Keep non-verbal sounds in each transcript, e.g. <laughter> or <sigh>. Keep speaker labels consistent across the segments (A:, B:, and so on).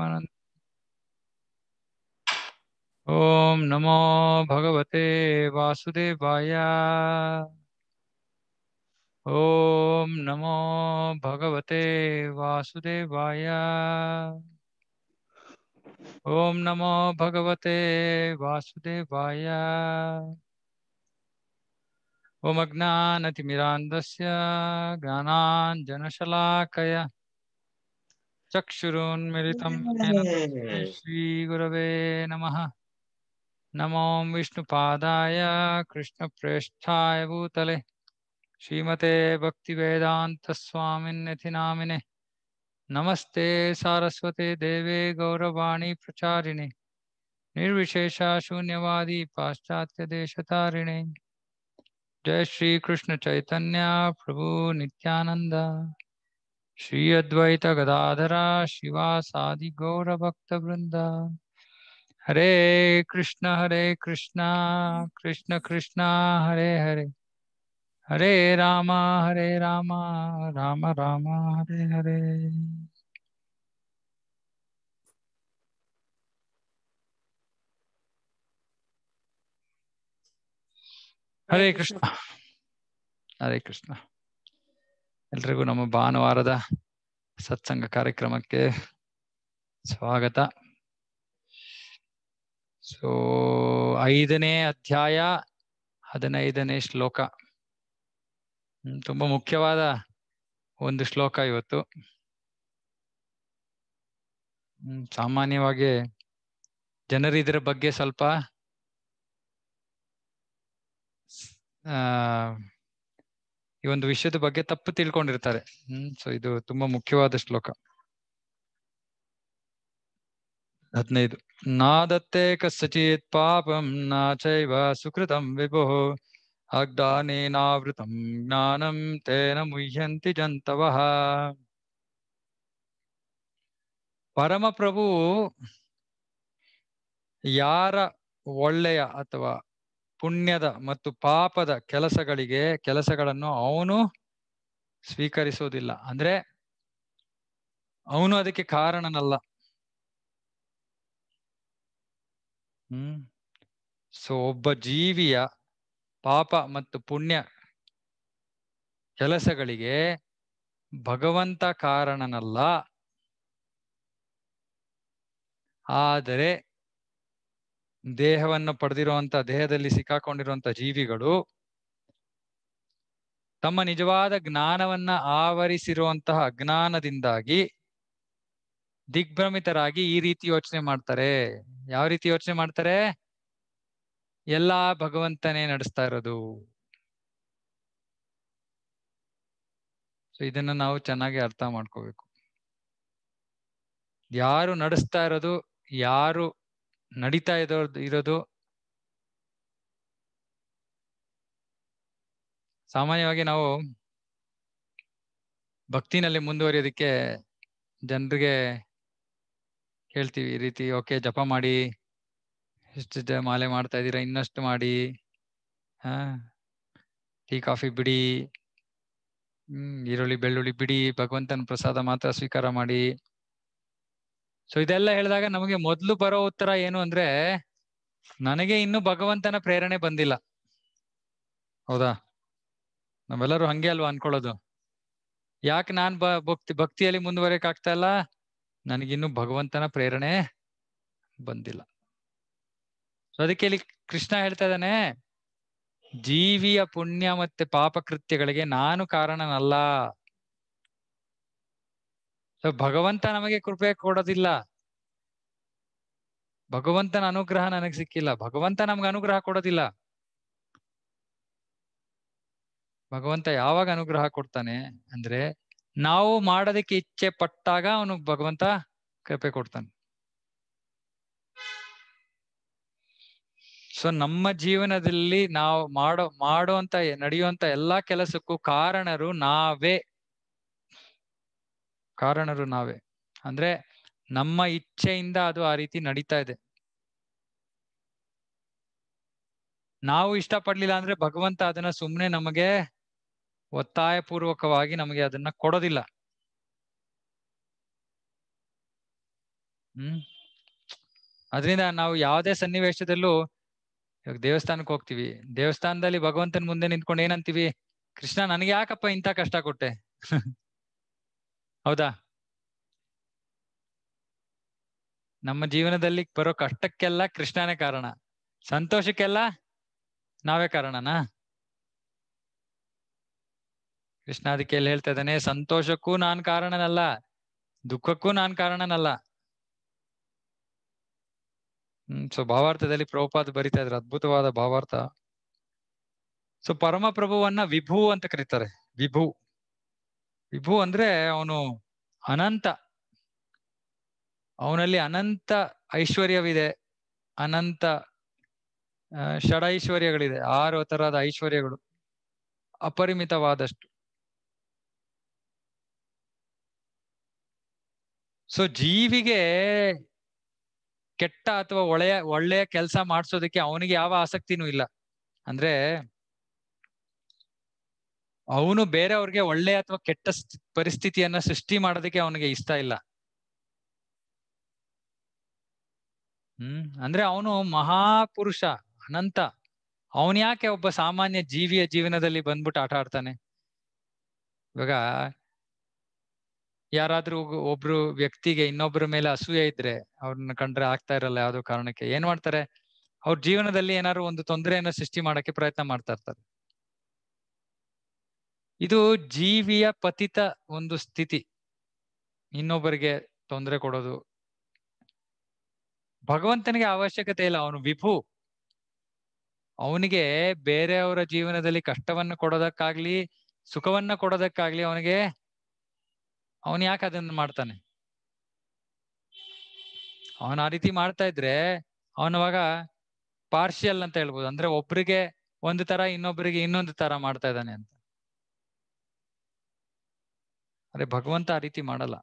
A: आनंद ओम नमो भगवते वासुदेवाय ओम नमो भगवते वासुदेवाय ओम नमो भगवते वासुदेवाय ओम अज्ञानतिमिरान्दस्य ज्ञानाञ्जनशलाकया चक्षुरुन्मिलितं श्रीगुरवे नम नमो विष्णुपादाय प्रेष्ठा भूतले श्रीमते स्वामी नामिने नमस्ते सारस्वते देवे गौरवाणी प्रचारिणे निर्विशेषाशून्यवादी पाश्चात्यदेशतारिणे जय श्री कृष्ण चैतन्य प्रभु निनंद श्री अद्वैत गदाधरा शिवा सादि गौर भक्त वृंदा हरे कृष्ण हरे कृष्ण कृष्ण कृष्ण हरे हरे हरे रामा हरे रामा राम राम हरे हरे हरे कृष्ण हरे कृष्ण ಎಲ್ರಿಗೂ ನಮ್ಮ ಭಾನುವಾರದ ಸತ್ಸಂಗ ಕಾರ್ಯಕ್ರಮಕ್ಕೆ ಸ್ವಾಗತ ಸೊ ಐದನೇ ಅಧ್ಯಾಯ ಹದಿನೈದನೇ ಶ್ಲೋಕ ತುಂಬಾ ಮುಖ್ಯವಾದ ಒಂದು ಶ್ಲೋಕ ಇವತ್ತು ಸಾಮಾನ್ಯವಾಗಿ ಜನರು ಇದರ ಬಗ್ಗೆ ಸ್ವಲ್ಪ ಆ ಈ ಒಂದು ವಿಷಯದ ಬಗ್ಗೆ ತಪ್ಪು ತಿಳ್ಕೊಂಡಿರ್ತಾರೆ ಹ್ಮ್ ಸೊ ಇದು ತುಂಬಾ ಮುಖ್ಯವಾದ ಶ್ಲೋಕ ಹದಿನೈದು ನಾದತ್ತೆ ಕಸಚಿತ್ ಪಾಪಂ ನಾಚೈವ ಸುಕೃತಂ ವಿಭುಃ ಅಗ್ದಾನೇನಾವೃತಂ ಜ್ಞಾನಂ ತೇನ ಮುಹ್ಯಂತಿ ಜಂತವಃ ಪರಮಪ್ರಭು ಯಾರ ಒಳ್ಳೆಯ ಅಥವಾ ಪುಣ್ಯದ ಮತ್ತು ಪಾಪದ ಕೆಲಸಗಳಿಗೆ ಕೆಲಸಗಳನ್ನು ಅವನು ಸ್ವೀಕರಿಸೋದಿಲ್ಲ ಅಂದ್ರೆ ಅವನು ಅದಕ್ಕೆ ಕಾರಣನಲ್ಲ ಹ್ಮ್ ಸೊ ಒಬ್ಬ ಜೀವಿಯ ಪಾಪ ಮತ್ತು ಪುಣ್ಯ ಕೆಲಸಗಳಿಗೆ ಭಗವಂತ ಕಾರಣನಲ್ಲ ಆದರೆ ದೇಹವನ್ನು ಪಡೆದಿರುವಂತ ದೇಹದಲ್ಲಿ ಸಿಕ್ಕಾಕೊಂಡಿರುವಂತ ಜೀವಿಗಳು ತಮ್ಮ ನಿಜವಾದ ಜ್ಞಾನವನ್ನ ಆವರಿಸಿರುವಂತಹ ಅಜ್ಞಾನದಿಂದಾಗಿ ದಿಗ್ಭ್ರಮಿತರಾಗಿ ಈ ರೀತಿ ಯೋಚನೆ ಮಾಡ್ತಾರೆ ಯಾವ ರೀತಿ ಯೋಚನೆ ಮಾಡ್ತಾರೆ ಎಲ್ಲಾ ಭಗವಂತನೇ ನಡೆಸ್ತಾ ಇರೋದು ಸೊ ಇದನ್ನ ನಾವು ಚೆನ್ನಾಗಿ ಅರ್ಥ ಮಾಡ್ಕೋಬೇಕು ಯಾರು ನಡೆಸ್ತಾ ಇರೋದು ಯಾರು ನಡೀತಾ ಇರೋ ಇರೋದು ಸಾಮಾನ್ಯವಾಗಿ ನಾವು ಭಕ್ತಿನಲ್ಲಿ ಮುಂದುವರಿಯೋದಕ್ಕೆ ಜನರಿಗೆ ಹೇಳ್ತೀವಿ ಈ ರೀತಿ ಓಕೆ ಜಪ ಮಾಡಿ ಇಷ್ಟು ಮಾಲೆ ಮಾಡ್ತಾ ಇದ್ದೀರಾ ಇನ್ನಷ್ಟು ಮಾಡಿ ಹಾ ಟೀ ಕಾಫಿ ಬಿಡಿ ಹ್ಮ್ ಈರುಳ್ಳಿ ಬೆಳ್ಳುಳ್ಳಿ ಬಿಡಿ ಭಗವಂತನ ಪ್ರಸಾದ ಮಾತ್ರ ಸ್ವೀಕಾರ ಮಾಡಿ ಸೊ ಇದೆಲ್ಲ ಹೇಳಿದಾಗ ನಮಗೆ ಮೊದ್ಲು ಬರೋ ಉತ್ತರ ಏನು ಅಂದ್ರೆ ನನಗೆ ಇನ್ನು ಭಗವಂತನ ಪ್ರೇರಣೆ ಬಂದಿಲ್ಲ ಹೌದಾ ನಾವೆಲ್ಲರೂ ಹಂಗೆ ಅಲ್ವಾ ಅನ್ಕೊಳ್ಳೋದು ಯಾಕೆ ನಾನ್ ಬ ಭಕ್ತಿ ಭಕ್ತಿಯಲ್ಲಿ ಮುಂದುವರಿಯಕ್ ಆಗ್ತಾ ಇಲ್ಲ ನನಗಿನ್ನು ಭಗವಂತನ ಪ್ರೇರಣೆ ಬಂದಿಲ್ಲ ಸೊ ಅದಕ್ಕೆ ಇಲ್ಲಿ ಕೃಷ್ಣ ಹೇಳ್ತಾ ಇದ್ದಾನೆ ಜೀವಿಯ ಪುಣ್ಯ ಮತ್ತೆ ಪಾಪ ಕೃತ್ಯಗಳಿಗೆ ನಾನು ಕಾರಣನಲ್ಲ ಸೊ ಭಗವಂತ ನಮಗೆ ಕೃಪೆ ಕೊಡೋದಿಲ್ಲ ಭಗವಂತನ ಅನುಗ್ರಹ ನನಗೆ ಸಿಕ್ಕಿಲ್ಲ ಭಗವಂತ ನಮ್ಗೆ ಅನುಗ್ರಹ ಕೊಡೋದಿಲ್ಲ ಭಗವಂತ ಯಾವಾಗ ಅನುಗ್ರಹ ಕೊಡ್ತಾನೆ ಅಂದ್ರೆ ನಾವು ಮಾಡೋದಕ್ಕೆ ಇಚ್ಛೆ ಪಟ್ಟಾಗ ಅವನು ಭಗವಂತ ಕೃಪೆ ಕೊಡ್ತಾನೆ ಸೊ ನಮ್ಮ ಜೀವನದಲ್ಲಿ ನಾವು ಮಾಡೋ ಮಾಡುವಂತ ನಡೆಯುವಂತ ಎಲ್ಲಾ ಕೆಲಸಕ್ಕೂ ಕಾರಣರು ನಾವೇ ಕಾರಣರು ನಾವೇ ಅಂದ್ರೆ ನಮ್ಮ ಇಚ್ಛೆಯಿಂದ ಅದು ಆ ರೀತಿ ನಡೀತಾ ಇದೆ ನಾವು ಇಷ್ಟ ಪಡ್ಲಿಲ್ಲ ಅಂದ್ರೆ ಭಗವಂತ ಅದನ್ನ ಸುಮ್ಮನೆ ನಮಗೆ ಒತ್ತಾಯ ಪೂರ್ವಕವಾಗಿ ನಮಗೆ ಅದನ್ನ ಕೊಡೋದಿಲ್ಲ ಹ್ಮ್ ಅದರಿಂದ ನಾವು ಯಾವುದೇ ಸನ್ನಿವೇಶದಲ್ಲೂ ಇವಾಗ ದೇವಸ್ಥಾನಕ್ಕೆ ಹೋಗ್ತೀವಿ ದೇವಸ್ಥಾನದಲ್ಲಿ ಭಗವಂತನ ಮುಂದೆ ನಿಂತ್ಕೊಂಡು ಏನಂತೀವಿ ಕೃಷ್ಣ ನನಗೆ ಯಾಕಪ್ಪ ಇಂಥ ಕಷ್ಟ ಕೊಟ್ಟೆ ಹೌದಾ ನಮ್ಮ ಜೀವನದಲ್ಲಿ ಬರೋ ಕಷ್ಟಕ್ಕೆಲ್ಲ ಕೃಷ್ಣನೇ ಕಾರಣ ಸಂತೋಷಕ್ಕೆಲ್ಲ ನಾವೇ ಕಾರಣನಾ ಕೃಷ್ಣ ಅದಕ್ಕೆ ಎಲ್ಲಿ ಹೇಳ್ತಾ ಇದ್ದಾನೆ ಸಂತೋಷಕ್ಕೂ ನಾನ್ ಕಾರಣನಲ್ಲ ದುಃಖಕ್ಕೂ ನಾನ್ ಕಾರಣನಲ್ಲ ಹ್ಮ್ ಸೊ ಭಾವಾರ್ಥದಲ್ಲಿ ಪ್ರಭುಪಾದ ಬರಿತಾ ಇದ್ರು ಅದ್ಭುತವಾದ ಭಾವಾರ್ಥ ಸೊ ಪರಮಪ್ರಭುವನ್ನ ವಿಭು ಅಂತ ಕರೀತಾರೆ ವಿಭು ವಿಭು ಅಂದ್ರೆ ಅವನು ಅನಂತ ಅವನಲ್ಲಿ ಅನಂತ ಐಶ್ವರ್ಯವಿದೆ ಅನಂತ ಐಶ್ವರ್ಯಗಳಿದೆ ಆರು ತರಹದ ಐಶ್ವರ್ಯಗಳು ಅಪರಿಮಿತವಾದಷ್ಟು ಸೊ ಜೀವಿಗೆ ಕೆಟ್ಟ ಅಥವಾ ಒಳ್ಳೆಯ ಒಳ್ಳೆಯ ಕೆಲಸ ಮಾಡಿಸೋದಕ್ಕೆ ಅವನಿಗೆ ಯಾವ ಆಸಕ್ತಿನೂ ಇಲ್ಲ ಅಂದ್ರೆ ಅವನು ಅವ್ರಿಗೆ ಒಳ್ಳೆ ಅಥವಾ ಕೆಟ್ಟ ಪರಿಸ್ಥಿತಿಯನ್ನ ಸೃಷ್ಟಿ ಮಾಡೋದಕ್ಕೆ ಅವನಿಗೆ ಇಷ್ಟ ಇಲ್ಲ ಹ್ಮ್ ಅಂದ್ರೆ ಅವನು ಮಹಾಪುರುಷ ಅನಂತ ಅವನ್ ಯಾಕೆ ಒಬ್ಬ ಸಾಮಾನ್ಯ ಜೀವಿಯ ಜೀವನದಲ್ಲಿ ಬಂದ್ಬಿಟ್ಟು ಆಟ ಆಡ್ತಾನೆ ಇವಾಗ ಯಾರಾದ್ರೂ ಒಬ್ರು ವ್ಯಕ್ತಿಗೆ ಇನ್ನೊಬ್ರ ಮೇಲೆ ಅಸೂಯೆ ಇದ್ರೆ ಅವ್ರನ್ನ ಕಂಡ್ರೆ ಆಗ್ತಾ ಇರಲ್ಲ ಯಾವ್ದೋ ಕಾರಣಕ್ಕೆ ಏನ್ ಮಾಡ್ತಾರೆ ಅವ್ರ ಜೀವನದಲ್ಲಿ ಏನಾದ್ರು ಒಂದು ತೊಂದರೆಯನ್ನು ಸೃಷ್ಟಿ ಮಾಡಕ್ಕೆ ಪ್ರಯತ್ನ ಮಾಡ್ತಾ ಇರ್ತಾರೆ ಇದು ಜೀವಿಯ ಪತಿತ ಒಂದು ಸ್ಥಿತಿ ಇನ್ನೊಬ್ಬರಿಗೆ ತೊಂದರೆ ಕೊಡೋದು ಭಗವಂತನಿಗೆ ಅವಶ್ಯಕತೆ ಇಲ್ಲ ಅವನು ವಿಭು ಅವನಿಗೆ ಬೇರೆಯವರ ಜೀವನದಲ್ಲಿ ಕಷ್ಟವನ್ನು ಕೊಡೋದಕ್ಕಾಗ್ಲಿ ಸುಖವನ್ನ ಕೊಡೋದಕ್ಕಾಗ್ಲಿ ಅವನಿಗೆ ಅವನ್ ಯಾಕೆ ಅದನ್ನ ಮಾಡ್ತಾನೆ ಅವನ ಆ ರೀತಿ ಮಾಡ್ತಾ ಇದ್ರೆ ಅವನವಾಗ ಪಾರ್ಶಿಯಲ್ ಅಂತ ಹೇಳ್ಬೋದು ಅಂದ್ರೆ ಒಬ್ರಿಗೆ ಒಂದು ತರ ಇನ್ನೊಬ್ಬರಿಗೆ ಇನ್ನೊಂದು ತರ ಮಾಡ್ತಾ ಇದ್ದಾನೆ ಅಂತ ಅದೇ ಭಗವಂತ ಆ ರೀತಿ ಮಾಡಲ್ಲ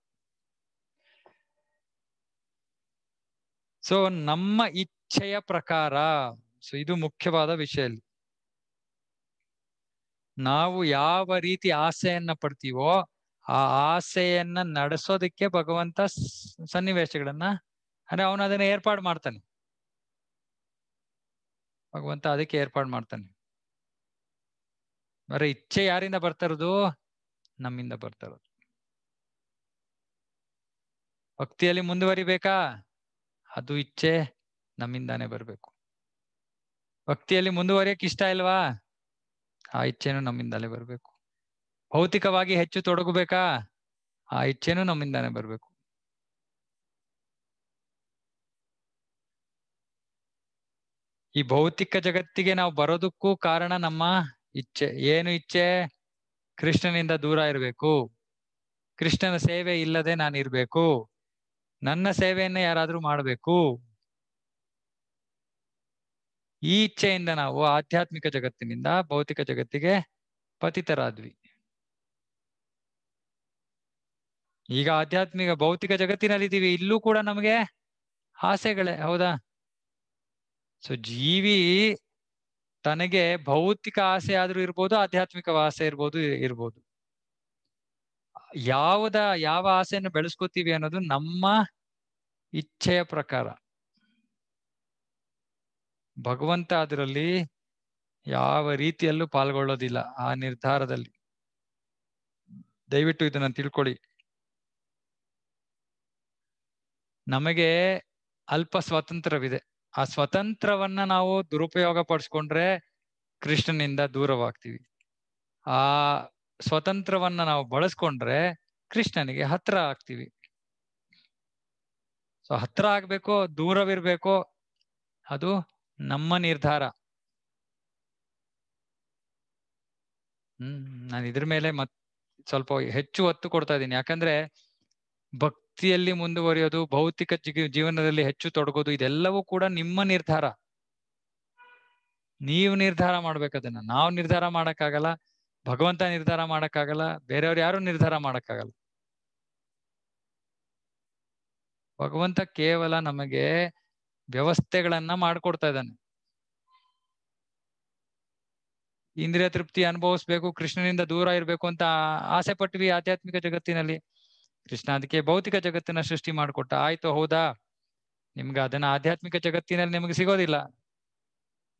A: ಸೊ ನಮ್ಮ ಇಚ್ಛೆಯ ಪ್ರಕಾರ ಸೊ ಇದು ಮುಖ್ಯವಾದ ವಿಷಯ ಇಲ್ಲಿ ನಾವು ಯಾವ ರೀತಿ ಆಸೆಯನ್ನ ಪಡ್ತೀವೋ ಆ ಆಸೆಯನ್ನ ನಡೆಸೋದಕ್ಕೆ ಭಗವಂತ ಸನ್ನಿವೇಶಗಳನ್ನ ಅಂದ್ರೆ ಅವನು ಅದನ್ನ ಏರ್ಪಾಡು ಮಾಡ್ತಾನೆ ಭಗವಂತ ಅದಕ್ಕೆ ಏರ್ಪಾಡು ಮಾಡ್ತಾನೆ ಬರೀ ಇಚ್ಛೆ ಯಾರಿಂದ ಬರ್ತಾ ಇರೋದು ನಮ್ಮಿಂದ ಬರ್ತಾ ಇರೋದು ಭಕ್ತಿಯಲ್ಲಿ ಮುಂದುವರಿಬೇಕಾ ಅದು ಇಚ್ಛೆ ನಮ್ಮಿಂದಾನೇ ಬರಬೇಕು ಭಕ್ತಿಯಲ್ಲಿ ಮುಂದುವರಿಯಕ್ಕೆ ಇಷ್ಟ ಇಲ್ವಾ ಆ ಇಚ್ಛೆನೂ ನಮ್ಮಿಂದಲೇ ಬರ್ಬೇಕು ಭೌತಿಕವಾಗಿ ಹೆಚ್ಚು ತೊಡಗಬೇಕಾ ಆ ಇಚ್ಛೆನೂ ನಮ್ಮಿಂದಾನೇ ಬರ್ಬೇಕು ಈ ಭೌತಿಕ ಜಗತ್ತಿಗೆ ನಾವು ಬರೋದಕ್ಕೂ ಕಾರಣ ನಮ್ಮ ಇಚ್ಛೆ ಏನು ಇಚ್ಛೆ ಕೃಷ್ಣನಿಂದ ದೂರ ಇರಬೇಕು ಕೃಷ್ಣನ ಸೇವೆ ಇಲ್ಲದೆ ನಾನು ಇರ್ಬೇಕು ನನ್ನ ಸೇವೆಯನ್ನ ಯಾರಾದ್ರೂ ಮಾಡಬೇಕು ಈ ಇಚ್ಛೆಯಿಂದ ನಾವು ಆಧ್ಯಾತ್ಮಿಕ ಜಗತ್ತಿನಿಂದ ಭೌತಿಕ ಜಗತ್ತಿಗೆ ಪತಿತರಾದ್ವಿ ಈಗ ಆಧ್ಯಾತ್ಮಿಕ ಭೌತಿಕ ಜಗತ್ತಿನಲ್ಲಿದ್ದೀವಿ ಇಲ್ಲೂ ಕೂಡ ನಮಗೆ ಆಸೆಗಳೇ ಹೌದಾ ಸೊ ಜೀವಿ ತನಗೆ ಭೌತಿಕ ಆಸೆ ಆದ್ರೂ ಇರ್ಬೋದು ಆಧ್ಯಾತ್ಮಿಕ ಆಸೆ ಇರ್ಬೋದು ಇರ್ಬೋದು ಯಾವ್ದ ಯಾವ ಆಸೆಯನ್ನು ಬೆಳೆಸ್ಕೋತೀವಿ ಅನ್ನೋದು ನಮ್ಮ ಇಚ್ಛೆಯ ಪ್ರಕಾರ ಭಗವಂತ ಅದರಲ್ಲಿ ಯಾವ ರೀತಿಯಲ್ಲೂ ಪಾಲ್ಗೊಳ್ಳೋದಿಲ್ಲ ಆ ನಿರ್ಧಾರದಲ್ಲಿ ದಯವಿಟ್ಟು ಇದನ್ನ ತಿಳ್ಕೊಳ್ಳಿ ನಮಗೆ ಅಲ್ಪ ಸ್ವತಂತ್ರವಿದೆ ಆ ಸ್ವತಂತ್ರವನ್ನ ನಾವು ದುರುಪಯೋಗ ಪಡಿಸ್ಕೊಂಡ್ರೆ ಕೃಷ್ಣನಿಂದ ದೂರವಾಗ್ತೀವಿ ಆ ಸ್ವತಂತ್ರವನ್ನ ನಾವು ಬಳಸ್ಕೊಂಡ್ರೆ ಕೃಷ್ಣನಿಗೆ ಹತ್ರ ಆಗ್ತೀವಿ ಸೊ ಹತ್ರ ಆಗ್ಬೇಕು ದೂರವಿರ್ಬೇಕು ಅದು ನಮ್ಮ ನಿರ್ಧಾರ ಹ್ಮ್ ನಾನು ಇದ್ರ ಮೇಲೆ ಮತ್ ಸ್ವಲ್ಪ ಹೆಚ್ಚು ಒತ್ತು ಕೊಡ್ತಾ ಇದ್ದೀನಿ ಯಾಕಂದ್ರೆ ಭಕ್ತಿಯಲ್ಲಿ ಮುಂದುವರಿಯೋದು ಭೌತಿಕ ಜೀವನದಲ್ಲಿ ಹೆಚ್ಚು ತೊಡಗೋದು ಇದೆಲ್ಲವೂ ಕೂಡ ನಿಮ್ಮ ನಿರ್ಧಾರ ನೀವು ನಿರ್ಧಾರ ಮಾಡ್ಬೇಕದನ್ನ ನಾವು ನಿರ್ಧಾರ ಮಾಡಕ್ಕಾಗಲ್ಲ ಭಗವಂತ ನಿರ್ಧಾರ ಮಾಡಕ್ಕಾಗಲ್ಲ ಬೇರೆಯವ್ರು ಯಾರು ನಿರ್ಧಾರ ಮಾಡಕ್ಕಾಗಲ್ಲ ಭಗವಂತ ಕೇವಲ ನಮಗೆ ವ್ಯವಸ್ಥೆಗಳನ್ನ ಮಾಡ್ಕೊಡ್ತಾ ಇದ್ದಾನೆ ಇಂದ್ರಿಯ ತೃಪ್ತಿ ಅನುಭವಿಸ್ಬೇಕು ಕೃಷ್ಣನಿಂದ ದೂರ ಇರ್ಬೇಕು ಅಂತ ಆಸೆ ಪಟ್ವಿ ಆಧ್ಯಾತ್ಮಿಕ ಜಗತ್ತಿನಲ್ಲಿ ಕೃಷ್ಣ ಅದಕ್ಕೆ ಭೌತಿಕ ಜಗತ್ತಿನ ಸೃಷ್ಟಿ ಮಾಡ್ಕೊಟ್ಟ ಆಯ್ತು ಹೌದಾ ನಿಮ್ಗೆ ಅದನ್ನ ಆಧ್ಯಾತ್ಮಿಕ ಜಗತ್ತಿನಲ್ಲಿ ನಿಮ್ಗೆ ಸಿಗೋದಿಲ್ಲ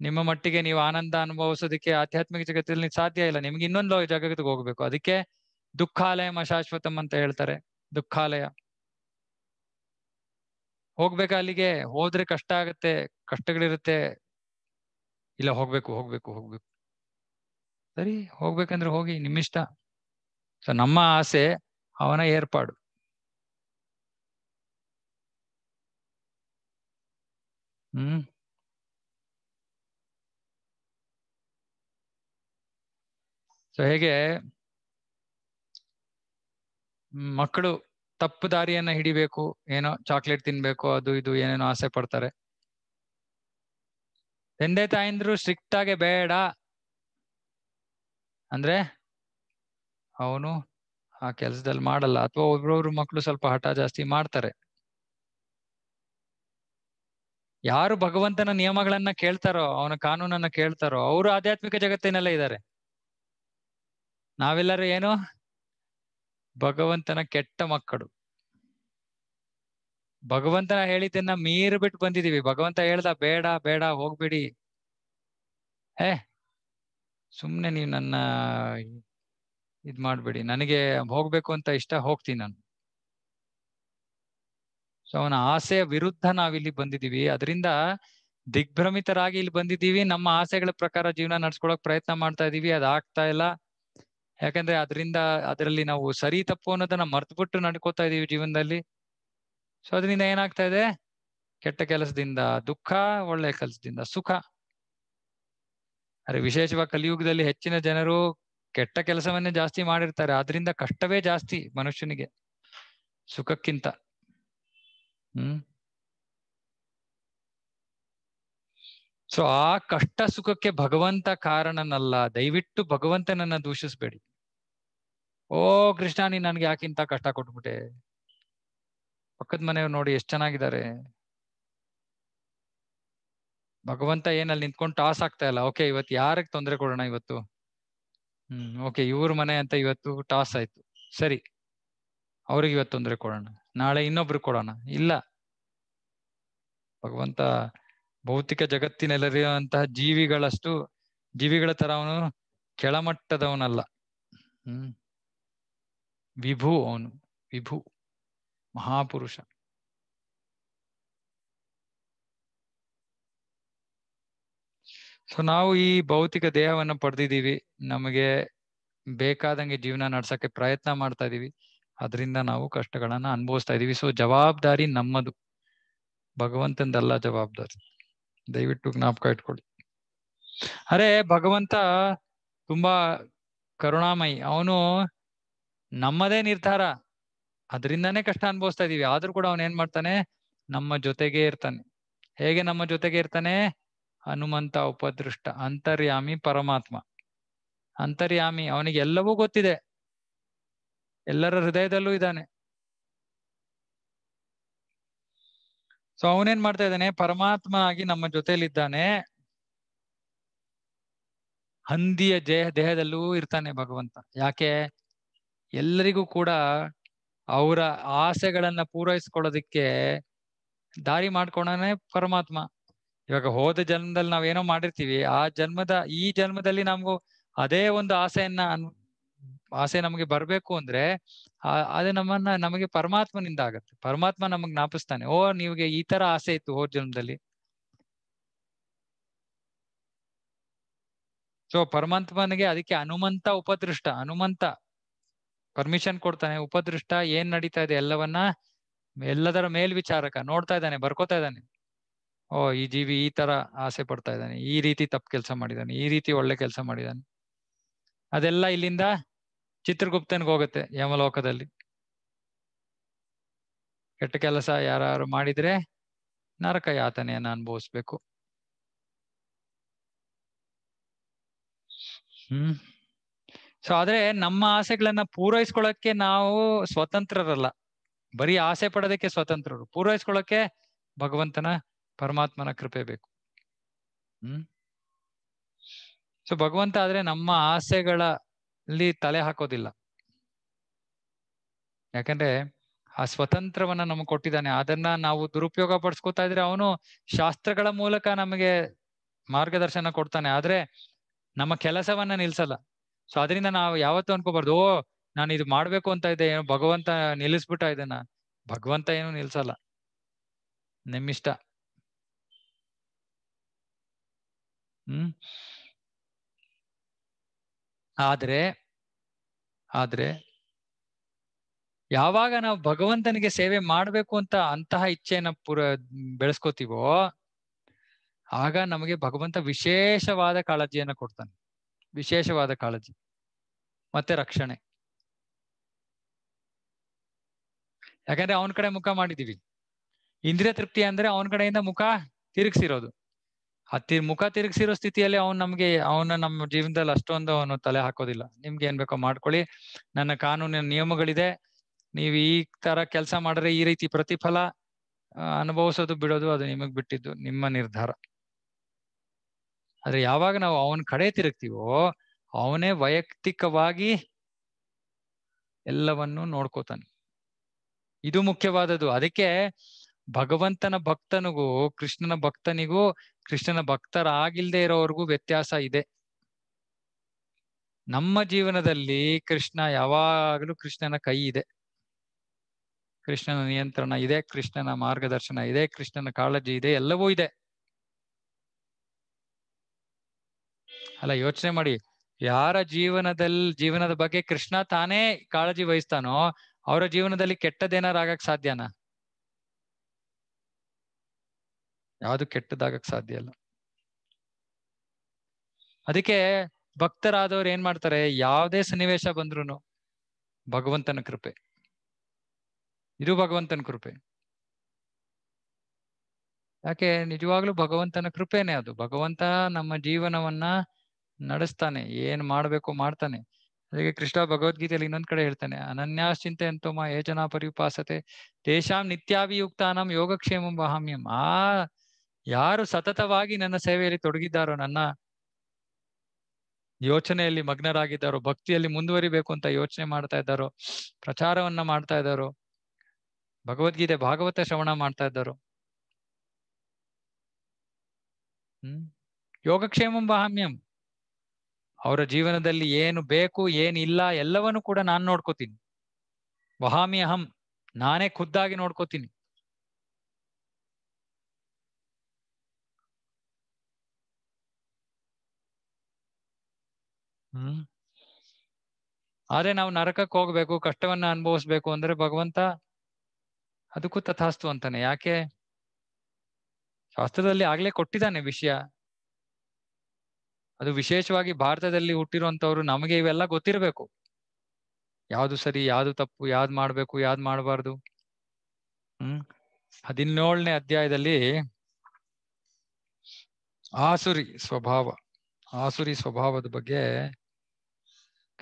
A: ನಿಮ್ಮ ಮಟ್ಟಿಗೆ ನೀವು ಆನಂದ ಅನುಭವಿಸೋದಕ್ಕೆ ಆಧ್ಯಾತ್ಮಿಕ ಜಗತ್ತಿನಲ್ಲಿ ಸಾಧ್ಯ ಇಲ್ಲ ನಿಮ್ಗೆ ಇನ್ನೊಂದು ಜಗತ್ತಿಗೆ ಹೋಗ್ಬೇಕು ಅದಕ್ಕೆ ದುಃಖಾಲಯ ಅಶಾಶ್ವತಂ ಅಂತ ಹೇಳ್ತಾರೆ ದುಃಖಾಲಯ ಹೋಗ್ಬೇಕು ಅಲ್ಲಿಗೆ ಹೋದ್ರೆ ಕಷ್ಟ ಆಗತ್ತೆ ಕಷ್ಟಗಳಿರುತ್ತೆ ಇಲ್ಲ ಹೋಗ್ಬೇಕು ಹೋಗ್ಬೇಕು ಹೋಗ್ಬೇಕು ಸರಿ ಹೋಗ್ಬೇಕಂದ್ರೆ ಹೋಗಿ ನಿಮ್ಮಿಷ್ಟ ಸೊ ನಮ್ಮ ಆಸೆ ಅವನ ಏರ್ಪಾಡು ಹ್ಮ್ ಸೊ ಹೇಗೆ ಮಕ್ಕಳು ತಪ್ಪು ದಾರಿಯನ್ನ ಹಿಡಿಬೇಕು ಏನೋ ಚಾಕ್ಲೇಟ್ ತಿನ್ಬೇಕು ಅದು ಇದು ಏನೇನೋ ಆಸೆ ಪಡ್ತಾರೆ ತಂದೆ ತಾಯಿಂದ್ರು ಸ್ಟ್ರಿಕ್ಟ್ ಆಗಿ ಬೇಡ ಅಂದ್ರೆ ಅವನು ಆ ಕೆಲಸದಲ್ಲಿ ಮಾಡಲ್ಲ ಅಥವಾ ಒಬ್ರೊಬ್ರು ಮಕ್ಕಳು ಸ್ವಲ್ಪ ಹಠ ಜಾಸ್ತಿ ಮಾಡ್ತಾರೆ ಯಾರು ಭಗವಂತನ ನಿಯಮಗಳನ್ನ ಕೇಳ್ತಾರೋ ಅವನ ಕಾನೂನನ್ನ ಕೇಳ್ತಾರೋ ಅವರು ಆಧ್ಯಾತ್ಮಿಕ ಜಗತ್ತಿನಲ್ಲೇ ಇದ್ದಾರೆ ನಾವೆಲ್ಲರೂ ಏನು ಭಗವಂತನ ಕೆಟ್ಟ ಮಕ್ಕಳು ಭಗವಂತನ ಹೇಳಿದ್ದನ್ನ ಮೀರ್ ಬಿಟ್ಟು ಬಂದಿದೀವಿ ಭಗವಂತ ಹೇಳ್ದ ಬೇಡ ಬೇಡ ಹೋಗ್ಬಿಡಿ ಏ ಸುಮ್ನೆ ನೀವು ನನ್ನ ಇದ್ ಮಾಡ್ಬಿಡಿ ನನಗೆ ಹೋಗ್ಬೇಕು ಅಂತ ಇಷ್ಟ ಹೋಗ್ತೀನಿ ನಾನು ಸೊ ಅವನ ಆಸೆಯ ವಿರುದ್ಧ ನಾವಿಲ್ಲಿ ಬಂದಿದೀವಿ ಅದರಿಂದ ದಿಗ್ಭ್ರಮಿತರಾಗಿ ಇಲ್ಲಿ ಬಂದಿದ್ದೀವಿ ನಮ್ಮ ಆಸೆಗಳ ಪ್ರಕಾರ ಜೀವನ ನಡ್ಸ್ಕೊಳಕ್ ಪ್ರಯತ್ನ ಮಾಡ್ತಾ ಇದೀವಿ ಅದಾಗ್ತಾ ಇಲ್ಲ ಯಾಕಂದ್ರೆ ಅದರಿಂದ ಅದರಲ್ಲಿ ನಾವು ಸರಿ ತಪ್ಪು ಅನ್ನೋದನ್ನ ಮರ್ತು ಬಿಟ್ಟು ನಡ್ಕೋತಾ ಇದೀವಿ ಜೀವನದಲ್ಲಿ ಸೊ ಅದರಿಂದ ಏನಾಗ್ತಾ ಇದೆ ಕೆಟ್ಟ ಕೆಲಸದಿಂದ ದುಃಖ ಒಳ್ಳೆ ಕೆಲಸದಿಂದ ಸುಖ ಅರೆ ವಿಶೇಷವಾಗಿ ಕಲಿಯುಗದಲ್ಲಿ ಹೆಚ್ಚಿನ ಜನರು ಕೆಟ್ಟ ಕೆಲಸವನ್ನೇ ಜಾಸ್ತಿ ಮಾಡಿರ್ತಾರೆ ಆದ್ರಿಂದ ಕಷ್ಟವೇ ಜಾಸ್ತಿ ಮನುಷ್ಯನಿಗೆ ಸುಖಕ್ಕಿಂತ ಹ್ಮ್ ಸೊ ಆ ಕಷ್ಟ ಸುಖಕ್ಕೆ ಭಗವಂತ ಕಾರಣನಲ್ಲ ದಯವಿಟ್ಟು ಭಗವಂತನನ್ನ ದೂಷಿಸಬೇಡಿ ಓ ಕೃಷ್ಣ ನೀನ್ ನನ್ಗೆ ಯಾಕಿಂತ ಕಷ್ಟ ಕೊಟ್ಬಿಟ್ಟೆ ಪಕ್ಕದ ಮನೆಯವ್ರು ನೋಡಿ ಎಷ್ಟ್ ಚೆನ್ನಾಗಿದ್ದಾರೆ ಭಗವಂತ ಏನಲ್ಲಿ ನಿಂತ್ಕೊಂಡು ಟಾಸ್ ಆಗ್ತಾ ಇಲ್ಲ ಓಕೆ ಇವತ್ತು ಯಾರಿಗೆ ತೊಂದರೆ ಕೊಡೋಣ ಇವತ್ತು ಹ್ಮ್ ಓಕೆ ಇವ್ರ ಮನೆ ಅಂತ ಇವತ್ತು ಟಾಸ್ ಆಯ್ತು ಸರಿ ಅವ್ರಿಗೆ ಇವತ್ತು ತೊಂದರೆ ಕೊಡೋಣ ನಾಳೆ ಇನ್ನೊಬ್ರು ಕೊಡೋಣ ಇಲ್ಲ ಭಗವಂತ ಭೌತಿಕ ಜಗತ್ತಿನಲ್ಲಿರುವಂತಹ ಜೀವಿಗಳಷ್ಟು ಜೀವಿಗಳ ತರ ಅವನು ಕೆಳಮಟ್ಟದವನಲ್ಲ ಹ್ಮ್ ವಿಭು ಅವನು ವಿಭು ಮಹಾಪುರುಷ ಸೊ ನಾವು ಈ ಭೌತಿಕ ದೇಹವನ್ನು ಪಡೆದಿದ್ದೀವಿ ನಮಗೆ ಬೇಕಾದಂಗೆ ಜೀವನ ನಡ್ಸಕ್ಕೆ ಪ್ರಯತ್ನ ಮಾಡ್ತಾ ಇದೀವಿ ಅದರಿಂದ ನಾವು ಕಷ್ಟಗಳನ್ನ ಅನುಭವಿಸ್ತಾ ಇದೀವಿ ಸೊ ಜವಾಬ್ದಾರಿ ನಮ್ಮದು ಭಗವಂತಂದಲ್ಲ ಜವಾಬ್ದಾರಿ ದಯವಿಟ್ಟು ಜ್ಞಾಪಕ ಇಟ್ಕೊಳ್ಳಿ ಅರೆ ಭಗವಂತ ತುಂಬಾ ಕರುಣಾಮಯಿ ಅವನು ನಮ್ಮದೇ ನಿರ್ಧಾರ ಅದರಿಂದಾನೇ ಕಷ್ಟ ಅನುಭವಿಸ್ತಾ ಇದ್ದೀವಿ ಆದ್ರೂ ಕೂಡ ಅವನ್ ಮಾಡ್ತಾನೆ ನಮ್ಮ ಜೊತೆಗೆ ಇರ್ತಾನೆ ಹೇಗೆ ನಮ್ಮ ಜೊತೆಗೆ ಇರ್ತಾನೆ ಹನುಮಂತ ಉಪದೃಷ್ಟ ಅಂತರ್ಯಾಮಿ ಪರಮಾತ್ಮ ಅಂತರ್ಯಾಮಿ ಅವನಿಗೆ ಎಲ್ಲವೂ ಗೊತ್ತಿದೆ ಎಲ್ಲರ ಹೃದಯದಲ್ಲೂ ಇದ್ದಾನೆ ಸೊ ಅವನೇನ್ ಮಾಡ್ತಾ ಇದ್ದಾನೆ ಪರಮಾತ್ಮ ಆಗಿ ನಮ್ಮ ಜೊತೆಯಲ್ಲಿದ್ದಾನೆ ಹಂದಿಯ ಜಯ ದೇಹದಲ್ಲೂ ಇರ್ತಾನೆ ಭಗವಂತ ಯಾಕೆ ಎಲ್ಲರಿಗೂ ಕೂಡ ಅವರ ಆಸೆಗಳನ್ನ ಪೂರೈಸ್ಕೊಳ್ಳೋದಕ್ಕೆ ದಾರಿ ಮಾಡ್ಕೊಳನೇ ಪರಮಾತ್ಮ ಇವಾಗ ಹೋದ ಜನ್ಮದಲ್ಲಿ ನಾವೇನೋ ಮಾಡಿರ್ತೀವಿ ಆ ಜನ್ಮದ ಈ ಜನ್ಮದಲ್ಲಿ ನಮಗೂ ಅದೇ ಒಂದು ಆಸೆಯನ್ನ ಆಸೆ ನಮಗೆ ಬರ್ಬೇಕು ಅಂದ್ರೆ ಅದು ನಮ್ಮನ್ನ ನಮಗೆ ಪರಮಾತ್ಮನಿಂದ ಆಗತ್ತೆ ಪರಮಾತ್ಮ ನಮಗ್ ಜ್ಞಾಪಿಸ್ತಾನೆ ಓ ನಿಮಗೆ ಈ ತರ ಆಸೆ ಇತ್ತು ಹೋದ ಜನ್ಮದಲ್ಲಿ ಸೊ ಪರಮಾತ್ಮನಿಗೆ ಅದಕ್ಕೆ ಹನುಮಂತ ಉಪದೃಷ್ಟ ಹನುಮಂತ ಪರ್ಮಿಷನ್ ಕೊಡ್ತಾನೆ ಉಪದೃಷ್ಟ ಏನ್ ನಡೀತಾ ಇದೆ ಎಲ್ಲವನ್ನ ಎಲ್ಲದರ ಮೇಲ್ವಿಚಾರಕ ನೋಡ್ತಾ ಇದ್ದಾನೆ ಬರ್ಕೋತಾ ಇದ್ದಾನೆ ಓ ಈ ಜೀವಿ ಈ ತರ ಆಸೆ ಪಡ್ತಾ ಇದ್ದಾನೆ ಈ ರೀತಿ ತಪ್ಪು ಕೆಲಸ ಮಾಡಿದಾನೆ ಈ ರೀತಿ ಒಳ್ಳೆ ಕೆಲಸ ಮಾಡಿದಾನೆ ಅದೆಲ್ಲ ಇಲ್ಲಿಂದ ಚಿತ್ರಗುಪ್ತನ್ಗೆ ಹೋಗುತ್ತೆ ಯಮಲೋಕದಲ್ಲಿ ಕೆಟ್ಟ ಕೆಲಸ ಯಾರು ಮಾಡಿದ್ರೆ ನರಕ ಯಾತನೆಯನ್ನ ಅನುಭವಿಸ್ಬೇಕು ಹ್ಮ್ ಸೊ ಆದ್ರೆ ನಮ್ಮ ಆಸೆಗಳನ್ನ ಪೂರೈಸ್ಕೊಳಕ್ಕೆ ನಾವು ಸ್ವತಂತ್ರರಲ್ಲ ಬರೀ ಆಸೆ ಪಡೋದಕ್ಕೆ ಸ್ವತಂತ್ರರು ಪೂರೈಸ್ಕೊಳಕ್ಕೆ ಭಗವಂತನ ಪರಮಾತ್ಮನ ಕೃಪೆ ಬೇಕು ಹ್ಮ್ ಸೊ ಭಗವಂತ ಆದ್ರೆ ನಮ್ಮ ಆಸೆಗಳಲ್ಲಿ ತಲೆ ಹಾಕೋದಿಲ್ಲ ಯಾಕಂದ್ರೆ ಆ ಸ್ವತಂತ್ರವನ್ನ ನಮ್ಗೆ ಕೊಟ್ಟಿದ್ದಾನೆ ಅದನ್ನ ನಾವು ದುರುಪಯೋಗ ಪಡಿಸ್ಕೊತಾ ಇದ್ರೆ ಅವನು ಶಾಸ್ತ್ರಗಳ ಮೂಲಕ ನಮಗೆ ಮಾರ್ಗದರ್ಶನ ಕೊಡ್ತಾನೆ ಆದ್ರೆ ನಮ್ಮ ಕೆಲಸವನ್ನ ನಿಲ್ಸಲ್ಲ ಸೊ ಅದರಿಂದ ನಾವು ಯಾವತ್ತೂ ಅನ್ಕೋಬಾರ್ದು ಓ ನಾನು ಇದು ಮಾಡ್ಬೇಕು ಅಂತ ಇದೆ ಏನೋ ಭಗವಂತ ನಿಲ್ಲಿಸ್ಬಿಟ್ಟ ಇದನ್ನ ಭಗವಂತ ಏನು ನಿಲ್ಸಲ್ಲ ನಿಮ್ಮಿಷ್ಟ ಹ್ಮ್ ಆದ್ರೆ ಆದ್ರೆ ಯಾವಾಗ ನಾವು ಭಗವಂತನಿಗೆ ಸೇವೆ ಮಾಡ್ಬೇಕು ಅಂತ ಅಂತಹ ಇಚ್ಛೆಯನ್ನ ಪುರ ಬೆಳೆಸ್ಕೋತೀವೋ ಆಗ ನಮಗೆ ಭಗವಂತ ವಿಶೇಷವಾದ ಕಾಳಜಿಯನ್ನ ಕೊಡ್ತಾನೆ ವಿಶೇಷವಾದ ಕಾಳಜಿ ಮತ್ತೆ ರಕ್ಷಣೆ ಯಾಕಂದ್ರೆ ಅವನ ಕಡೆ ಮುಖ ಮಾಡಿದೀವಿ ಇಂದ್ರಿಯ ತೃಪ್ತಿ ಅಂದ್ರೆ ಅವನ ಕಡೆಯಿಂದ ಮುಖ ತಿರುಗಿಸಿರೋದು ಹತ್ತಿ ಮುಖ ತಿರುಗಿಸಿರೋ ಸ್ಥಿತಿಯಲ್ಲಿ ಅವನ್ ನಮ್ಗೆ ಅವನ ನಮ್ಮ ಜೀವನದಲ್ಲಿ ಅಷ್ಟೊಂದು ಅವನು ತಲೆ ಹಾಕೋದಿಲ್ಲ ನಿಮ್ಗೆ ಏನ್ ಬೇಕೋ ಮಾಡ್ಕೊಳ್ಳಿ ನನ್ನ ಕಾನೂನಿನ ನಿಯಮಗಳಿದೆ ನೀವು ಈ ತರ ಕೆಲಸ ಮಾಡಿದ್ರೆ ಈ ರೀತಿ ಪ್ರತಿಫಲ ಅನುಭವಿಸೋದು ಬಿಡೋದು ಅದು ನಿಮಗ್ ಬಿಟ್ಟಿದ್ದು ನಿಮ್ಮ ನಿರ್ಧಾರ ಆದ್ರೆ ಯಾವಾಗ ನಾವು ಅವನ ಕಡೆ ತಿರುಗ್ತೀವೋ ಅವನೇ ವೈಯಕ್ತಿಕವಾಗಿ ಎಲ್ಲವನ್ನೂ ನೋಡ್ಕೋತಾನೆ ಇದು ಮುಖ್ಯವಾದದ್ದು ಅದಕ್ಕೆ ಭಗವಂತನ ಭಕ್ತನಿಗೂ ಕೃಷ್ಣನ ಭಕ್ತನಿಗೂ ಕೃಷ್ಣನ ಭಕ್ತರಾಗಿಲ್ದೇ ಇರೋವರೆಗೂ ವ್ಯತ್ಯಾಸ ಇದೆ ನಮ್ಮ ಜೀವನದಲ್ಲಿ ಕೃಷ್ಣ ಯಾವಾಗಲೂ ಕೃಷ್ಣನ ಕೈ ಇದೆ ಕೃಷ್ಣನ ನಿಯಂತ್ರಣ ಇದೆ ಕೃಷ್ಣನ ಮಾರ್ಗದರ್ಶನ ಇದೆ ಕೃಷ್ಣನ ಕಾಳಜಿ ಇದೆ ಎಲ್ಲವೂ ಇದೆ ಅಲ್ಲ ಯೋಚನೆ ಮಾಡಿ ಯಾರ ಜೀವನದಲ್ಲಿ ಜೀವನದ ಬಗ್ಗೆ ಕೃಷ್ಣ ತಾನೇ ಕಾಳಜಿ ವಹಿಸ್ತಾನೋ ಅವರ ಜೀವನದಲ್ಲಿ ಕೆಟ್ಟದೇನಾರ ಆಗಕ್ ಸಾಧ್ಯನಾ ಯಾವುದು ಕೆಟ್ಟದಾಗಕ್ ಸಾಧ್ಯ ಅಲ್ಲ ಅದಕ್ಕೆ ಭಕ್ತರಾದವ್ರು ಏನ್ ಮಾಡ್ತಾರೆ ಯಾವುದೇ ಸನ್ನಿವೇಶ ಬಂದ್ರು ಭಗವಂತನ ಕೃಪೆ ಇದು ಭಗವಂತನ ಕೃಪೆ ಯಾಕೆ ನಿಜವಾಗ್ಲೂ ಭಗವಂತನ ಕೃಪೆನೆ ಅದು ಭಗವಂತ ನಮ್ಮ ಜೀವನವನ್ನ ನಡೆಸ್ತಾನೆ ಏನ್ ಮಾಡ್ಬೇಕು ಮಾಡ್ತಾನೆ ಅದಕ್ಕೆ ಕೃಷ್ಣ ಭಗವದ್ಗೀತೆಯಲ್ಲಿ ಇನ್ನೊಂದ್ ಕಡೆ ಹೇಳ್ತಾನೆ ಅನನ್ಯಾಶ್ಚಿಂತೆ ಅಂತೋಮ ಯೋಜನಾ ಪರಿಪಾಸತೆ ನಿತ್ಯಾಭಿಯುಕ್ತ ನಿತ್ಯಾಭಿಯುಕ್ತಾನಂ ಯೋಗಕ್ಷೇಮಂ ವಹಾಮ್ಯಂ ಆ ಯಾರು ಸತತವಾಗಿ ನನ್ನ ಸೇವೆಯಲ್ಲಿ ತೊಡಗಿದ್ದಾರೋ ನನ್ನ ಯೋಚನೆಯಲ್ಲಿ ಮಗ್ನರಾಗಿದ್ದಾರೋ ಭಕ್ತಿಯಲ್ಲಿ ಮುಂದುವರಿಬೇಕು ಅಂತ ಯೋಚನೆ ಮಾಡ್ತಾ ಇದ್ದಾರೋ ಪ್ರಚಾರವನ್ನ ಮಾಡ್ತಾ ಇದ್ದಾರೋ ಭಗವದ್ಗೀತೆ ಭಾಗವತ ಶ್ರವಣ ಮಾಡ್ತಾ ಇದ್ದಾರೋ ಹ್ಮ್ ಯೋಗಕ್ಷೇಮಂ ಹಾಮ್ಯಂ ಅವರ ಜೀವನದಲ್ಲಿ ಏನು ಬೇಕು ಏನಿಲ್ಲ ಎಲ್ಲವನ್ನು ಕೂಡ ನಾನು ನೋಡ್ಕೋತೀನಿ ವಹಾಮಿ ಅಹಂ ನಾನೇ ಖುದ್ದಾಗಿ ನೋಡ್ಕೋತೀನಿ ಹ್ಮ್ ಆದ್ರೆ ನಾವು ನರಕಕ್ಕೆ ಹೋಗ್ಬೇಕು ಕಷ್ಟವನ್ನ ಅನುಭವಿಸ್ಬೇಕು ಅಂದ್ರೆ ಭಗವಂತ ಅದಕ್ಕೂ ತಥಾಸ್ತು ಅಂತಾನೆ ಯಾಕೆ ಶಾಸ್ತ್ರದಲ್ಲಿ ಆಗ್ಲೇ ಕೊಟ್ಟಿದ್ದಾನೆ ವಿಷಯ ಅದು ವಿಶೇಷವಾಗಿ ಭಾರತದಲ್ಲಿ ಹುಟ್ಟಿರುವಂತವ್ರು ನಮಗೆ ಇವೆಲ್ಲ ಗೊತ್ತಿರಬೇಕು ಯಾವ್ದು ಸರಿ ಯಾವ್ದು ತಪ್ಪು ಯಾವ್ದು ಮಾಡ್ಬೇಕು ಯಾವ್ದು ಮಾಡಬಾರ್ದು ಹ್ಮ್ ಹದಿನೇಳನೇ ಅಧ್ಯಾಯದಲ್ಲಿ ಆಸುರಿ ಸ್ವಭಾವ ಆಸುರಿ ಸ್ವಭಾವದ ಬಗ್ಗೆ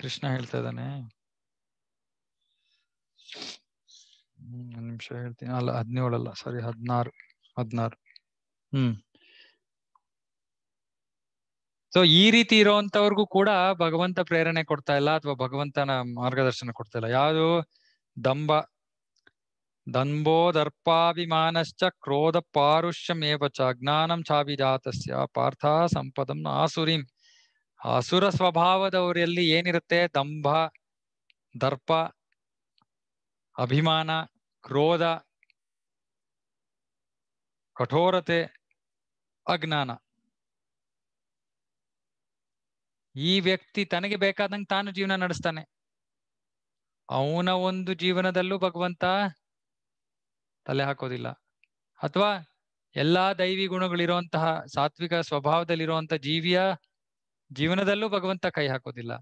A: ಕೃಷ್ಣ ಹೇಳ್ತಾ ಇದ್ದಾನೆ ಹ್ಮ್ ನಿಮಿಷ ಹೇಳ್ತೀನಿ ಅಲ್ಲ ಹದಿನೇಳಲ್ಲ ಸಾರಿ ಹದಿನಾರು ಹದಿನಾರು ಹ್ಮ್ ಸೊ ಈ ರೀತಿ ಇರುವಂತವ್ರಿಗೂ ಕೂಡ ಭಗವಂತ ಪ್ರೇರಣೆ ಕೊಡ್ತಾ ಇಲ್ಲ ಅಥವಾ ಭಗವಂತನ ಮಾರ್ಗದರ್ಶನ ಕೊಡ್ತಾ ಇಲ್ಲ ಯಾವುದು ದಂಬ ದರ್ಪಾಭಿಮಾನಶ್ಚ ಕ್ರೋಧ ಚ ಜ್ಞಾನಂ ಚಾಭಿಜಾತಸ್ಯ ಪಾರ್ಥ ಸಂಪದಂ ಆಸುರಿಂ ಆಸುರ ಸ್ವಭಾವದವರಲ್ಲಿ ಏನಿರುತ್ತೆ ದಂಭ ದರ್ಪ ಅಭಿಮಾನ ಕ್ರೋಧ ಕಠೋರತೆ ಅಜ್ಞಾನ ಈ ವ್ಯಕ್ತಿ ತನಗೆ ಬೇಕಾದಂಗೆ ತಾನು ಜೀವನ ನಡೆಸ್ತಾನೆ ಅವನ ಒಂದು ಜೀವನದಲ್ಲೂ ಭಗವಂತ ತಲೆ ಹಾಕೋದಿಲ್ಲ ಅಥವಾ ಎಲ್ಲಾ ದೈವಿ ಗುಣಗಳಿರುವಂತಹ ಸಾತ್ವಿಕ ಸ್ವಭಾವದಲ್ಲಿರುವಂತಹ ಜೀವಿಯ ಜೀವನದಲ್ಲೂ ಭಗವಂತ ಕೈ ಹಾಕೋದಿಲ್ಲ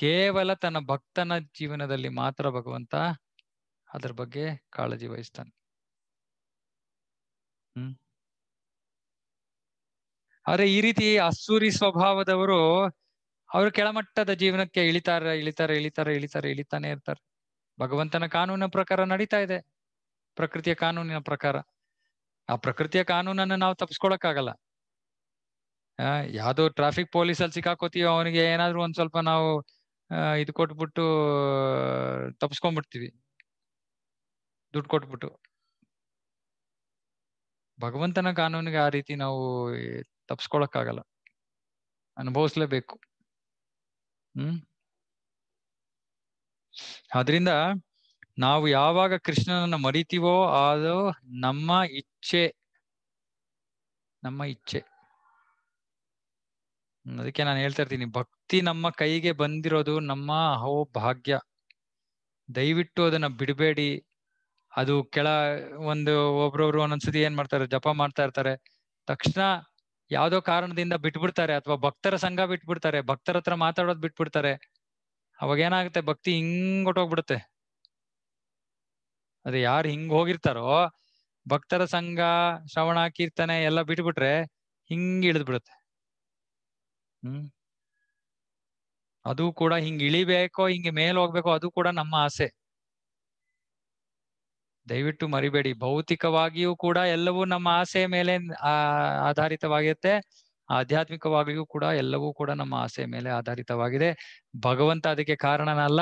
A: ಕೇವಲ ತನ್ನ ಭಕ್ತನ ಜೀವನದಲ್ಲಿ ಮಾತ್ರ ಭಗವಂತ ಅದರ ಬಗ್ಗೆ ಕಾಳಜಿ ವಹಿಸ್ತಾನೆ ಹ್ಮ್ ಆದ್ರೆ ಈ ರೀತಿ ಅಸೂರಿ ಸ್ವಭಾವದವರು ಅವರು ಕೆಳಮಟ್ಟದ ಜೀವನಕ್ಕೆ ಇಳಿತಾರ ಇಳಿತಾರ ಇಳಿತಾರ ಇಳಿತಾರ ಇಳಿತಾನೆ ಇರ್ತಾರೆ ಭಗವಂತನ ಕಾನೂನಿನ ಪ್ರಕಾರ ನಡೀತಾ ಇದೆ ಪ್ರಕೃತಿಯ ಕಾನೂನಿನ ಪ್ರಕಾರ ಆ ಪ್ರಕೃತಿಯ ಕಾನೂನನ್ನು ನಾವು ತಪ್ಪಿಸ್ಕೊಳಕ್ಕಾಗಲ್ಲ ಆ ಯಾವ್ದೋ ಟ್ರಾಫಿಕ್ ಪೊಲೀಸ್ ಅಲ್ಲಿ ಸಿಕ್ಕಾಕೋತೀವೋ ಅವನಿಗೆ ಏನಾದ್ರು ಒಂದ್ ಸ್ವಲ್ಪ ನಾವು ಇದು ಕೊಟ್ಬಿಟ್ಟು ತಪ್ಪಿಸ್ಕೊಂಡ್ಬಿಡ್ತೀವಿ ದುಡ್ಡು ಕೊಟ್ಬಿಟ್ಟು ಭಗವಂತನ ಕಾನೂನಿಗೆ ಆ ರೀತಿ ನಾವು ಆಗಲ್ಲ ಅನುಭವಿಸ್ಲೇಬೇಕು ಹ್ಮ್ ಆದ್ರಿಂದ ನಾವು ಯಾವಾಗ ಕೃಷ್ಣನನ್ನ ಮರಿತೀವೋ ಅದು ನಮ್ಮ ಇಚ್ಛೆ ನಮ್ಮ ಇಚ್ಛೆ ಅದಕ್ಕೆ ನಾನು ಹೇಳ್ತಾ ಇರ್ತೀನಿ ಭಕ್ತಿ ನಮ್ಮ ಕೈಗೆ ಬಂದಿರೋದು ನಮ್ಮ ಅಹೋ ಭಾಗ್ಯ ದಯವಿಟ್ಟು ಅದನ್ನ ಬಿಡಬೇಡಿ ಅದು ಕೆಳ ಒಂದು ಒಬ್ರೊಬ್ರು ಒಂದೊಂದ್ಸತಿ ಏನ್ ಮಾಡ್ತಾರೆ ಜಪ ಮಾಡ್ತಾ ಇರ್ತಾರೆ ತಕ್ಷಣ ಯಾವ್ದೋ ಕಾರಣದಿಂದ ಬಿಟ್ಬಿಡ್ತಾರೆ ಅಥವಾ ಭಕ್ತರ ಸಂಘ ಬಿಟ್ಬಿಡ್ತಾರೆ ಭಕ್ತರ ಹತ್ರ ಮಾತಾಡೋದ್ ಬಿಟ್ಬಿಡ್ತಾರೆ ಅವಾಗ ಏನಾಗುತ್ತೆ ಭಕ್ತಿ ಹಿಂಗೊಟ್ಟೋಗ್ಬಿಡುತ್ತೆ ಅದೇ ಯಾರು ಹಿಂಗ್ ಹೋಗಿರ್ತಾರೋ ಭಕ್ತರ ಸಂಘ ಶ್ರವಣ ಕೀರ್ತನೆ ಎಲ್ಲ ಬಿಟ್ಬಿಟ್ರೆ ಹಿಂಗ್ ಇಳಿದ್ ಬಿಡುತ್ತೆ ಹ್ಮ್ ಅದು ಕೂಡ ಹಿಂಗ್ ಇಳಿಬೇಕೋ ಹಿಂಗೆ ಮೇಲ್ ಹೋಗ್ಬೇಕೋ ಅದು ಕೂಡ ನಮ್ಮ ಆಸೆ ದಯವಿಟ್ಟು ಮರಿಬೇಡಿ ಭೌತಿಕವಾಗಿಯೂ ಕೂಡ ಎಲ್ಲವೂ ನಮ್ಮ ಆಸೆ ಮೇಲೆ ಆಧಾರಿತವಾಗಿರುತ್ತೆ ಆಧ್ಯಾತ್ಮಿಕವಾಗಿಯೂ ಕೂಡ ಎಲ್ಲವೂ ಕೂಡ ನಮ್ಮ ಆಸೆ ಮೇಲೆ ಆಧಾರಿತವಾಗಿದೆ ಭಗವಂತ ಅದಕ್ಕೆ ಕಾರಣನಲ್ಲ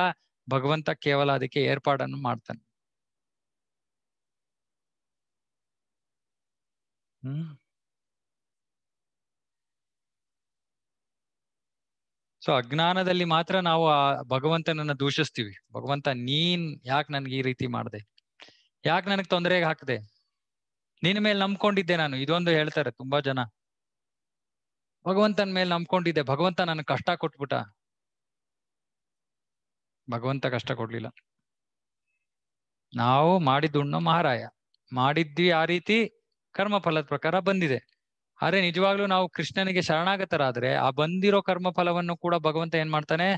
A: ಭಗವಂತ ಕೇವಲ ಅದಕ್ಕೆ ಏರ್ಪಾಡನ್ನು ಮಾಡ್ತಾನೆ ಹ್ಮ್ ಸೊ ಅಜ್ಞಾನದಲ್ಲಿ ಮಾತ್ರ ನಾವು ಆ ಭಗವಂತನನ್ನ ದೂಷಿಸ್ತೀವಿ ಭಗವಂತ ನೀನ್ ಯಾಕೆ ನನ್ಗೆ ಈ ರೀತಿ ಮಾಡಿದೆ ಯಾಕೆ ನನಗ್ ತೊಂದರೆಗೆ ಹಾಕದೆ ನಿನ್ ಮೇಲೆ ನಂಬ್ಕೊಂಡಿದ್ದೆ ನಾನು ಇದೊಂದು ಹೇಳ್ತಾರೆ ತುಂಬಾ ಜನ ಭಗವಂತನ ಮೇಲೆ ನಂಬ್ಕೊಂಡಿದ್ದೆ ಭಗವಂತ ನನಗೆ ಕಷ್ಟ ಕೊಟ್ಬಿಟ ಭಗವಂತ ಕಷ್ಟ ಕೊಡ್ಲಿಲ್ಲ ನಾವು ಮಾಡಿದ್ದು ಮಹಾರಾಯ ಮಾಡಿದ್ವಿ ಆ ರೀತಿ ಕರ್ಮಫಲದ ಪ್ರಕಾರ ಬಂದಿದೆ ಆದ್ರೆ ನಿಜವಾಗ್ಲೂ ನಾವು ಕೃಷ್ಣನಿಗೆ ಶರಣಾಗತರಾದ್ರೆ ಆ ಬಂದಿರೋ ಕರ್ಮ ಫಲವನ್ನು ಕೂಡ ಭಗವಂತ ಏನ್ ಮಾಡ್ತಾನೆ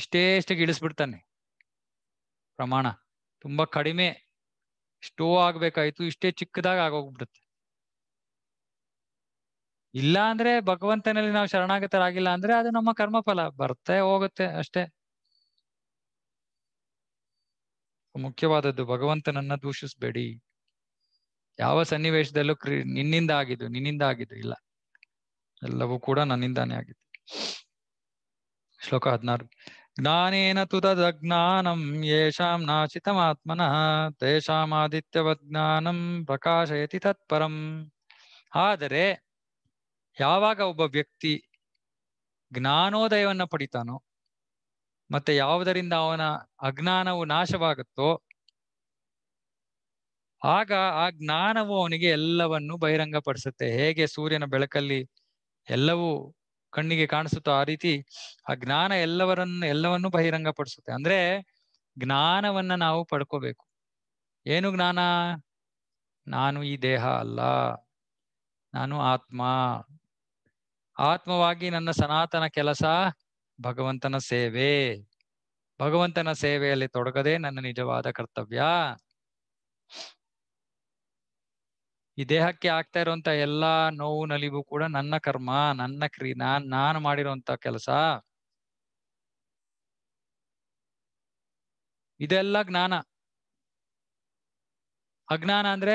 A: ಇಷ್ಟೇ ಇಷ್ಟಕ್ಕೆ ಇಳಿಸ್ಬಿಡ್ತಾನೆ ಪ್ರಮಾಣ ತುಂಬಾ ಕಡಿಮೆ ಸ್ಟೋ ಆಗ್ಬೇಕಾಯ್ತು ಇಷ್ಟೇ ಚಿಕ್ಕದಾಗ ಆಗೋಗ್ಬಿಡುತ್ತೆ ಇಲ್ಲ ಅಂದ್ರೆ ಭಗವಂತನಲ್ಲಿ ನಾವು ಶರಣಾಗತರಾಗಿಲ್ಲ ಅಂದ್ರೆ ಅದು ನಮ್ಮ ಕರ್ಮಫಲ ಬರ್ತೆ ಹೋಗುತ್ತೆ ಅಷ್ಟೇ ಮುಖ್ಯವಾದದ್ದು ಭಗವಂತನನ್ನ ದೂಷಿಸ್ಬೇಡಿ ಯಾವ ಸನ್ನಿವೇಶದಲ್ಲೂ ಕ್ರಿ ನಿನ್ನಿಂದ ಆಗಿದ್ದು ನಿನ್ನಿಂದ ಆಗಿದ್ದು ಇಲ್ಲ ಎಲ್ಲವೂ ಕೂಡ ನನ್ನಿಂದಾನೇ ಆಗಿದ್ದು ಶ್ಲೋಕ ಹದಿನಾರು ಜ್ಞಾನೇನ ತುದಜ್ಞಾನಂ ನಾಶಿತಮಾತ್ಮನಃ ಆದಿತ್ಯವಜ್ಞಾನಂ ಪ್ರಕಾಶಯತಿ ತತ್ಪರಂ ಆದರೆ ಯಾವಾಗ ಒಬ್ಬ ವ್ಯಕ್ತಿ ಜ್ಞಾನೋದಯವನ್ನು ಪಡಿತಾನೋ ಮತ್ತೆ ಯಾವುದರಿಂದ ಅವನ ಅಜ್ಞಾನವು ನಾಶವಾಗುತ್ತೋ ಆಗ ಆ ಜ್ಞಾನವು ಅವನಿಗೆ ಎಲ್ಲವನ್ನು ಬಹಿರಂಗಪಡಿಸುತ್ತೆ ಹೇಗೆ ಸೂರ್ಯನ ಬೆಳಕಲ್ಲಿ ಎಲ್ಲವೂ ಕಣ್ಣಿಗೆ ಕಾಣಿಸುತ್ತೋ ಆ ರೀತಿ ಆ ಜ್ಞಾನ ಎಲ್ಲವರನ್ನು ಎಲ್ಲವನ್ನೂ ಬಹಿರಂಗಪಡಿಸುತ್ತೆ ಅಂದ್ರೆ ಜ್ಞಾನವನ್ನ ನಾವು ಪಡ್ಕೋಬೇಕು ಏನು ಜ್ಞಾನ ನಾನು ಈ ದೇಹ ಅಲ್ಲ ನಾನು ಆತ್ಮ ಆತ್ಮವಾಗಿ ನನ್ನ ಸನಾತನ ಕೆಲಸ ಭಗವಂತನ ಸೇವೆ ಭಗವಂತನ ಸೇವೆಯಲ್ಲಿ ತೊಡಗದೆ ನನ್ನ ನಿಜವಾದ ಕರ್ತವ್ಯ ಈ ದೇಹಕ್ಕೆ ಆಗ್ತಾ ಇರುವಂತ ಎಲ್ಲಾ ನೋವು ನಲಿವು ಕೂಡ ನನ್ನ ಕರ್ಮ ನನ್ನ ಕ್ರಿ ನಾನ್ ನಾನು ಮಾಡಿರುವಂತ ಕೆಲಸ ಇದೆಲ್ಲ ಜ್ಞಾನ ಅಜ್ಞಾನ ಅಂದ್ರೆ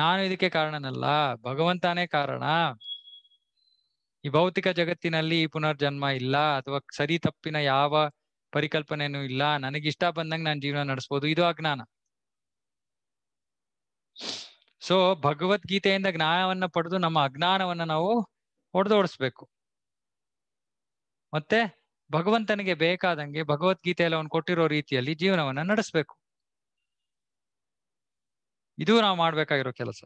A: ನಾನು ಇದಕ್ಕೆ ಕಾರಣನಲ್ಲ ಭಗವಂತನೇ ಕಾರಣ ಈ ಭೌತಿಕ ಜಗತ್ತಿನಲ್ಲಿ ಈ ಪುನರ್ಜನ್ಮ ಇಲ್ಲ ಅಥವಾ ಸರಿ ತಪ್ಪಿನ ಯಾವ ಪರಿಕಲ್ಪನೆಯೂ ಇಲ್ಲ ನನಗಿಷ್ಟ ಬಂದಂಗೆ ನಾನು ಜೀವನ ನಡೆಸ್ಬೋದು ಇದು ಅಜ್ಞಾನ ಸೊ ಭಗವದ್ಗೀತೆಯಿಂದ ಜ್ಞಾನವನ್ನ ಪಡೆದು ನಮ್ಮ ಅಜ್ಞಾನವನ್ನ ನಾವು ಹೊಡೆದೋಡಿಸ್ಬೇಕು ಮತ್ತೆ ಭಗವಂತನಿಗೆ ಬೇಕಾದಂಗೆ ಭಗವದ್ಗೀತೆಯಲ್ಲಿ ಅವನು ಕೊಟ್ಟಿರೋ ರೀತಿಯಲ್ಲಿ ಜೀವನವನ್ನ ನಡೆಸ್ಬೇಕು ಇದು ನಾವು ಮಾಡ್ಬೇಕಾಗಿರೋ ಕೆಲಸ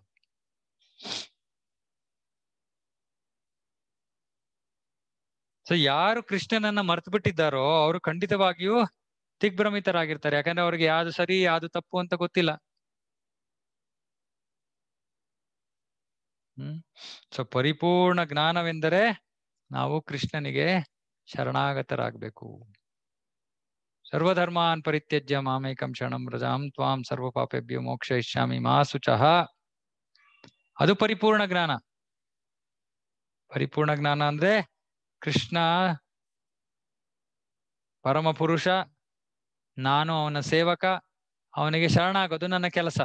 A: ಸೊ ಯಾರು ಕೃಷ್ಣನನ್ನ ಮರ್ತು ಬಿಟ್ಟಿದ್ದಾರೋ ಅವರು ಖಂಡಿತವಾಗಿಯೂ ದಿಗ್ಭ್ರಮಿತರಾಗಿರ್ತಾರೆ ಯಾಕಂದ್ರೆ ಅವ್ರಿಗೆ ಯಾವ್ದು ಸರಿ ಯಾವ್ದು ತಪ್ಪು ಅಂತ ಗೊತ್ತಿಲ್ಲ ಸೊ ಪರಿಪೂರ್ಣ ಜ್ಞಾನವೆಂದರೆ ನಾವು ಕೃಷ್ಣನಿಗೆ ಶರಣಾಗತರಾಗಬೇಕು ಸರ್ವಧರ್ಮಾನ್ ಪರಿತ್ಯಜ್ಯ ಮಾಮೇಕಂ ಶರಣಂ ರಜಾಂ ತ್ವಾಂ ಸರ್ವ ಪಾಪೆಭ್ಯೋ ಮೋಕ್ಷ ಇಷ್ಯಾಮಿ ಮಾ ಅದು ಪರಿಪೂರ್ಣ ಜ್ಞಾನ ಪರಿಪೂರ್ಣ ಜ್ಞಾನ ಅಂದ್ರೆ ಕೃಷ್ಣ ಪರಮ ಪುರುಷ ನಾನು ಅವನ ಸೇವಕ ಅವನಿಗೆ ಶರಣಾಗೋದು ನನ್ನ ಕೆಲಸ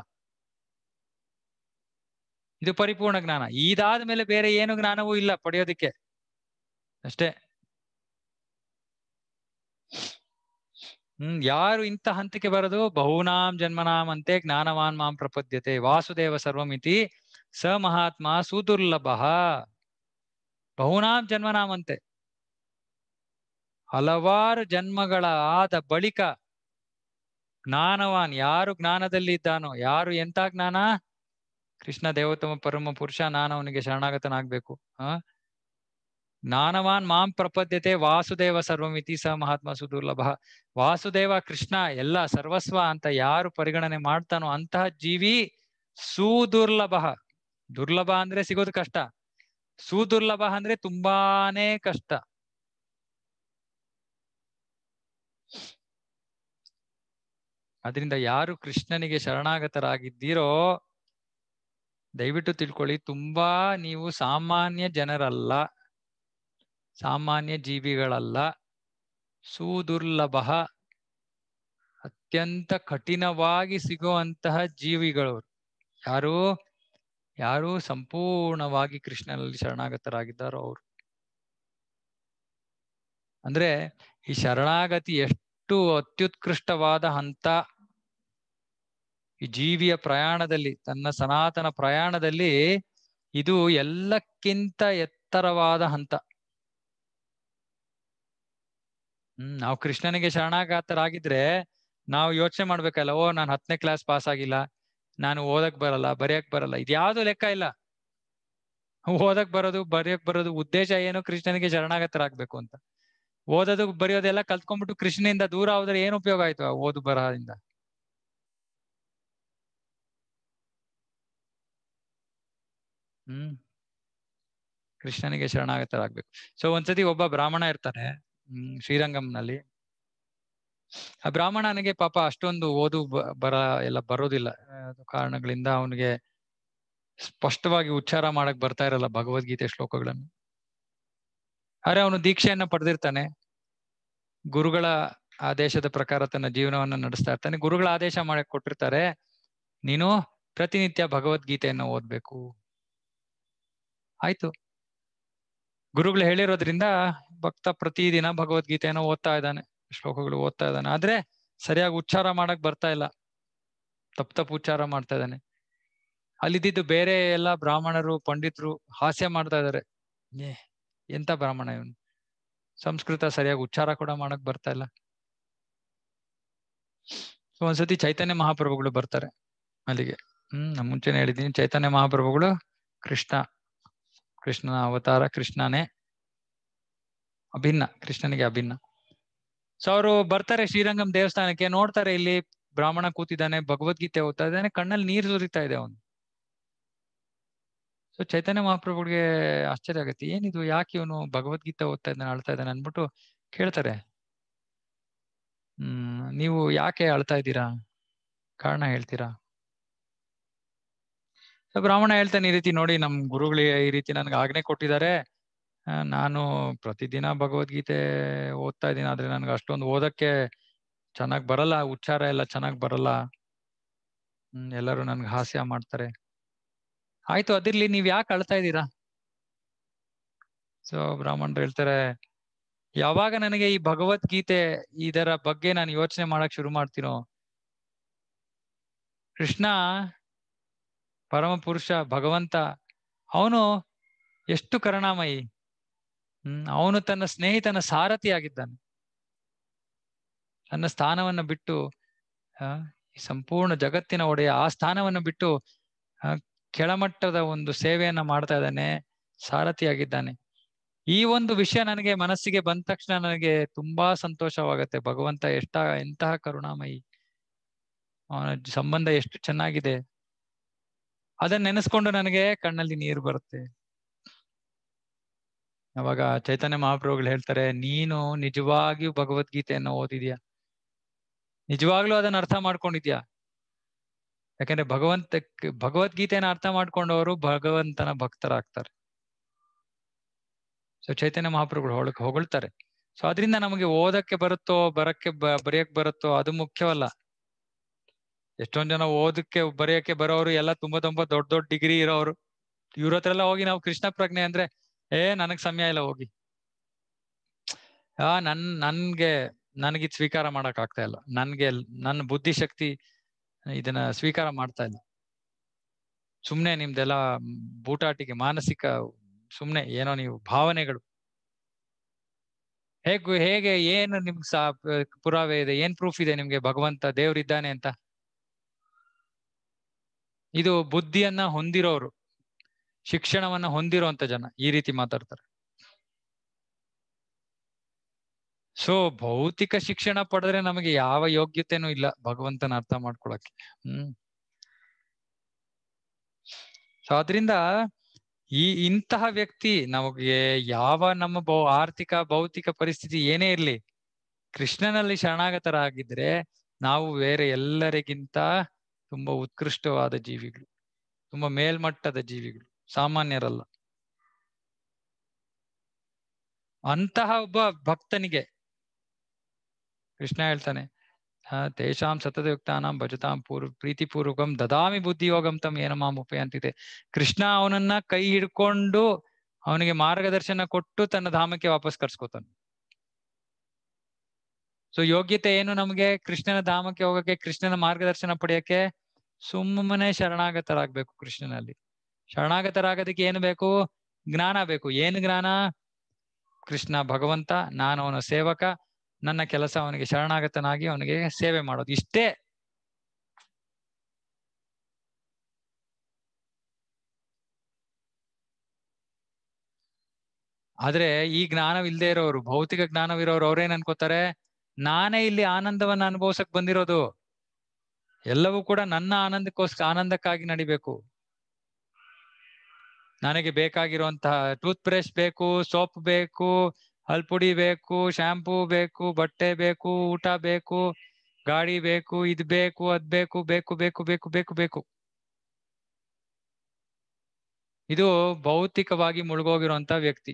A: ಇದು ಪರಿಪೂರ್ಣ ಜ್ಞಾನ ಇದಾದ ಮೇಲೆ ಬೇರೆ ಏನು ಜ್ಞಾನವೂ ಇಲ್ಲ ಪಡೆಯೋದಿಕ್ಕೆ ಅಷ್ಟೇ ಹ್ಮ್ ಯಾರು ಇಂಥ ಹಂತಕ್ಕೆ ಬರೋದು ಬಹುನಾಂ ಜನ್ಮನಾಂ ಅಂತೆ ಜ್ಞಾನವಾನ್ ಮಾಂ ಪ್ರಪದ್ಯತೆ ವಾಸುದೇವ ಸರ್ವಮಿತಿ ಸ ಮಹಾತ್ಮ ಸುದುರ್ಲಭ ಬಹುನಾಂ ಜನ್ಮನಾಂ ಅಂತೆ ಹಲವಾರು ಜನ್ಮಗಳ ಆದ ಬಳಿಕ ಜ್ಞಾನವಾನ್ ಯಾರು ಜ್ಞಾನದಲ್ಲಿ ಇದ್ದಾನೋ ಯಾರು ಎಂತ ಜ್ಞಾನ ಕೃಷ್ಣ ದೇವೋತ್ತಮ ಪರಮ ಪುರುಷ ನಾನು ಅವನಿಗೆ ಶರಣಾಗತನಾಗ್ಬೇಕು ಜ್ಞಾನವಾನ್ ಮಾಂ ಪ್ರಪದ್ಯತೆ ವಾಸುದೇವ ಸರ್ವಮಿತಿ ಸ ಮಹಾತ್ಮ ಸುದುರ್ಲಭ ವಾಸುದೇವ ಕೃಷ್ಣ ಎಲ್ಲ ಸರ್ವಸ್ವ ಅಂತ ಯಾರು ಪರಿಗಣನೆ ಮಾಡ್ತಾನೋ ಅಂತಹ ಜೀವಿ ಸುದುರ್ಲಭ ದುರ್ಲಭ ಅಂದ್ರೆ ಸಿಗೋದು ಕಷ್ಟ ಸುದುರ್ಲಭ ಅಂದ್ರೆ ತುಂಬಾನೇ ಕಷ್ಟ ಅದರಿಂದ ಯಾರು ಕೃಷ್ಣನಿಗೆ ಶರಣಾಗತರಾಗಿದ್ದೀರೋ ದಯವಿಟ್ಟು ತಿಳ್ಕೊಳ್ಳಿ ತುಂಬಾ ನೀವು ಸಾಮಾನ್ಯ ಜನರಲ್ಲ ಸಾಮಾನ್ಯ ಜೀವಿಗಳಲ್ಲ ಸುದುರ್ಲಭ ಅತ್ಯಂತ ಕಠಿಣವಾಗಿ ಸಿಗುವಂತಹ ಜೀವಿಗಳು ಯಾರು ಯಾರು ಸಂಪೂರ್ಣವಾಗಿ ಕೃಷ್ಣನಲ್ಲಿ ಶರಣಾಗತರಾಗಿದ್ದಾರೋ ಅವರು ಅಂದ್ರೆ ಈ ಶರಣಾಗತಿ ಎಷ್ಟು ಅತ್ಯುತ್ಕೃಷ್ಟವಾದ ಹಂತ ಈ ಜೀವಿಯ ಪ್ರಯಾಣದಲ್ಲಿ ತನ್ನ ಸನಾತನ ಪ್ರಯಾಣದಲ್ಲಿ ಇದು ಎಲ್ಲಕ್ಕಿಂತ ಎತ್ತರವಾದ ಹಂತ ಹ್ಮ್ ನಾವು ಕೃಷ್ಣನಿಗೆ ಶರಣಾಗಾತರಾಗಿದ್ರೆ ನಾವು ಯೋಚನೆ ಮಾಡ್ಬೇಕಲ್ಲ ಓ ನಾನು ಹತ್ತನೇ ಕ್ಲಾಸ್ ಪಾಸ್ ಆಗಿಲ್ಲ ನಾನು ಓದಕ್ ಬರಲ್ಲ ಬರೆಯಕ್ ಬರಲ್ಲ ಇದ್ಯಾವುದು ಲೆಕ್ಕ ಇಲ್ಲ ಓದಕ್ ಬರೋದು ಬರೆಯಕ್ ಬರೋದು ಉದ್ದೇಶ ಏನು ಕೃಷ್ಣನಿಗೆ ಶರಣಾಗತರಾಗ್ಬೇಕು ಅಂತ ಓದೋದು ಬರೆಯೋದೆಲ್ಲ ಕಲ್ತ್ಕೊಂಡ್ಬಿಟ್ಟು ಕೃಷ್ಣನಿಂದ ದೂರ ಹೋದ್ರೆ ಏನು ಉಪಯೋಗ ಆಯ್ತು ಆ ಓದು ಬರಹದಿಂದ ಹ್ಮ್ ಕೃಷ್ಣನಿಗೆ ಶರಣಾಗತರಾಗ್ಬೇಕು ಸೊ ಒಂದ್ಸತಿ ಒಬ್ಬ ಬ್ರಾಹ್ಮಣ ಇರ್ತಾನೆ ಹ್ಮ್ ಶ್ರೀರಂಗಂನಲ್ಲಿ ಆ ಬ್ರಾಹ್ಮಣನಿಗೆ ಪಾಪ ಅಷ್ಟೊಂದು ಓದು ಬರ ಎಲ್ಲ ಬರೋದಿಲ್ಲ ಕಾರಣಗಳಿಂದ ಅವನಿಗೆ ಸ್ಪಷ್ಟವಾಗಿ ಉಚ್ಚಾರ ಮಾಡಕ್ ಬರ್ತಾ ಇರಲ್ಲ ಭಗವದ್ಗೀತೆ ಶ್ಲೋಕಗಳನ್ನು ಆದ್ರೆ ಅವನು ದೀಕ್ಷೆಯನ್ನ ಪಡೆದಿರ್ತಾನೆ ಗುರುಗಳ ಆದೇಶದ ಪ್ರಕಾರ ತನ್ನ ಜೀವನವನ್ನ ನಡೆಸ್ತಾ ಇರ್ತಾನೆ ಗುರುಗಳ ಆದೇಶ ಮಾಡಕ್ ಕೊಟ್ಟಿರ್ತಾರೆ ನೀನು ಪ್ರತಿನಿತ್ಯ ಭಗವದ್ಗೀತೆಯನ್ನು ಓದ್ಬೇಕು ಆಯ್ತು ಗುರುಗಳು ಹೇಳಿರೋದ್ರಿಂದ ಭಕ್ತ ಪ್ರತಿದಿನ ಭಗವದ್ಗೀತೆಯನ್ನು ಓದ್ತಾ ಇದ್ದಾನೆ ಶ್ಲೋಕಗಳು ಓದ್ತಾ ಇದ್ದಾನೆ ಆದ್ರೆ ಸರಿಯಾಗಿ ಉಚ್ಚಾರ ಮಾಡಕ್ ಬರ್ತಾ ಇಲ್ಲ ತಪ್ಪು ತಪ್ಪು ಉಚ್ಚಾರ ಮಾಡ್ತಾ ಇದ್ದಾನೆ ಅಲ್ಲಿದ್ದು ಬೇರೆ ಎಲ್ಲ ಬ್ರಾಹ್ಮಣರು ಪಂಡಿತರು ಹಾಸ್ಯ ಮಾಡ್ತಾ ಇದಾರೆ ಏ ಎಂತ ಬ್ರಾಹ್ಮಣ ಇವನು ಸಂಸ್ಕೃತ ಸರಿಯಾಗಿ ಉಚ್ಚಾರ ಕೂಡ ಮಾಡಕ್ ಬರ್ತಾ ಇಲ್ಲ ಸೊ ಒಂದ್ಸತಿ ಚೈತನ್ಯ ಮಹಾಪ್ರಭುಗಳು ಬರ್ತಾರೆ ಅಲ್ಲಿಗೆ ಹ್ಮ್ ಮುಂಚೆನೆ ಹೇಳಿದೀನಿ ಚೈತನ್ಯ ಮಹಾಪ್ರಭುಗಳು ಕೃಷ್ಣ ಕೃಷ್ಣನ ಅವತಾರ ಕೃಷ್ಣನೇ ಅಭಿನ್ನ ಕೃಷ್ಣನಿಗೆ ಅಭಿನ್ನ ಸೊ ಅವರು ಬರ್ತಾರೆ ಶ್ರೀರಂಗಂ ದೇವಸ್ಥಾನಕ್ಕೆ ನೋಡ್ತಾರೆ ಇಲ್ಲಿ ಬ್ರಾಹ್ಮಣ ಕೂತಿದ್ದಾನೆ ಭಗವದ್ಗೀತೆ ಓದ್ತಾ ಇದ್ದಾನೆ ಕಣ್ಣಲ್ಲಿ ನೀರು ಸುರಿತಾ ಇದೆ ಅವನು ಸೊ ಚೈತನ್ಯ ಮಹಾಪ್ರಭುಗೆ ಆಶ್ಚರ್ಯ ಆಗುತ್ತೆ ಏನಿದು ಯಾಕೆ ಇವನು ಭಗವದ್ಗೀತೆ ಓದ್ತಾ ಇದ್ದಾನೆ ಅಳ್ತಾ ಇದ್ದಾನೆ ಅನ್ಬಿಟ್ಟು ಕೇಳ್ತಾರೆ ಹ್ಮ್ ನೀವು ಯಾಕೆ ಅಳ್ತಾ ಇದ್ದೀರಾ ಕಾರಣ ಹೇಳ್ತೀರಾ ಬ್ರಾಹ್ಮಣ ಹೇಳ್ತಾನೆ ಈ ರೀತಿ ನೋಡಿ ನಮ್ ಗುರುಗಳಿಗೆ ಈ ರೀತಿ ನನ್ಗೆ ಆಜ್ಞೆ ಕೊಟ್ಟಿದ್ದಾರೆ ನಾನು ಪ್ರತಿದಿನ ಭಗವದ್ಗೀತೆ ಓದ್ತಾ ಇದ್ದೀನಿ ಆದ್ರೆ ನನ್ಗೆ ಅಷ್ಟೊಂದು ಓದಕ್ಕೆ ಚೆನ್ನಾಗ್ ಬರಲ್ಲ ಉಚ್ಚಾರ ಎಲ್ಲ ಚೆನ್ನಾಗ್ ಬರಲ್ಲ ಹ್ಮ್ ಎಲ್ಲರೂ ನನ್ಗೆ ಹಾಸ್ಯ ಮಾಡ್ತಾರೆ ಆಯ್ತು ಅದಿರ್ಲಿ ನೀವ್ ಯಾಕೆ ಅಳ್ತಾ ಇದ್ದೀರಾ ಸೊ ಬ್ರಾಹ್ಮಣರು ಹೇಳ್ತಾರೆ ಯಾವಾಗ ನನಗೆ ಈ ಭಗವದ್ಗೀತೆ ಇದರ ಬಗ್ಗೆ ನಾನು ಯೋಚನೆ ಮಾಡಕ್ ಶುರು ಮಾಡ್ತೀನೋ ಕೃಷ್ಣ ಪರಮಪುರುಷ ಭಗವಂತ ಅವನು ಎಷ್ಟು ಕರುಣಾಮಯಿ ಹ್ಮ್ ಅವನು ತನ್ನ ಸ್ನೇಹಿತನ ಸಾರಥಿಯಾಗಿದ್ದಾನೆ ತನ್ನ ಸ್ಥಾನವನ್ನ ಬಿಟ್ಟು ಈ ಸಂಪೂರ್ಣ ಜಗತ್ತಿನ ಒಡೆಯ ಆ ಸ್ಥಾನವನ್ನು ಬಿಟ್ಟು ಕೆಳಮಟ್ಟದ ಒಂದು ಸೇವೆಯನ್ನ ಮಾಡ್ತಾ ಇದ್ದಾನೆ ಸಾರಥಿಯಾಗಿದ್ದಾನೆ ಈ ಒಂದು ವಿಷಯ ನನಗೆ ಮನಸ್ಸಿಗೆ ಬಂದ ತಕ್ಷಣ ನನಗೆ ತುಂಬಾ ಸಂತೋಷವಾಗುತ್ತೆ ಭಗವಂತ ಎಷ್ಟ ಎಂತಹ ಕರುಣಾಮಯಿ ಅವನ ಸಂಬಂಧ ಎಷ್ಟು ಚೆನ್ನಾಗಿದೆ ಅದನ್ನ ನೆನೆಸ್ಕೊಂಡು ನನಗೆ ಕಣ್ಣಲ್ಲಿ ನೀರು ಬರುತ್ತೆ ಅವಾಗ ಚೈತನ್ಯ ಮಹಾಪ್ರಭುಗಳು ಹೇಳ್ತಾರೆ ನೀನು ನಿಜವಾಗಿಯೂ ಭಗವದ್ಗೀತೆಯನ್ನು ಓದಿದ್ಯಾ ನಿಜವಾಗ್ಲೂ ಅದನ್ನ ಅರ್ಥ ಮಾಡ್ಕೊಂಡಿದ್ಯಾ ಯಾಕಂದ್ರೆ ಭಗವಂತ ಭಗವದ್ಗೀತೆಯನ್ನ ಅರ್ಥ ಮಾಡ್ಕೊಂಡವರು ಭಗವಂತನ ಭಕ್ತರಾಗ್ತಾರೆ ಸೊ ಚೈತನ್ಯ ಮಹಾಪ್ರಭುಗಳು ಹೊಳಕ್ ಹೊಗಳ್ತಾರೆ ಸೊ ಅದರಿಂದ ನಮಗೆ ಓದಕ್ಕೆ ಬರುತ್ತೋ ಬರಕ್ಕೆ ಬರೆಯಕ್ ಬರುತ್ತೋ ಅದು ಮುಖ್ಯವಲ್ಲ ಎಷ್ಟೊಂದ್ ಜನ ಓದಕ್ಕೆ ಬರೆಯಕ್ಕೆ ಬರೋರು ಎಲ್ಲ ತುಂಬಾ ತುಂಬಾ ದೊಡ್ಡ ದೊಡ್ಡ ಡಿಗ್ರಿ ಇರೋರು ಇವ್ರ ಹತ್ರ ಎಲ್ಲ ಹೋಗಿ ನಾವು ಕೃಷ್ಣ ಪ್ರಜ್ಞೆ ಅಂದ್ರೆ ಏ ನನಗ್ ಸಮಯ ಇಲ್ಲ ಹೋಗಿ ಆ ನನ್ ನನ್ಗೆ ನನಗಿದ್ ಸ್ವೀಕಾರ ಮಾಡಕ್ ಆಗ್ತಾ ಇಲ್ಲ ನನ್ಗೆ ನನ್ನ ಬುದ್ಧಿಶಕ್ತಿ ಇದನ್ನ ಸ್ವೀಕಾರ ಮಾಡ್ತಾ ಇಲ್ಲ ಸುಮ್ನೆ ನಿಮ್ದೆಲ್ಲ ಬೂಟಾಟಿಗೆ ಮಾನಸಿಕ ಸುಮ್ನೆ ಏನೋ ನೀವು ಭಾವನೆಗಳು ಹೇಗು ಹೇಗೆ ಏನು ನಿಮ್ಗೆ ಸಾ ಪುರಾವೆ ಇದೆ ಏನ್ ಪ್ರೂಫ್ ಇದೆ ನಿಮ್ಗೆ ಭಗವಂತ ದೇವ್ರಿದ್ದಾನೆ ಅಂತ ಇದು ಬುದ್ಧಿಯನ್ನ ಹೊಂದಿರೋರು ಶಿಕ್ಷಣವನ್ನ ಹೊಂದಿರುವಂತ ಜನ ಈ ರೀತಿ ಮಾತಾಡ್ತಾರೆ ಸೊ ಭೌತಿಕ ಶಿಕ್ಷಣ ಪಡೆದ್ರೆ ನಮಗೆ ಯಾವ ಯೋಗ್ಯತೆನೂ ಇಲ್ಲ ಭಗವಂತನ ಅರ್ಥ ಮಾಡ್ಕೊಳಕ್ಕೆ ಹ್ಮ್ ಸೊ ಆದ್ರಿಂದ ಈ ಇಂತಹ ವ್ಯಕ್ತಿ ನಮಗೆ ಯಾವ ನಮ್ಮ ಬೌ ಆರ್ಥಿಕ ಭೌತಿಕ ಪರಿಸ್ಥಿತಿ ಏನೇ ಇರ್ಲಿ ಕೃಷ್ಣನಲ್ಲಿ ಶರಣಾಗತರಾಗಿದ್ರೆ ನಾವು ಬೇರೆ ಎಲ್ಲರಿಗಿಂತ ತುಂಬಾ ಉತ್ಕೃಷ್ಟವಾದ ಜೀವಿಗಳು ತುಂಬಾ ಮೇಲ್ಮಟ್ಟದ ಜೀವಿಗಳು ಸಾಮಾನ್ಯರಲ್ಲ ಅಂತಹ ಒಬ್ಬ ಭಕ್ತನಿಗೆ ಕೃಷ್ಣ ಹೇಳ್ತಾನೆ ತೇಷಾಂ ಸತತ ಭಜತಾಂ ಪೂರ್ವ ಪ್ರೀತಿಪೂರ್ವಕಂ ದದಾಮಿ ಬುದ್ಧಿಯೋಗಂ ತಮ್ ಏನ ಮಾಂ ಅಂತಿದೆ ಕೃಷ್ಣ ಅವನನ್ನ ಕೈ ಹಿಡ್ಕೊಂಡು ಅವನಿಗೆ ಮಾರ್ಗದರ್ಶನ ಕೊಟ್ಟು ತನ್ನ ಧಾಮಕ್ಕೆ ವಾಪಸ್ ಕರ್ಸ್ಕೊತಾನೆ ಸೊ ಯೋಗ್ಯತೆ ಏನು ನಮ್ಗೆ ಕೃಷ್ಣನ ಧಾಮಕ್ಕೆ ಹೋಗಕ್ಕೆ ಕೃಷ್ಣನ ಮಾರ್ಗದರ್ಶನ ಪಡೆಯಕ್ಕೆ ಸುಮ್ಮನೆ ಶರಣಾಗತರಾಗ್ಬೇಕು ಕೃಷ್ಣನಲ್ಲಿ ಶರಣಾಗತರಾಗೋದಕ್ಕೆ ಏನು ಬೇಕು ಜ್ಞಾನ ಬೇಕು ಏನು ಜ್ಞಾನ ಕೃಷ್ಣ ಭಗವಂತ ನಾನು ಅವನ ಸೇವಕ ನನ್ನ ಕೆಲಸ ಅವನಿಗೆ ಶರಣಾಗತನಾಗಿ ಅವನಿಗೆ ಸೇವೆ ಮಾಡೋದು ಇಷ್ಟೇ ಆದ್ರೆ ಈ ಜ್ಞಾನವಿಲ್ಲದೆ ಇರೋರು ಭೌತಿಕ ಜ್ಞಾನವಿರೋರು ಅವ್ರೇನ್ ಅನ್ಕೋತಾರೆ ನಾನೇ ಇಲ್ಲಿ ಆನಂದವನ್ನ ಅನುಭವಿಸಕ್ ಬಂದಿರೋದು ಎಲ್ಲವೂ ಕೂಡ ನನ್ನ ಆನಂದಕ್ಕೋಸ್ಕರ ಆನಂದಕ್ಕಾಗಿ ನಡಿಬೇಕು ನನಗೆ ಬೇಕಾಗಿರುವಂತಹ ಟೂತ್ ಬ್ರಷ್ ಬೇಕು ಸೋಪ್ ಬೇಕು ಅಲ್ಪುಡಿ ಬೇಕು ಶಾಂಪೂ ಬೇಕು ಬಟ್ಟೆ ಬೇಕು ಊಟ ಬೇಕು ಗಾಡಿ ಬೇಕು ಇದ್ ಬೇಕು ಅದ್ ಬೇಕು ಬೇಕು ಬೇಕು ಬೇಕು ಬೇಕು ಬೇಕು ಇದು ಭೌತಿಕವಾಗಿ ಮುಳುಗೋಗಿರುವಂತ ವ್ಯಕ್ತಿ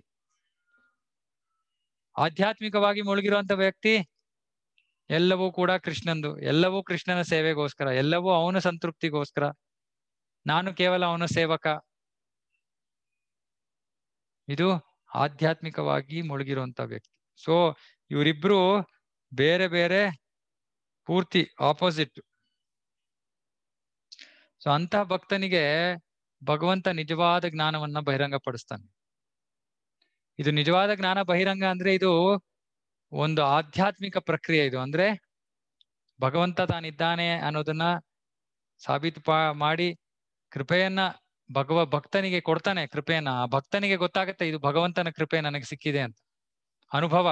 A: ಆಧ್ಯಾತ್ಮಿಕವಾಗಿ ಮುಳುಗಿರುವಂತ ವ್ಯಕ್ತಿ ಎಲ್ಲವೂ ಕೂಡ ಕೃಷ್ಣಂದು ಎಲ್ಲವೂ ಕೃಷ್ಣನ ಸೇವೆಗೋಸ್ಕರ ಎಲ್ಲವೂ ಅವನ ಸಂತೃಪ್ತಿಗೋಸ್ಕರ ನಾನು ಕೇವಲ ಅವನ ಸೇವಕ ಇದು ಆಧ್ಯಾತ್ಮಿಕವಾಗಿ ಮುಳುಗಿರುವಂತ ವ್ಯಕ್ತಿ ಸೊ ಇವರಿಬ್ರು ಬೇರೆ ಬೇರೆ ಪೂರ್ತಿ ಆಪೋಸಿಟ್ ಸೊ ಅಂತಹ ಭಕ್ತನಿಗೆ ಭಗವಂತ ನಿಜವಾದ ಜ್ಞಾನವನ್ನ ಬಹಿರಂಗ ಪಡಿಸ್ತಾನೆ ಇದು ನಿಜವಾದ ಜ್ಞಾನ ಬಹಿರಂಗ ಅಂದ್ರೆ ಇದು ಒಂದು ಆಧ್ಯಾತ್ಮಿಕ ಪ್ರಕ್ರಿಯೆ ಇದು ಅಂದ್ರೆ ಭಗವಂತ ತಾನಿದ್ದಾನೆ ಅನ್ನೋದನ್ನ ಸಾಬೀತು ಮಾಡಿ ಕೃಪೆಯನ್ನ ಭಗವ ಭಕ್ತನಿಗೆ ಕೊಡ್ತಾನೆ ಕೃಪೆಯನ್ನ ಆ ಭಕ್ತನಿಗೆ ಗೊತ್ತಾಗತ್ತೆ ಇದು ಭಗವಂತನ ಕೃಪೆ ನನಗೆ ಸಿಕ್ಕಿದೆ ಅಂತ ಅನುಭವ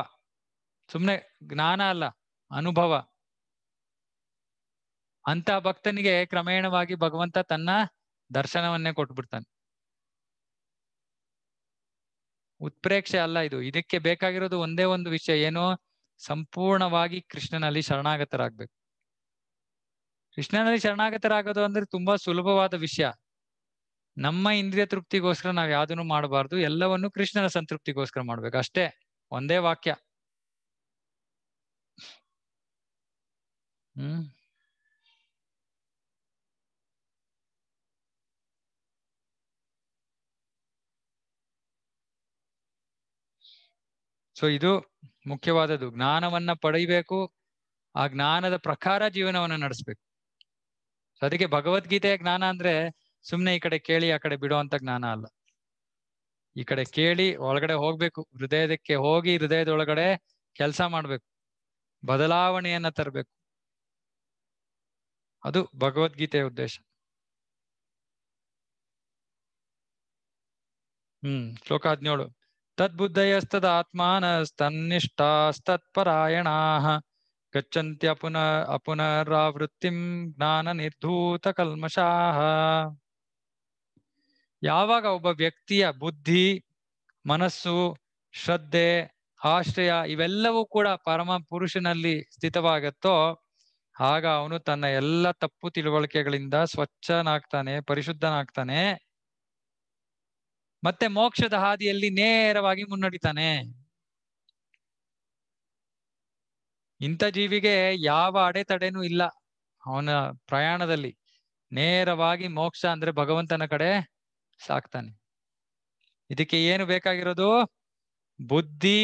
A: ಸುಮ್ನೆ ಜ್ಞಾನ ಅಲ್ಲ ಅನುಭವ ಅಂತ ಭಕ್ತನಿಗೆ ಕ್ರಮೇಣವಾಗಿ ಭಗವಂತ ತನ್ನ ದರ್ಶನವನ್ನೇ ಕೊಟ್ಬಿಡ್ತಾನೆ ಉತ್ಪ್ರೇಕ್ಷೆ ಅಲ್ಲ ಇದು ಇದಕ್ಕೆ ಬೇಕಾಗಿರೋದು ಒಂದೇ ಒಂದು ವಿಷಯ ಏನು ಸಂಪೂರ್ಣವಾಗಿ ಕೃಷ್ಣನಲ್ಲಿ ಶರಣಾಗತರಾಗ್ಬೇಕು ಕೃಷ್ಣನಲ್ಲಿ ಶರಣಾಗತರಾಗೋದು ಅಂದ್ರೆ ತುಂಬಾ ಸುಲಭವಾದ ವಿಷಯ ನಮ್ಮ ಇಂದ್ರಿಯ ತೃಪ್ತಿಗೋಸ್ಕರ ನಾವ್ ಯಾವ್ದನ್ನು ಮಾಡಬಾರ್ದು ಎಲ್ಲವನ್ನು ಕೃಷ್ಣನ ಸಂತೃಪ್ತಿಗೋಸ್ಕರ ಮಾಡ್ಬೇಕು ಅಷ್ಟೇ ಒಂದೇ ವಾಕ್ಯ ಹ್ಮ್ ಸೊ ಇದು ಮುಖ್ಯವಾದದ್ದು ಜ್ಞಾನವನ್ನ ಪಡೆಯಬೇಕು ಆ ಜ್ಞಾನದ ಪ್ರಕಾರ ಜೀವನವನ್ನ ನಡೆಸ್ಬೇಕು ಅದಕ್ಕೆ ಭಗವದ್ಗೀತೆಯ ಜ್ಞಾನ ಅಂದ್ರೆ ಸುಮ್ನೆ ಈ ಕಡೆ ಕೇಳಿ ಆ ಕಡೆ ಬಿಡುವಂತ ಜ್ಞಾನ ಅಲ್ಲ ಈ ಕಡೆ ಕೇಳಿ ಒಳಗಡೆ ಹೋಗ್ಬೇಕು ಹೃದಯದಕ್ಕೆ ಹೋಗಿ ಹೃದಯದೊಳಗಡೆ ಕೆಲಸ ಮಾಡ್ಬೇಕು ಬದಲಾವಣೆಯನ್ನ ತರಬೇಕು ಅದು ಭಗವದ್ಗೀತೆಯ ಉದ್ದೇಶ ಹ್ಮ್ ಶ್ಲೋಕ ಹದಿನೇಳು ಅಪುನ ಅಪುನರಾವೃತ್ತಿಂ ಜ್ಞಾನ ನಿರ್ಧೂತ ಜ್ಞಾನನಿರ್ಧೂತಕಲ್ಮಷಾಹ ಯಾವಾಗ ಒಬ್ಬ ವ್ಯಕ್ತಿಯ ಬುದ್ಧಿ ಮನಸ್ಸು ಶ್ರದ್ಧೆ ಆಶ್ರಯ ಇವೆಲ್ಲವೂ ಕೂಡ ಪರಮ ಪುರುಷನಲ್ಲಿ ಸ್ಥಿತವಾಗತ್ತೋ ಆಗ ಅವನು ತನ್ನ ಎಲ್ಲ ತಪ್ಪು ತಿಳುವಳಿಕೆಗಳಿಂದ ಸ್ವಚ್ಛನಾಗ್ತಾನೆ ಪರಿಶುದ್ಧನಾಗ್ತಾನೆ ಮತ್ತೆ ಮೋಕ್ಷದ ಹಾದಿಯಲ್ಲಿ ನೇರವಾಗಿ ಮುನ್ನಡಿತಾನೆ ಇಂಥ ಜೀವಿಗೆ ಯಾವ ಅಡೆತಡೆನೂ ಇಲ್ಲ ಅವನ ಪ್ರಯಾಣದಲ್ಲಿ ನೇರವಾಗಿ ಮೋಕ್ಷ ಅಂದ್ರೆ ಭಗವಂತನ ಕಡೆ ಸಾಕ್ತಾನೆ ಇದಕ್ಕೆ ಏನು ಬೇಕಾಗಿರೋದು ಬುದ್ಧಿ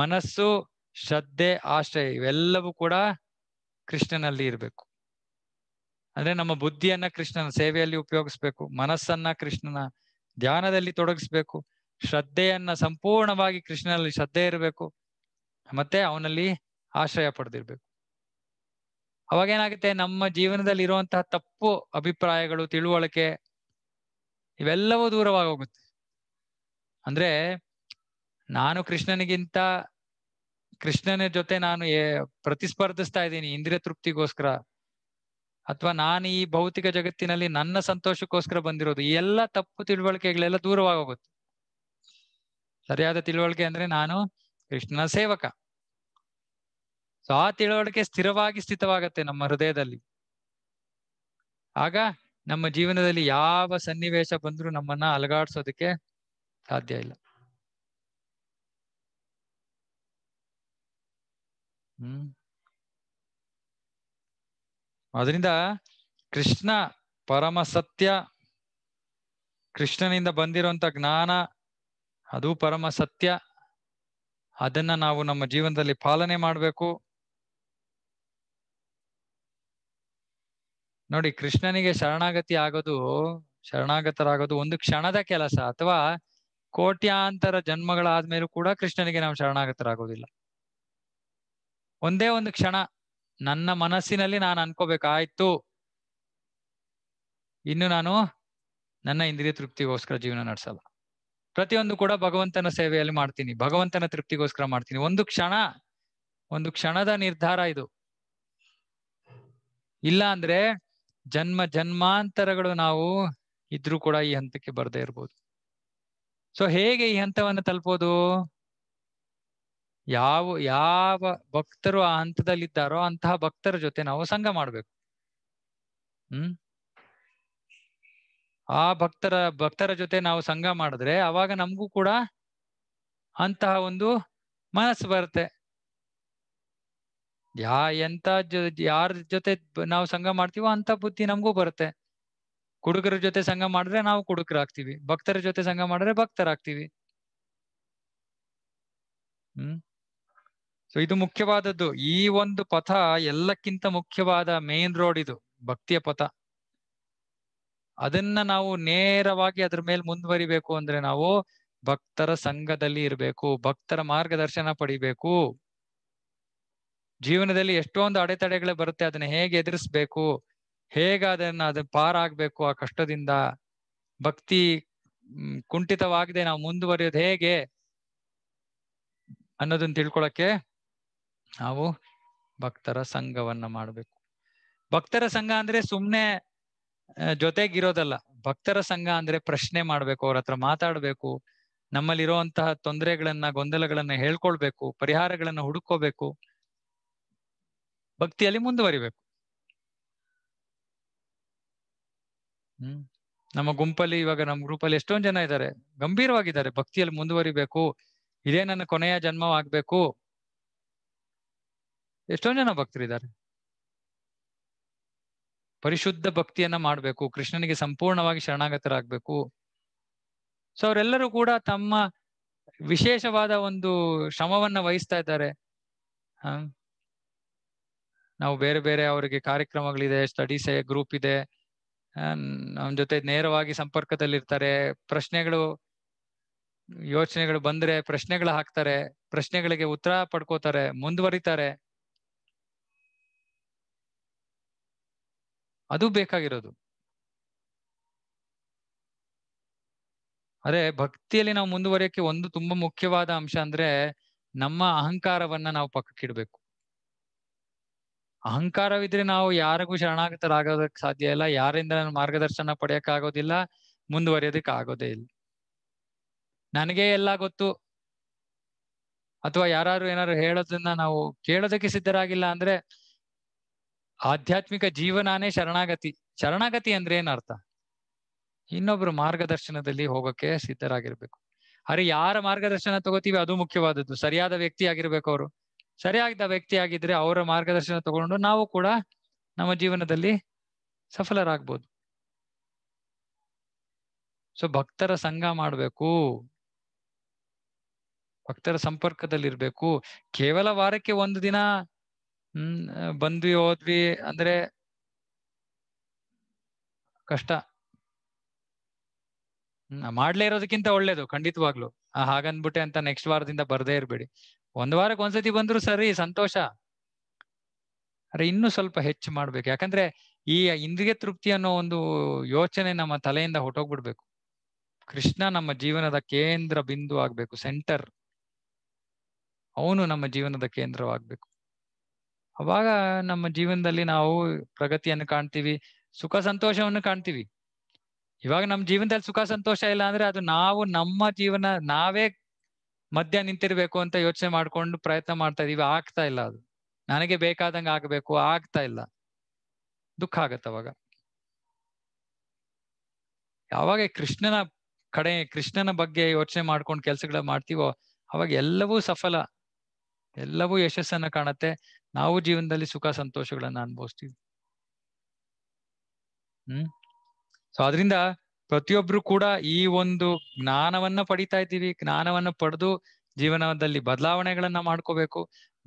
A: ಮನಸ್ಸು ಶ್ರದ್ಧೆ ಆಶ್ರಯ ಇವೆಲ್ಲವೂ ಕೂಡ ಕೃಷ್ಣನಲ್ಲಿ ಇರಬೇಕು ಅಂದ್ರೆ ನಮ್ಮ ಬುದ್ಧಿಯನ್ನ ಕೃಷ್ಣನ ಸೇವೆಯಲ್ಲಿ ಉಪಯೋಗಿಸ್ಬೇಕು ಮನಸ್ಸನ್ನ ಕೃಷ್ಣನ ಧ್ಯಾನದಲ್ಲಿ ತೊಡಗಿಸ್ಬೇಕು ಶ್ರದ್ಧೆಯನ್ನ ಸಂಪೂರ್ಣವಾಗಿ ಕೃಷ್ಣನಲ್ಲಿ ಶ್ರದ್ಧೆ ಇರಬೇಕು ಮತ್ತೆ ಅವನಲ್ಲಿ ಆಶ್ರಯ ಪಡೆದಿರ್ಬೇಕು ಅವಾಗೇನಾಗುತ್ತೆ ನಮ್ಮ ಜೀವನದಲ್ಲಿ ಇರುವಂತಹ ತಪ್ಪು ಅಭಿಪ್ರಾಯಗಳು ತಿಳುವಳಿಕೆ ಇವೆಲ್ಲವೂ ದೂರವಾಗಿ ಹೋಗುತ್ತೆ ಅಂದ್ರೆ ನಾನು ಕೃಷ್ಣನಿಗಿಂತ ಕೃಷ್ಣನ ಜೊತೆ ನಾನು ಪ್ರತಿಸ್ಪರ್ಧಿಸ್ತಾ ಇದ್ದೀನಿ ಇಂದ್ರಿಯ ತೃಪ್ತಿಗೋಸ್ಕರ ಅಥವಾ ನಾನು ಈ ಭೌತಿಕ ಜಗತ್ತಿನಲ್ಲಿ ನನ್ನ ಸಂತೋಷಕ್ಕೋಸ್ಕರ ಬಂದಿರೋದು ಈ ಎಲ್ಲ ತಪ್ಪು ತಿಳುವಳಿಕೆಗಳೆಲ್ಲ ದೂರವಾಗೋಗುತ್ತೆ ಸರಿಯಾದ ತಿಳುವಳಿಕೆ ಅಂದ್ರೆ ನಾನು ಕೃಷ್ಣನ ಸೇವಕ ಸೊ ಆ ತಿಳುವಳಿಕೆ ಸ್ಥಿರವಾಗಿ ಸ್ಥಿತವಾಗತ್ತೆ ನಮ್ಮ ಹೃದಯದಲ್ಲಿ ಆಗ ನಮ್ಮ ಜೀವನದಲ್ಲಿ ಯಾವ ಸನ್ನಿವೇಶ ಬಂದ್ರೂ ನಮ್ಮನ್ನ ಅಲಗಾಡ್ಸೋದಕ್ಕೆ ಸಾಧ್ಯ ಇಲ್ಲ ಹ್ಮ್ ಅದರಿಂದ ಕೃಷ್ಣ ಪರಮ ಸತ್ಯ ಕೃಷ್ಣನಿಂದ ಬಂದಿರುವಂತ ಜ್ಞಾನ ಅದು ಪರಮ ಸತ್ಯ ಅದನ್ನ ನಾವು ನಮ್ಮ ಜೀವನದಲ್ಲಿ ಪಾಲನೆ ಮಾಡಬೇಕು ನೋಡಿ ಕೃಷ್ಣನಿಗೆ ಶರಣಾಗತಿ ಆಗೋದು ಶರಣಾಗತರಾಗೋದು ಒಂದು ಕ್ಷಣದ ಕೆಲಸ ಅಥವಾ ಕೋಟ್ಯಾಂತರ ಜನ್ಮಗಳಾದ್ಮೇಲೂ ಕೂಡ ಕೃಷ್ಣನಿಗೆ ನಾವು ಶರಣಾಗತರಾಗೋದಿಲ್ಲ ಒಂದೇ ಒಂದು ಕ್ಷಣ ನನ್ನ ಮನಸ್ಸಿನಲ್ಲಿ ನಾನು ಅನ್ಕೋಬೇಕಾಯ್ತು ಇನ್ನು ನಾನು ನನ್ನ ಇಂದ್ರಿಯ ತೃಪ್ತಿಗೋಸ್ಕರ ಜೀವನ ನಡೆಸಲ್ಲ ಪ್ರತಿಯೊಂದು ಕೂಡ ಭಗವಂತನ ಸೇವೆಯಲ್ಲಿ ಮಾಡ್ತೀನಿ ಭಗವಂತನ ತೃಪ್ತಿಗೋಸ್ಕರ ಮಾಡ್ತೀನಿ ಒಂದು ಕ್ಷಣ ಒಂದು ಕ್ಷಣದ ನಿರ್ಧಾರ ಇದು ಇಲ್ಲ ಅಂದ್ರೆ ಜನ್ಮ ಜನ್ಮಾಂತರಗಳು ನಾವು ಇದ್ರೂ ಕೂಡ ಈ ಹಂತಕ್ಕೆ ಬರದೇ ಇರ್ಬೋದು ಸೊ ಹೇಗೆ ಈ ಹಂತವನ್ನು ತಲುಪೋದು ಯಾವ ಯಾವ ಭಕ್ತರು ಆ ಹಂತದಲ್ಲಿದ್ದಾರೋ ಅಂತಹ ಭಕ್ತರ ಜೊತೆ ನಾವು ಸಂಘ ಮಾಡ್ಬೇಕು ಹ್ಮ್ ಆ ಭಕ್ತರ ಭಕ್ತರ ಜೊತೆ ನಾವು ಸಂಘ ಮಾಡಿದ್ರೆ ಅವಾಗ ನಮಗೂ ಕೂಡ ಅಂತಹ ಒಂದು ಮನಸ್ಸು ಬರುತ್ತೆ ಯಾ ಎಂತ ಯಾರ ಜೊತೆ ನಾವು ಸಂಘ ಮಾಡ್ತೀವೋ ಅಂತ ಬುದ್ಧಿ ನಮಗೂ ಬರುತ್ತೆ ಕುಡುಗರ ಜೊತೆ ಸಂಘ ಮಾಡಿದ್ರೆ ನಾವು ಕುಡುಕರಾಗ್ತೀವಿ ಭಕ್ತರ ಜೊತೆ ಸಂಘ ಮಾಡಿದ್ರೆ ಭಕ್ತರಾಗ್ತೀವಿ ಹ್ಮ್ ಸೊ ಇದು ಮುಖ್ಯವಾದದ್ದು ಈ ಒಂದು ಪಥ ಎಲ್ಲಕ್ಕಿಂತ ಮುಖ್ಯವಾದ ಮೇನ್ ರೋಡ್ ಇದು ಭಕ್ತಿಯ ಪಥ ಅದನ್ನ ನಾವು ನೇರವಾಗಿ ಅದ್ರ ಮೇಲೆ ಮುಂದುವರಿಬೇಕು ಅಂದ್ರೆ ನಾವು ಭಕ್ತರ ಸಂಘದಲ್ಲಿ ಇರಬೇಕು ಭಕ್ತರ ಮಾರ್ಗದರ್ಶನ ಪಡಿಬೇಕು ಜೀವನದಲ್ಲಿ ಎಷ್ಟೊಂದು ಅಡೆತಡೆಗಳೇ ಬರುತ್ತೆ ಅದನ್ನ ಹೇಗೆ ಎದುರಿಸ್ಬೇಕು ಹೇಗ ಅದನ್ನ ಅದ್ ಪಾರಾಗ್ಬೇಕು ಆ ಕಷ್ಟದಿಂದ ಭಕ್ತಿ ಕುಂಠಿತವಾಗದೆ ನಾವು ಮುಂದುವರಿಯೋದು ಹೇಗೆ ಅನ್ನೋದನ್ನ ತಿಳ್ಕೊಳಕ್ಕೆ ನಾವು ಭಕ್ತರ ಸಂಘವನ್ನ ಮಾಡ್ಬೇಕು ಭಕ್ತರ ಸಂಘ ಅಂದ್ರೆ ಸುಮ್ನೆ ಜೊತೆಗಿರೋದಲ್ಲ ಭಕ್ತರ ಸಂಘ ಅಂದ್ರೆ ಪ್ರಶ್ನೆ ಮಾಡ್ಬೇಕು ಅವ್ರ ಹತ್ರ ಮಾತಾಡ್ಬೇಕು ನಮ್ಮಲ್ಲಿರುವಂತಹ ತೊಂದರೆಗಳನ್ನ ಗೊಂದಲಗಳನ್ನ ಹೇಳ್ಕೊಳ್ಬೇಕು ಪರಿಹಾರಗಳನ್ನ ಹುಡುಕೋಬೇಕು ಭಕ್ತಿಯಲ್ಲಿ ಮುಂದುವರಿಬೇಕು ಹ್ಮ್ ನಮ್ಮ ಗುಂಪಲ್ಲಿ ಇವಾಗ ನಮ್ಮ ಗ್ರೂಪಲ್ಲಿ ಎಷ್ಟೊಂದ್ ಜನ ಇದ್ದಾರೆ ಗಂಭೀರವಾಗಿದ್ದಾರೆ ಭಕ್ತಿಯಲ್ಲಿ ಮುಂದುವರಿಬೇಕು ಇದೇ ನನ್ನ ಕೊನೆಯ ಜನ್ಮವಾಗ್ಬೇಕು ಎಷ್ಟೊಂದು ಜನ ಭಕ್ತರಿದ್ದಾರೆ ಪರಿಶುದ್ಧ ಭಕ್ತಿಯನ್ನ ಮಾಡ್ಬೇಕು ಕೃಷ್ಣನಿಗೆ ಸಂಪೂರ್ಣವಾಗಿ ಶರಣಾಗತರಾಗ್ಬೇಕು ಸೊ ಅವರೆಲ್ಲರೂ ಕೂಡ ತಮ್ಮ ವಿಶೇಷವಾದ ಒಂದು ಶ್ರಮವನ್ನ ವಹಿಸ್ತಾ ಇದ್ದಾರೆ ನಾವು ಬೇರೆ ಬೇರೆ ಅವರಿಗೆ ಕಾರ್ಯಕ್ರಮಗಳಿದೆ ಸ್ಟಡೀಸ್ ಗ್ರೂಪ್ ಇದೆ ನಮ್ಮ ಜೊತೆ ನೇರವಾಗಿ ಸಂಪರ್ಕದಲ್ಲಿರ್ತಾರೆ ಪ್ರಶ್ನೆಗಳು ಯೋಚನೆಗಳು ಬಂದ್ರೆ ಪ್ರಶ್ನೆಗಳು ಹಾಕ್ತಾರೆ ಪ್ರಶ್ನೆಗಳಿಗೆ ಉತ್ತರ ಪಡ್ಕೋತಾರೆ ಮುಂದುವರಿತಾರೆ ಅದು ಬೇಕಾಗಿರೋದು ಅದೇ ಭಕ್ತಿಯಲ್ಲಿ ನಾವು ಮುಂದುವರಿಯಕ್ಕೆ ಒಂದು ತುಂಬಾ ಮುಖ್ಯವಾದ ಅಂಶ ಅಂದ್ರೆ ನಮ್ಮ ಅಹಂಕಾರವನ್ನ ನಾವು ಪಕ್ಕಕ್ಕಿಡ್ಬೇಕು ಅಹಂಕಾರವಿದ್ರೆ ನಾವು ಯಾರಿಗೂ ಶರಣಾಗತರಾಗೋದಕ್ ಸಾಧ್ಯ ಇಲ್ಲ ಯಾರಿಂದ ಮಾರ್ಗದರ್ಶನ ಪಡೆಯಕ್ ಆಗೋದಿಲ್ಲ ಮುಂದುವರಿಯೋದಕ್ಕೆ ಆಗೋದೇ ಇಲ್ಲ ನನಗೆ ಎಲ್ಲ ಗೊತ್ತು ಅಥವಾ ಯಾರು ಏನಾರು ಹೇಳೋದನ್ನ ನಾವು ಕೇಳೋದಕ್ಕೆ ಸಿದ್ಧರಾಗಿಲ್ಲ ಅಂದ್ರೆ ಆಧ್ಯಾತ್ಮಿಕ ಜೀವನಾನೇ ಶರಣಾಗತಿ ಶರಣಾಗತಿ ಅಂದ್ರೆ ಏನರ್ಥ ಇನ್ನೊಬ್ರು ಮಾರ್ಗದರ್ಶನದಲ್ಲಿ ಹೋಗಕ್ಕೆ ಸಿದ್ಧರಾಗಿರ್ಬೇಕು ಅರೆ ಯಾರ ಮಾರ್ಗದರ್ಶನ ತಗೋತೀವಿ ಅದು ಮುಖ್ಯವಾದದ್ದು ಸರಿಯಾದ ವ್ಯಕ್ತಿ ಆಗಿರ್ಬೇಕು ಅವರು ಸರಿಯಾದ ವ್ಯಕ್ತಿ ಆಗಿದ್ರೆ ಅವರ ಮಾರ್ಗದರ್ಶನ ತಗೊಂಡು ನಾವು ಕೂಡ ನಮ್ಮ ಜೀವನದಲ್ಲಿ ಸಫಲರಾಗ್ಬೋದು ಸೊ ಭಕ್ತರ ಸಂಘ ಮಾಡ್ಬೇಕು ಭಕ್ತರ ಸಂಪರ್ಕದಲ್ಲಿರ್ಬೇಕು ಕೇವಲ ವಾರಕ್ಕೆ ಒಂದು ದಿನ ಹ್ಮ್ ಬಂದ್ವಿ ಹೋದ್ವಿ ಅಂದ್ರೆ ಕಷ್ಟ ಮಾಡ್ಲೇ ಇರೋದಕ್ಕಿಂತ ಒಳ್ಳೇದು ಖಂಡಿತವಾಗ್ಲು ಹಾಗನ್ಬಿಟ್ಟೆ ಅಂತ ನೆಕ್ಸ್ಟ್ ವಾರದಿಂದ ಬರ್ದೇ ಇರ್ಬೇಡಿ ಒಂದ್ ವಾರಕ್ಕೆ ಒಂದ್ಸತಿ ಬಂದ್ರು ಸರಿ ಸಂತೋಷ ಅರೆ ಇನ್ನು ಸ್ವಲ್ಪ ಹೆಚ್ಚು ಮಾಡ್ಬೇಕು ಯಾಕಂದ್ರೆ ಈ ಇಂದ್ರಿಯ ತೃಪ್ತಿ ಅನ್ನೋ ಒಂದು ಯೋಚನೆ ನಮ್ಮ ತಲೆಯಿಂದ ಹೊಟ್ಟೋಗ್ಬಿಡ್ಬೇಕು ಕೃಷ್ಣ ನಮ್ಮ ಜೀವನದ ಕೇಂದ್ರ ಬಿಂದು ಆಗ್ಬೇಕು ಸೆಂಟರ್ ಅವನು ನಮ್ಮ ಜೀವನದ ಕೇಂದ್ರವಾಗ್ಬೇಕು ಅವಾಗ ನಮ್ಮ ಜೀವನದಲ್ಲಿ ನಾವು ಪ್ರಗತಿಯನ್ನು ಕಾಣ್ತೀವಿ ಸುಖ ಸಂತೋಷವನ್ನು ಕಾಣ್ತೀವಿ ಇವಾಗ ನಮ್ಮ ಜೀವನದಲ್ಲಿ ಸುಖ ಸಂತೋಷ ಇಲ್ಲ ಅಂದ್ರೆ ಅದು ನಾವು ನಮ್ಮ ಜೀವನ ನಾವೇ ಮಧ್ಯ ನಿಂತಿರ್ಬೇಕು ಅಂತ ಯೋಚನೆ ಮಾಡ್ಕೊಂಡು ಪ್ರಯತ್ನ ಮಾಡ್ತಾ ಇದೀವಿ ಆಗ್ತಾ ಇಲ್ಲ ಅದು ನನಗೆ ಬೇಕಾದಂಗ ಆಗ್ಬೇಕು ಆಗ್ತಾ ಇಲ್ಲ ದುಃಖ ಆಗತ್ತ ಅವಾಗ ಯಾವಾಗ ಕೃಷ್ಣನ ಕಡೆ ಕೃಷ್ಣನ ಬಗ್ಗೆ ಯೋಚನೆ ಮಾಡ್ಕೊಂಡು ಕೆಲ್ಸಗಳ ಮಾಡ್ತೀವೋ ಅವಾಗ ಎಲ್ಲವೂ ಸಫಲ ಎಲ್ಲವೂ ಯಶಸ್ಸನ್ನ ಕಾಣತ್ತೆ ನಾವು ಜೀವನದಲ್ಲಿ ಸುಖ ಸಂತೋಷಗಳನ್ನ ಅನುಭವಿಸ್ತೀವಿ ಹ್ಮ್ ಸೊ ಅದರಿಂದ ಪ್ರತಿಯೊಬ್ರು ಕೂಡ ಈ ಒಂದು ಜ್ಞಾನವನ್ನ ಪಡಿತಾ ಇದ್ದೀವಿ ಜ್ಞಾನವನ್ನ ಪಡೆದು ಜೀವನದಲ್ಲಿ ಬದಲಾವಣೆಗಳನ್ನ ಮಾಡ್ಕೋಬೇಕು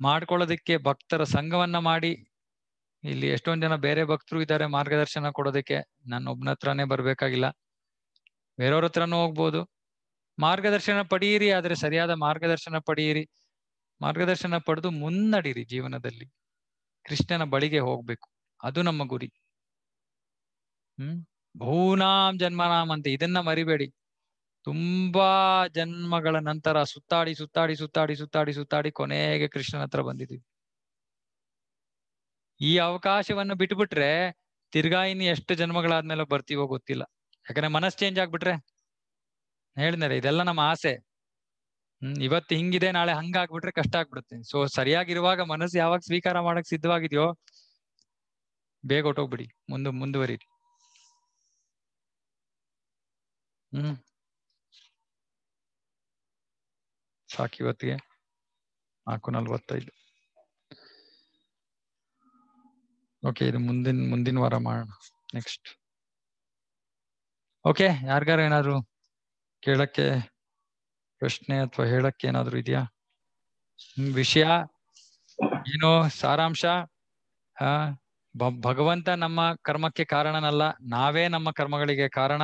A: ಮಾಡ್ಕೊಳ್ಳೋದಕ್ಕೆ ಭಕ್ತರ ಸಂಘವನ್ನ ಮಾಡಿ ಇಲ್ಲಿ ಎಷ್ಟೊಂದ್ ಜನ ಬೇರೆ ಭಕ್ತರು ಇದ್ದಾರೆ ಮಾರ್ಗದರ್ಶನ ಕೊಡೋದಕ್ಕೆ ನಾನು ಒಬ್ನ ಹತ್ರನೇ ಬರ್ಬೇಕಾಗಿಲ್ಲ ಬೇರೆಯವ್ರ ಹತ್ರನೂ ಹೋಗ್ಬೋದು ಮಾರ್ಗದರ್ಶನ ಪಡೆಯಿರಿ ಆದ್ರೆ ಸರಿಯಾದ ಮಾರ್ಗದರ್ಶನ ಪಡೆಯಿರಿ ಮಾರ್ಗದರ್ಶನ ಪಡೆದು ಮುನ್ನಡೀರಿ ಜೀವನದಲ್ಲಿ ಕೃಷ್ಣನ ಬಳಿಗೆ ಹೋಗ್ಬೇಕು ಅದು ನಮ್ಮ ಗುರಿ ಹ್ಮ್ ಬಹುನಾಮ್ ಜನ್ಮನಾಮ್ ಅಂತ ಇದನ್ನ ಮರಿಬೇಡಿ ತುಂಬಾ ಜನ್ಮಗಳ ನಂತರ ಸುತ್ತಾಡಿ ಸುತ್ತಾಡಿ ಸುತ್ತಾಡಿ ಸುತ್ತಾಡಿ ಸುತ್ತಾಡಿ ಕೊನೆಗೆ ಕೃಷ್ಣನ ಹತ್ರ ಬಂದಿದ್ವಿ ಈ ಅವಕಾಶವನ್ನು ಬಿಟ್ಬಿಟ್ರೆ ತಿರ್ಗಾ ಇನ್ನು ಎಷ್ಟು ಜನ್ಮಗಳಾದ್ಮೇಲೆ ಬರ್ತೀವೋ ಗೊತ್ತಿಲ್ಲ ಯಾಕಂದ್ರೆ ಮನಸ್ ಚೇಂಜ್ ಆಗ್ಬಿಟ್ರೆ ಹೇಳ್ದಾರೆ ಇದೆಲ್ಲ ನಮ್ಮ ಆಸೆ ಹ್ಮ್ ಇವತ್ತು ಹಿಂಗಿದೆ ನಾಳೆ ಹಂಗಾಗ್ಬಿಟ್ರೆ ಕಷ್ಟ ಆಗ್ಬಿಡುತ್ತೆ ಸೊ ಸರಿಯಾಗಿರುವಾಗ ಮನಸ್ಸು ಯಾವಾಗ ಸ್ವೀಕಾರ ಮಾಡಕ್ ಸಿದ್ಧವಾಗಿದ್ಯೋ ಬೇಗ ಹೊಟ್ಟೋಗ್ಬಿಡಿ ಮುಂದೆ ಮುಂದುವರಿರಿ ಹ್ಮ್ ಸಾಕು ಇವತ್ತಿಗೆ ನಾಲ್ಕು ನಲ್ವತ್ತೈದು ಓಕೆ ಇದು ಮುಂದಿನ ಮುಂದಿನ ವಾರ ಮಾಡೋಣ ನೆಕ್ಸ್ಟ್ ಓಕೆ ಯಾರಿಗಾರು ಏನಾದ್ರು ಕೇಳಕ್ಕೆ ಪ್ರಶ್ನೆ ಅಥವಾ ಹೇಳಕ್ಕೆ ಏನಾದ್ರು ಇದೆಯಾ ವಿಷಯ ಏನು ಸಾರಾಂಶ ಭಗವಂತ ನಮ್ಮ ಕರ್ಮಕ್ಕೆ ಕಾರಣನಲ್ಲ ನಾವೇ ನಮ್ಮ ಕರ್ಮಗಳಿಗೆ ಕಾರಣ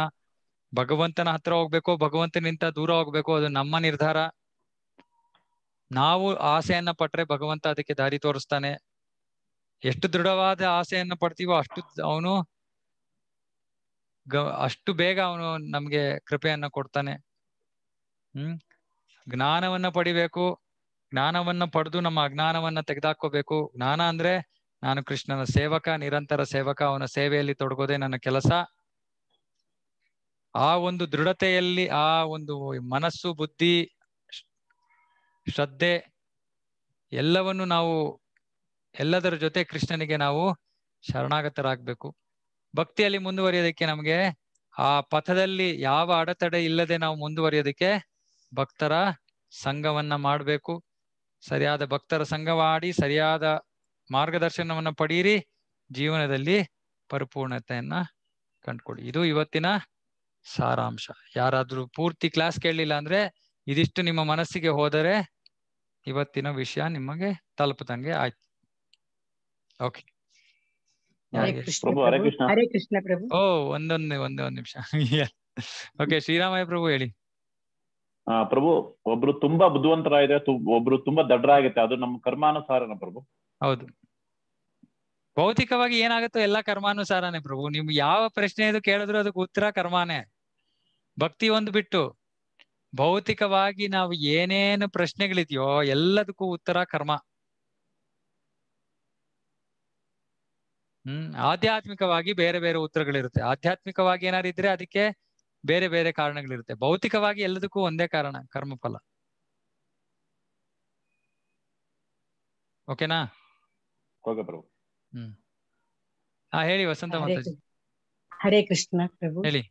A: ಭಗವಂತನ ಹತ್ರ ಹೋಗ್ಬೇಕು ಭಗವಂತನಿಂದ ದೂರ ಹೋಗ್ಬೇಕು ಅದು ನಮ್ಮ ನಿರ್ಧಾರ ನಾವು ಆಸೆಯನ್ನ ಪಟ್ರೆ ಭಗವಂತ ಅದಕ್ಕೆ ದಾರಿ ತೋರಿಸ್ತಾನೆ ಎಷ್ಟು ದೃಢವಾದ ಆಸೆಯನ್ನ ಪಡ್ತೀವೋ ಅಷ್ಟು ಅವನು ಅಷ್ಟು ಬೇಗ ಅವನು ನಮ್ಗೆ ಕೃಪೆಯನ್ನ ಕೊಡ್ತಾನೆ ಹ್ಮ್ ಜ್ಞಾನವನ್ನ ಪಡಿಬೇಕು ಜ್ಞಾನವನ್ನ ಪಡೆದು ನಮ್ಮ ಅಜ್ಞಾನವನ್ನ ತೆಗೆದಾಕೋಬೇಕು ಜ್ಞಾನ ಅಂದ್ರೆ ನಾನು ಕೃಷ್ಣನ ಸೇವಕ ನಿರಂತರ ಸೇವಕ ಅವನ ಸೇವೆಯಲ್ಲಿ ತೊಡಗೋದೆ ನನ್ನ ಕೆಲಸ ಆ ಒಂದು ದೃಢತೆಯಲ್ಲಿ ಆ ಒಂದು ಮನಸ್ಸು ಬುದ್ಧಿ ಶ್ರದ್ಧೆ ಎಲ್ಲವನ್ನು ನಾವು ಎಲ್ಲದರ ಜೊತೆ ಕೃಷ್ಣನಿಗೆ ನಾವು ಶರಣಾಗತರಾಗಬೇಕು ಭಕ್ತಿಯಲ್ಲಿ ಮುಂದುವರಿಯೋದಕ್ಕೆ ನಮಗೆ ಆ ಪಥದಲ್ಲಿ ಯಾವ ಅಡೆತಡೆ ಇಲ್ಲದೆ ನಾವು ಮುಂದುವರಿಯೋದಕ್ಕೆ ಭಕ್ತರ ಸಂಘವನ್ನ ಮಾಡಬೇಕು ಸರಿಯಾದ ಭಕ್ತರ ಸಂಘವಾಡಿ ಸರಿಯಾದ ಮಾರ್ಗದರ್ಶನವನ್ನ ಪಡೀರಿ ಜೀವನದಲ್ಲಿ ಪರಿಪೂರ್ಣತೆಯನ್ನ ಕಂಡುಕೊಡಿ ಇದು ಇವತ್ತಿನ ಸಾರಾಂಶ ಯಾರಾದ್ರೂ ಪೂರ್ತಿ ಕ್ಲಾಸ್ ಕೇಳಲಿಲ್ಲ ಅಂದ್ರೆ ಇದಿಷ್ಟು ನಿಮ್ಮ ಮನಸ್ಸಿಗೆ ಹೋದರೆ ಇವತ್ತಿನ ವಿಷಯ ನಿಮಗೆ ತಲುಪದಂಗೆ ಆಯ್ತು ಓಕೆ ಓ ಒಂದೊಂದೇ ಒಂದೇ ಒಂದ್ ನಿಮಿಷ ಓಕೆ <laughs> ಶ್ರೀರಾಮಯ್ಯ ಪ್ರಭು ಹೇಳಿ ಆ ಪ್ರಭು ಒಬ್ರು ತುಂಬಾ ಬುದ್ಧಿವಂತರ ಇದೆ ಒಬ್ರು ತುಂಬಾ ಆಗುತ್ತೆ ಅದು ನಮ್ಮ ಕರ್ಮಾನುಸಾರನ ಪ್ರಭು ಹೌದು ಭೌತಿಕವಾಗಿ ಏನಾಗುತ್ತೋ ಎಲ್ಲಾ ಕರ್ಮಾನುಸಾರನೇ ಪ್ರಭು ನಿಮ್ ಯಾವ ಪ್ರಶ್ನೆ ಇದು ಕೇಳಿದ್ರು ಅದಕ್ಕೆ ಉತ್ತರ ಕರ್ಮಾನೇ ಭಕ್ತಿ ಒಂದು ಬಿಟ್ಟು ಭೌತಿಕವಾಗಿ ನಾವು ಏನೇನು ಪ್ರಶ್ನೆಗಳಿದೆಯೋ ಎಲ್ಲದಕ್ಕೂ ಉತ್ತರ ಕರ್ಮ ಹ್ಮ್ ಆಧ್ಯಾತ್ಮಿಕವಾಗಿ ಬೇರೆ ಬೇರೆ ಉತ್ತರಗಳಿರುತ್ತೆ ಆಧ್ಯಾತ್ಮಿಕವಾಗಿ ಏನಾರು ಇದ್ರೆ ಅದಕ್ಕೆ ಬೇರೆ ಬೇರೆ ಕಾರಣಗಳಿರುತ್ತೆ ಭೌತಿಕವಾಗಿ ಎಲ್ಲದಕ್ಕೂ ಒಂದೇ ಕಾರಣ ಕರ್ಮಫಲ ಓಕೆನಾ ಹ್ಮ್ ಹಾ ಹೇಳಿ ವಸಂತ ಮಾತಾಜಿ
B: ಹರೇ ಕೃಷ್ಣ ಪ್ರಭು ಹೇಳಿ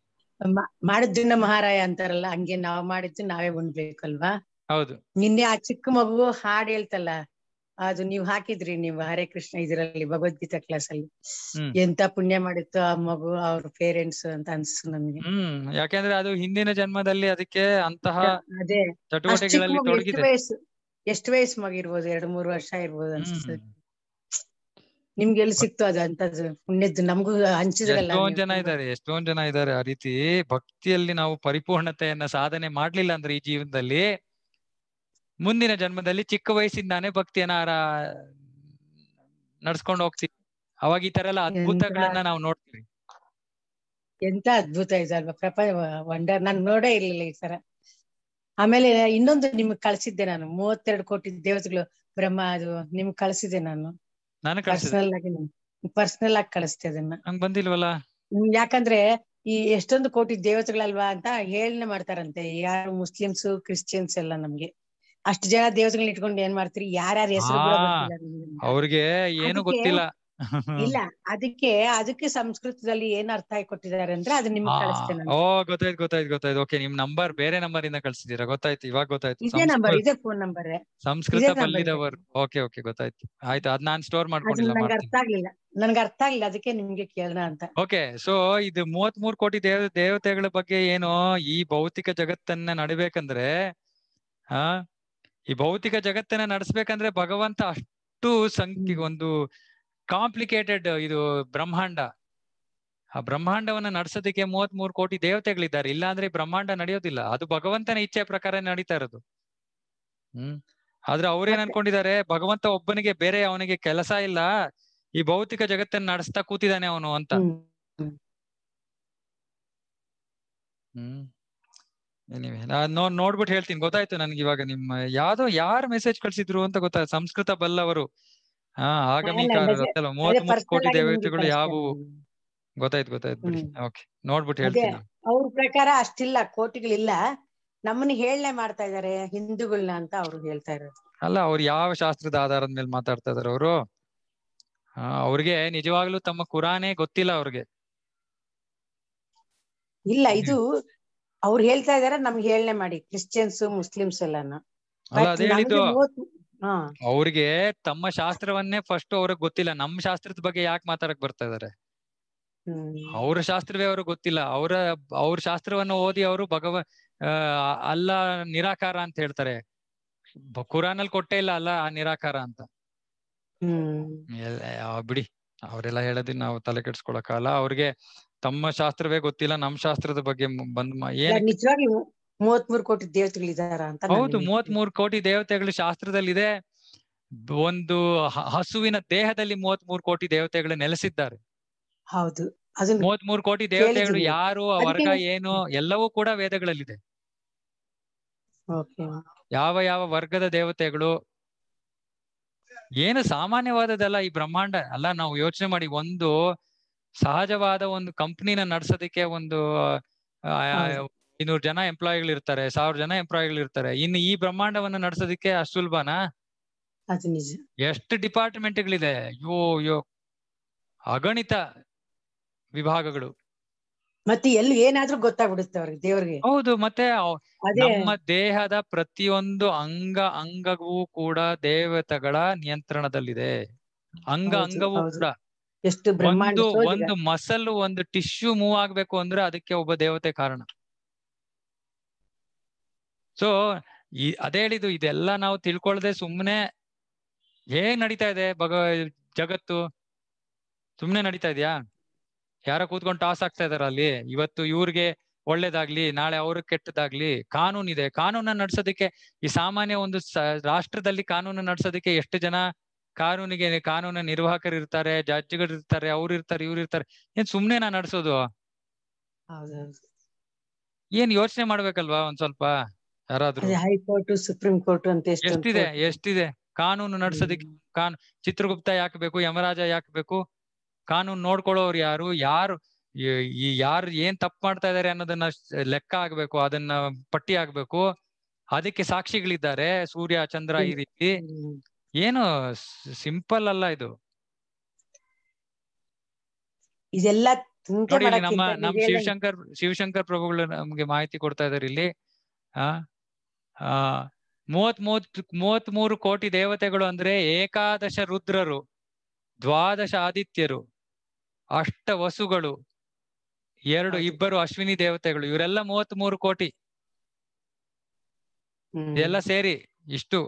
B: ಮಾಡಿದ್ದನ್ನ ಮಹಾರಾಯ ಅಂತಾರಲ್ಲ ಹಂಗೆ ನಾವ್ ಮಾಡಿದ್ದು ನಾವೇ ಉಣ್ಬೇಕಲ್ವಾ ಹೌದು ನಿನ್ನೆ ಆ ಚಿಕ್ಕ ಮಗು ಹಾಡ್ ಹೇಳ್ತಲ್ಲ ಅದು ನೀವ್ ಹಾಕಿದ್ರಿ ನೀವು ಹರೇ ಕೃಷ್ಣ ಇದರಲ್ಲಿ ಭಗವದ್ಗೀತಾ ಕ್ಲಾಸ್ ಅಲ್ಲಿ ಎಂತ ಪುಣ್ಯ ಮಾಡಿತ್ತು ಆ ಮಗು ಅವ್ರ ಪೇರೆಂಟ್ಸ್ ಅಂತ
A: ಅನ್ಸು ನಮ್ಗೆ ಯಾಕೆಂದ್ರೆ ಅದು ಹಿಂದಿನ ಜನ್ಮದಲ್ಲಿ ಅದಕ್ಕೆ ಅಂತಹ ಅದೇ ಎಷ್ಟು ವಯಸ್ಸು
B: ಎಷ್ಟು ವಯಸ್ಸು ಮಗ ಇರ್ಬೋದು ಎರಡು ಮೂರು ವರ್ಷ ಇರ್ಬೋದು ಅನ್ಸುತ್ತೆ ನಿಮ್ಗೆ ಎಲ್ಲಿ ಸಿಕ್ತು ಅದು ಅಂತದ್ದು ಪುಣ್ಯದ್ದು ನಮಗೂ ಹಂಚಿದ್ರಲ್ಲ ಎಷ್ಟೊಂದ್
A: ಜನ ಇದ್ದಾರೆ ಎಷ್ಟೊಂದ್ ಜನ ಇದ್ದಾರೆ ಆ ರೀತಿ ಭಕ್ತಿಯಲ್ಲಿ ನಾವು ಪರಿಪೂರ್ಣತೆಯನ್ನ ಸಾಧನೆ ಮಾಡ್ಲಿಲ್ಲ ಅಂದ್ರೆ ಈ ಜೀವನದಲ್ಲಿ ಮುಂದಿನ ಜನ್ಮದಲ್ಲಿ ಚಿಕ್ಕ ವಯಸ್ಸಿಂದಾನೇ ಭಕ್ತಿಯನ್ನ ನಡ್ಸ್ಕೊಂಡು ಹೋಗ್ತೀವಿ ಅವಾಗ ಈ ತರ ಎಲ್ಲ ಅದ್ಭುತಗಳನ್ನ ನಾವು ನೋಡ್ತೀವಿ
B: ಎಂತ ಅದ್ಭುತ ಇದೆ ಪ್ರಪಂಚ ವಂಡರ್ ನಾನು ನೋಡೇ ಇರ್ಲಿಲ್ಲ ಈ ತರ ಆಮೇಲೆ ಇನ್ನೊಂದು ನಿಮ್ಗೆ ಕಳ್ಸಿದ್ದೆ ನಾನು ಮೂವತ್ತೆರಡು ಕೋಟಿ ದೇವತೆಗಳು ಬ್ರಹ್ಮ ಅದು ನಿಮ್ಗೆ ಕಳ್ಸಿದ್ದೆ ನಾನು ಪರ್ಸನಲ್ ಆಗಿ ಪರ್ಸನಲ್ ಆಗಿ ಕಳಿಸ್ತೆ
A: ಅದನ್ನ ಬಂದಿಲ್ವಲ್ಲ
B: ಯಾಕಂದ್ರೆ ಈ ಎಷ್ಟೊಂದು ಕೋಟಿ ದೇವತೆಗಳಲ್ವಾ ಅಂತ ಹೇಳನೆ ಮಾಡ್ತಾರಂತೆ ಯಾರು ಮುಸ್ಲಿಮ್ಸ್ ಕ್ರಿಶ್ಚಿಯನ್ಸ್ ಎಲ್ಲ ನಮ್ಗೆ ಅಷ್ಟು ಜನ ದೇವತೆಗಳನ್ನ ಇಟ್ಕೊಂಡು ಏನ್ ಮಾಡ್ತೀರಿ ಯಾರ್ಯಾರ ಹೆಸರು
A: ಅವ್ರಿಗೆ ಏನು ಗೊತ್ತಿಲ್ಲ ಇಲ್ಲ
B: <laughs> ಅದಕ್ಕೆ ಅದಕ್ಕೆ ಸಂಸ್ಕೃತದಲ್ಲಿ ಏನ್ ಅರ್ಥ ಆಗಿ ಕೊಟ್ಟಿದ್ದಾರೆ ಅಂದ್ರೆ ಅದು ನಿಮ್ಗೆ ಕಳಿಸ್ತೇನೆ ಓ
A: ಗೊತ್ತಾಯ್ತು ಗೊತ್ತಾಯ್ತು ಗೊತ್ತಾಯ್ತು ಓಕೆ ನಿಮ್ ನಂಬರ್ ಬೇರೆ ನಂಬರ್ ಇಂದ ಕಳ್ಸಿದೀರಾ ಗೊತ್ತಾಯ್ತು ಇವಾಗ ಗೊತ್ತಾಯ್ತು ಇದೇ ನಂಬರ್ ಇದೇ ಫೋನ್ ನಂಬರ್ ಸಂಸ್ಕೃತ ಬಲ್ಲಿದವರು ಓಕೆ ಓಕೆ ಗೊತ್ತಾಯ್ತು ಆಯ್ತು ಅದ್ ನಾನ್ ಸ್ಟೋರ್ ಮಾಡ್ಕೊಂಡಿಲ್ಲ ನನಗೆ
B: ಅರ್ಥ ಆಗಿಲ್ಲ ನನಗೆ ಅರ್ಥ ಆಗಿಲ್ಲ ಅದಕ್ಕೆ ನಿಮ್ಗೆ ಕೇಳೋಣ ಅಂತ
A: ಓಕೆ ಸೊ ಇದು ಮೂವತ್ ಕೋಟಿ ದೇವ ದೇವತೆಗಳ ಬಗ್ಗೆ ಏನು ಈ ಭೌತಿಕ ಜಗತ್ತನ್ನ ನಡಿಬೇಕಂದ್ರೆ ಹಾ ಈ ಭೌತಿಕ ಜಗತ್ತನ್ನ ನಡೆಸ್ಬೇಕಂದ್ರೆ ಭಗವಂತ ಅಷ್ಟು ಸಂಖ್ಯೆ ಒಂದು ಕಾಂಪ್ಲಿಕೇಟೆಡ್ ಇದು ಬ್ರಹ್ಮಾಂಡ ಆ ಬ್ರಹ್ಮಾಂಡವನ್ನ ನಡ್ಸೋದಕ್ಕೆ ಮೂವತ್ ಮೂರು ಕೋಟಿ ದೇವತೆಗಳಿದ್ದಾರೆ ಇಲ್ಲಾಂದ್ರೆ ಬ್ರಹ್ಮಾಂಡ ನಡೆಯೋದಿಲ್ಲ ಅದು ಭಗವಂತನ ಇಚ್ಛೆ ಪ್ರಕಾರ ನಡೀತಾ ಇರೋದು ಹ್ಮ್ ಆದ್ರೆ ಅವ್ರೇನ್ ಅನ್ಕೊಂಡಿದ್ದಾರೆ ಭಗವಂತ ಒಬ್ಬನಿಗೆ ಬೇರೆ ಅವನಿಗೆ ಕೆಲಸ ಇಲ್ಲ ಈ ಭೌತಿಕ ಜಗತ್ತನ್ನ ನಡೆಸ್ತಾ ಕೂತಿದ್ದಾನೆ ಅವನು ಅಂತ ಹ್ಮ್ ನೋಡ್ಬಿಟ್ಟು ಹೇಳ್ತೀನಿ ಗೊತ್ತಾಯ್ತು ನನ್ಗೆ ಇವಾಗ ನಿಮ್ಮ ಯಾವ್ದೋ ಯಾರು ಮೆಸೇಜ್ ಕಳ್ಸಿದ್ರು ಅಂತ ಗೊತ್ತಾಯ್ತು ಸಂಸ್ಕೃತ ಬಲ್ಲವರು ಹಾ ಆಗಮಿ ಮೂವತ್ ಕೋಟಿ ದೇವತೆಗಳು ಯಾವುವು ಗೊತ್ತಾಯ್ತು ಗೊತ್ತಾಯ್ತು ಬಿಡಿ ಓಕೆ ನೋಡ್ಬಿಟ್ಟು ಹೇಳ್ತೀನಿ
B: ಅವ್ರ ಪ್ರಕಾರ ಅಷ್ಟಿಲ್ಲ ಕೋಟಿಗಳಿಲ್ಲ ನಮ್ಮನ್ನ ಹೇಳನೆ ಮಾಡ್ತಾ ಇದಾರೆ ಹಿಂದೂಗಳನ್ನ ಅಂತ ಅವ್ರು ಹೇಳ್ತಾ ಇರೋದು
A: ಅಲ್ಲ ಅವ್ರು ಯಾವ ಶಾಸ್ತ್ರದ ಆಧಾರದ ಮೇಲೆ ಮಾತಾಡ್ತಾ ಇದಾರೆ ಅವರು ಅವ್ರಿಗೆ ನಿಜವಾಗ್ಲೂ ತಮ್ಮ ಕುರಾನೇ ಗೊತ್ತಿಲ್ಲ ಅವ್ರಿಗೆ
B: ಇಲ್ಲ ಇದು ಅವ್ರು ಹೇಳ್ತಾ ಇದಾರೆ ನಮ್ಗೆ ಹೇಳನೆ ಮಾಡಿ ಕ್ರಿಶ್ಚಿಯನ್ಸ್ ಮುಸ್ಲಿಮ್ಸ್ ಎಲ್ಲಾನು
A: ಅವ್ರಿಗೆ ತಮ್ಮ ಶಾಸ್ತ್ರವನ್ನೇ ಫಸ್ಟ್ ಅವ್ರಿಗೆ ಗೊತ್ತಿಲ್ಲ ನಮ್ಮ ಶಾಸ್ತ್ರದ ಬಗ್ಗೆ ಯಾಕೆ ಮಾತಾಡಕ್ ಬರ್ತಾ ಇದಾರೆ ಅವ್ರ ಶಾಸ್ತ್ರವೇ ಅವ್ರಿಗೆ ಗೊತ್ತಿಲ್ಲ ಅವರ ಅವ್ರ ಶಾಸ್ತ್ರವನ್ನು ಓದಿ ಅವರು ಭಗವ ಅಲ್ಲ ನಿರಾಕಾರ ಅಂತ ಹೇಳ್ತಾರೆ ಕುರಾನ್ ಅಲ್ಲಿ ಕೊಟ್ಟೇ ಇಲ್ಲ ಅಲ್ಲ ಆ ನಿರಾಕಾರ ಅಂತ ಬಿಡಿ ಅವರೆಲ್ಲ ಹೇಳೋದನ್ನ ನಾವು ತಲೆ ಅಲ್ಲ ಅವ್ರಿಗೆ ತಮ್ಮ ಶಾಸ್ತ್ರವೇ ಗೊತ್ತಿಲ್ಲ ನಮ್ ಶಾಸ್ತ್ರದ ಬಗ್ಗೆ ಬಂದ್
B: ಮೂವತ್ ಕೋಟಿ ದೇವತೆಗಳು ಹೌದು
A: ಮೂವತ್ ಕೋಟಿ ದೇವತೆಗಳು ಶಾಸ್ತ್ರದಲ್ಲಿದೆ ಒಂದು ಹಸುವಿನ ದೇಹದಲ್ಲಿ ಮೂವತ್ ಮೂರು ಕೋಟಿ ದೇವತೆಗಳು ನೆಲೆಸಿದ್ದಾರೆ ಹೌದು ಮೂವತ್ ಮೂರ್ ಕೋಟಿ ದೇವತೆಗಳು ಯಾರು ವರ್ಗ ಏನು ಎಲ್ಲವೂ ಕೂಡ ವೇದಗಳಲ್ಲಿದೆ ಯಾವ ಯಾವ ವರ್ಗದ ದೇವತೆಗಳು ಏನು ಸಾಮಾನ್ಯವಾದದಲ್ಲ ಈ ಬ್ರಹ್ಮಾಂಡ ಅಲ್ಲ ನಾವು ಯೋಚನೆ ಮಾಡಿ ಒಂದು ಸಹಜವಾದ ಒಂದು ಕಂಪ್ನಿನ ನಡೆಸೋದಕ್ಕೆ ಒಂದು ಇನ್ನೂರು ಜನ ಎಂಪ್ಲಾಯಿಗಳು ಇರ್ತಾರೆ ಸಾವಿರ ಜನ ಎಂಪ್ಲಾಯಿಗಳು ಇರ್ತಾರೆ ಇನ್ನು ಈ ಬ್ರಹ್ಮಾಂಡವನ್ನ ನಡೆಸೋದಕ್ಕೆ ಅಷ್ಟು ಸುಲಭನಾ ಎಷ್ಟು ಡಿಪಾರ್ಟ್ಮೆಂಟ್ ಗಳಿದೆ ಯೋ ಯೋ ಅಗಣಿತ ವಿಭಾಗಗಳು
B: ಮತ್ತೆ ಎಲ್ಲಿ ಏನಾದ್ರೂ ಗೊತ್ತಾಗ್ಬಿಡುತ್ತೆ ಅವ್ರಿಗೆ ದೇವ್ರಿಗೆ ಹೌದು ಮತ್ತೆ ನಮ್ಮ
A: ದೇಹದ ಪ್ರತಿಯೊಂದು ಅಂಗ ಅಂಗವೂ ಕೂಡ ದೇವತೆಗಳ ನಿಯಂತ್ರಣದಲ್ಲಿದೆ ಅಂಗ ಅಂಗವೂ ಕೂಡ
B: ಎಷ್ಟು ಬ್ರಹ್ಮಾಂಡ ಒಂದು
A: ಮಸಲ್ ಒಂದು ಟಿಶ್ಯೂ ಮೂವ್ ಆಗ್ಬೇಕು ಅಂದ್ರೆ ಅದಕ್ಕೆ ಒಬ್ಬ ದೇವತೆ ಕಾರಣ ಸೊ ಈ ಅದೇ ಹೇಳಿದ್ದು ಇದೆಲ್ಲ ನಾವು ತಿಳ್ಕೊಳ್ದೆ ಸುಮ್ಮನೆ ಏನ್ ನಡೀತಾ ಇದೆ ಭಗ ಜಗತ್ತು ಸುಮ್ನೆ ನಡೀತಾ ಇದೆಯಾ ಯಾರ ಕೂತ್ಕೊಂಡು ಟಾಸ್ ಆಗ್ತಾ ಇದಾರ ಅಲ್ಲಿ ಇವತ್ತು ಇವ್ರಿಗೆ ಒಳ್ಳೇದಾಗ್ಲಿ ನಾಳೆ ಅವ್ರಿಗೆ ಕೆಟ್ಟದಾಗ್ಲಿ ಕಾನೂನಿದೆ ಕಾನೂನನ್ನ ನಡ್ಸೋದಕ್ಕೆ ಈ ಸಾಮಾನ್ಯ ಒಂದು ರಾಷ್ಟ್ರದಲ್ಲಿ ಕಾನೂನು ನಡ್ಸೋದಕ್ಕೆ ಎಷ್ಟು ಜನ ಕಾನೂನಿಗೆ ಕಾನೂನು ನಿರ್ವಾಹಕರು ಇರ್ತಾರೆ ಜಡ್ಜ್ಗಳು ಇರ್ತಾರೆ ಅವ್ರು ಇರ್ತಾರೆ ಇವ್ರು ಇರ್ತಾರೆ ಏನ್ ಸುಮ್ನೆ ನಾ ನಡ್ಸೋದು ಏನ್ ಯೋಚನೆ ಮಾಡ್ಬೇಕಲ್ವಾ ಒಂದ್ ಸ್ವಲ್ಪ ಯಾರಾದ್ರೂ
B: ಹೈಕೋರ್ಟ್ ಸುಪ್ರೀಂ ಕೋರ್ಟ್ ಅಂತ ಎಷ್ಟಿದೆ
A: ಎಷ್ಟಿದೆ ಕಾನೂನು ನಡ್ಸೋದಿಕ್ ಕಾನ್ ಚಿತ್ರಗುಪ್ತ ಯಾಕೆ ಬೇಕು ಯಮರಾಜ ಯಾಕೆ ಬೇಕು ಕಾನೂನು ನೋಡ್ಕೊಳ್ಳೋರು ಯಾರು ಯಾರು ಈ ಯಾರು ಏನ್ ತಪ್ಪು ಮಾಡ್ತಾ ಇದಾರೆ ಅನ್ನೋದನ್ನ ಲೆಕ್ಕ ಆಗ್ಬೇಕು ಅದನ್ನ ಪಟ್ಟಿ ಆಗ್ಬೇಕು ಅದಕ್ಕೆ ಸಾಕ್ಷಿಗಳಿದ್ದಾರೆ ಸೂರ್ಯ ಚಂದ್ರ ಈ ರೀತಿ ಏನು ಸಿಂಪಲ್ ಅಲ್ಲ ಇದು ಇದೆಲ್ಲ ನಮ್ಮ ನಮ್ ಶಿವಶಂಕರ್ ಶಿವಶಂಕರ್ ಪ್ರಭುಗಳು ನಮ್ಗೆ ಮಾಹಿತಿ ಕೊಡ್ತಾ ಇದಾರೆ ಇಲ್ಲಿ ಆ ಮೂವತ್ ಮೂವತ್ ಮೂವತ್ ಮೂರು ಕೋಟಿ ದೇವತೆಗಳು ಅಂದ್ರೆ ಏಕಾದಶ ರುದ್ರರು ದ್ವಾದಶ ಆದಿತ್ಯರು ಅಷ್ಟ ವಸುಗಳು ಎರಡು ಇಬ್ಬರು ಅಶ್ವಿನಿ ದೇವತೆಗಳು ಇವರೆಲ್ಲ ಮೂವತ್ ಮೂರು ಕೋಟಿ ಎಲ್ಲ ಸೇರಿ ಇಷ್ಟು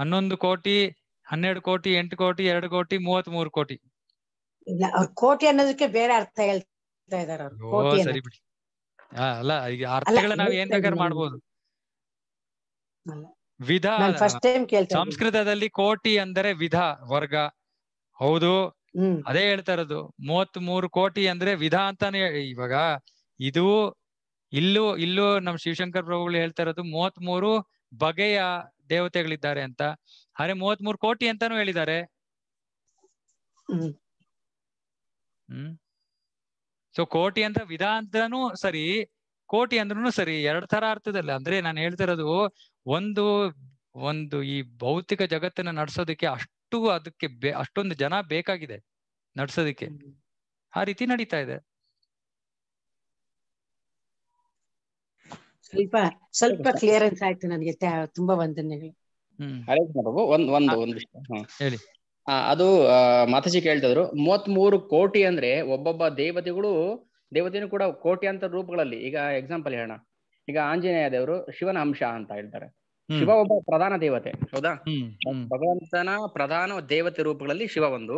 A: ಹನ್ನೊಂದು ಕೋಟಿ ಹನ್ನೆರಡು ಕೋಟಿ ಎಂಟು ಕೋಟಿ ಎರಡು ಕೋಟಿ ಮೂವತ್ ಮೂರು ಕೋಟಿ
B: ಕೋಟಿ ಅನ್ನೋದಕ್ಕೆ ಬೇರೆ ಅರ್ಥ ಹೇಳ್ತಾ
A: ಅಲ್ಲ ಈಗ ಅರ್ಥಗಳ ನಾವ್ ಮಾಡ್ಬೋದು ವಿಧ ಸಂಸ್ಕೃತದಲ್ಲಿ ಕೋಟಿ ಅಂದ್ರೆ ವಿಧ ವರ್ಗ ಹೌದು ಅದೇ ಹೇಳ್ತಾ ಇರೋದು ಮೂವತ್ ಮೂರು ಕೋಟಿ ಅಂದ್ರೆ ವಿಧ ಅಂತಾನೆ ಇವಾಗ ಇದು ಇಲ್ಲೂ ಇಲ್ಲೂ ನಮ್ ಶಿವಶಂಕರ್ ಪ್ರಭುಗಳು ಹೇಳ್ತಾ ಇರೋದು ಮೂವತ್ ಮೂರು ಬಗೆಯ ದೇವತೆಗಳಿದ್ದಾರೆ ಅಂತ ಅರೆ ಮೂವತ್ ಮೂರು ಕೋಟಿ ಅಂತಾನು ಹೇಳಿದ್ದಾರೆ
B: ಹ್ಮ್
A: ಸೊ ಕೋಟಿ ಅಂತ ವಿಧ ಅಂದ್ರೂ ಸರಿ ಕೋಟಿ ಅಂದ್ರೂ ಸರಿ ಎರಡ್ ತರ ಅರ್ಥದಲ್ಲಿ ಅಂದ್ರೆ ನಾನು ಹೇಳ್ತಿರೋದು ಒಂದು ಒಂದು ಈ ಭೌತಿಕ ಜಗತ್ತನ್ನ ನಡ್ಸೋದಕ್ಕೆ ಅಷ್ಟು ಅದಕ್ಕೆ ಅಷ್ಟೊಂದು ಜನ ಬೇಕಾಗಿದೆ ನಡ್ಸೋದಕ್ಕೆ ಆ ರೀತಿ ನಡೀತಾ ಇದೆ
B: ಸ್ವಲ್ಪ ಸ್ವಲ್ಪ ಕ್ಲಿಯರೆನ್ಸ್ ಆಯ್ತು ನನಗೆ ತುಂಬಾ
A: ವಂದನೆಗಳು ಅದು ಮಾತಾಜಿ ಕೇಳ್ತಿದ್ರು ಮೂವತ್ ಮೂರು ಕೋಟಿ ಅಂದ್ರೆ ಒಬ್ಬೊಬ್ಬ ದೇವತೆಗಳು ದೇವತೆನೂ ಕೂಡ ಅಂತ
B: ರೂಪಗಳಲ್ಲಿ ಈಗ ಎಕ್ಸಾಂಪಲ್ ಹೇಳೋಣ ಈಗ ಆಂಜನೇಯ ದೇವರು ಶಿವನ ಅಂಶ ಅಂತ ಹೇಳ್ತಾರೆ ಶಿವ ಒಬ್ಬ ಪ್ರಧಾನ ದೇವತೆ ಹೌದಾ ಭಗವಂತನ ಪ್ರಧಾನ ದೇವತೆ ರೂಪಗಳಲ್ಲಿ ಶಿವ ಒಂದು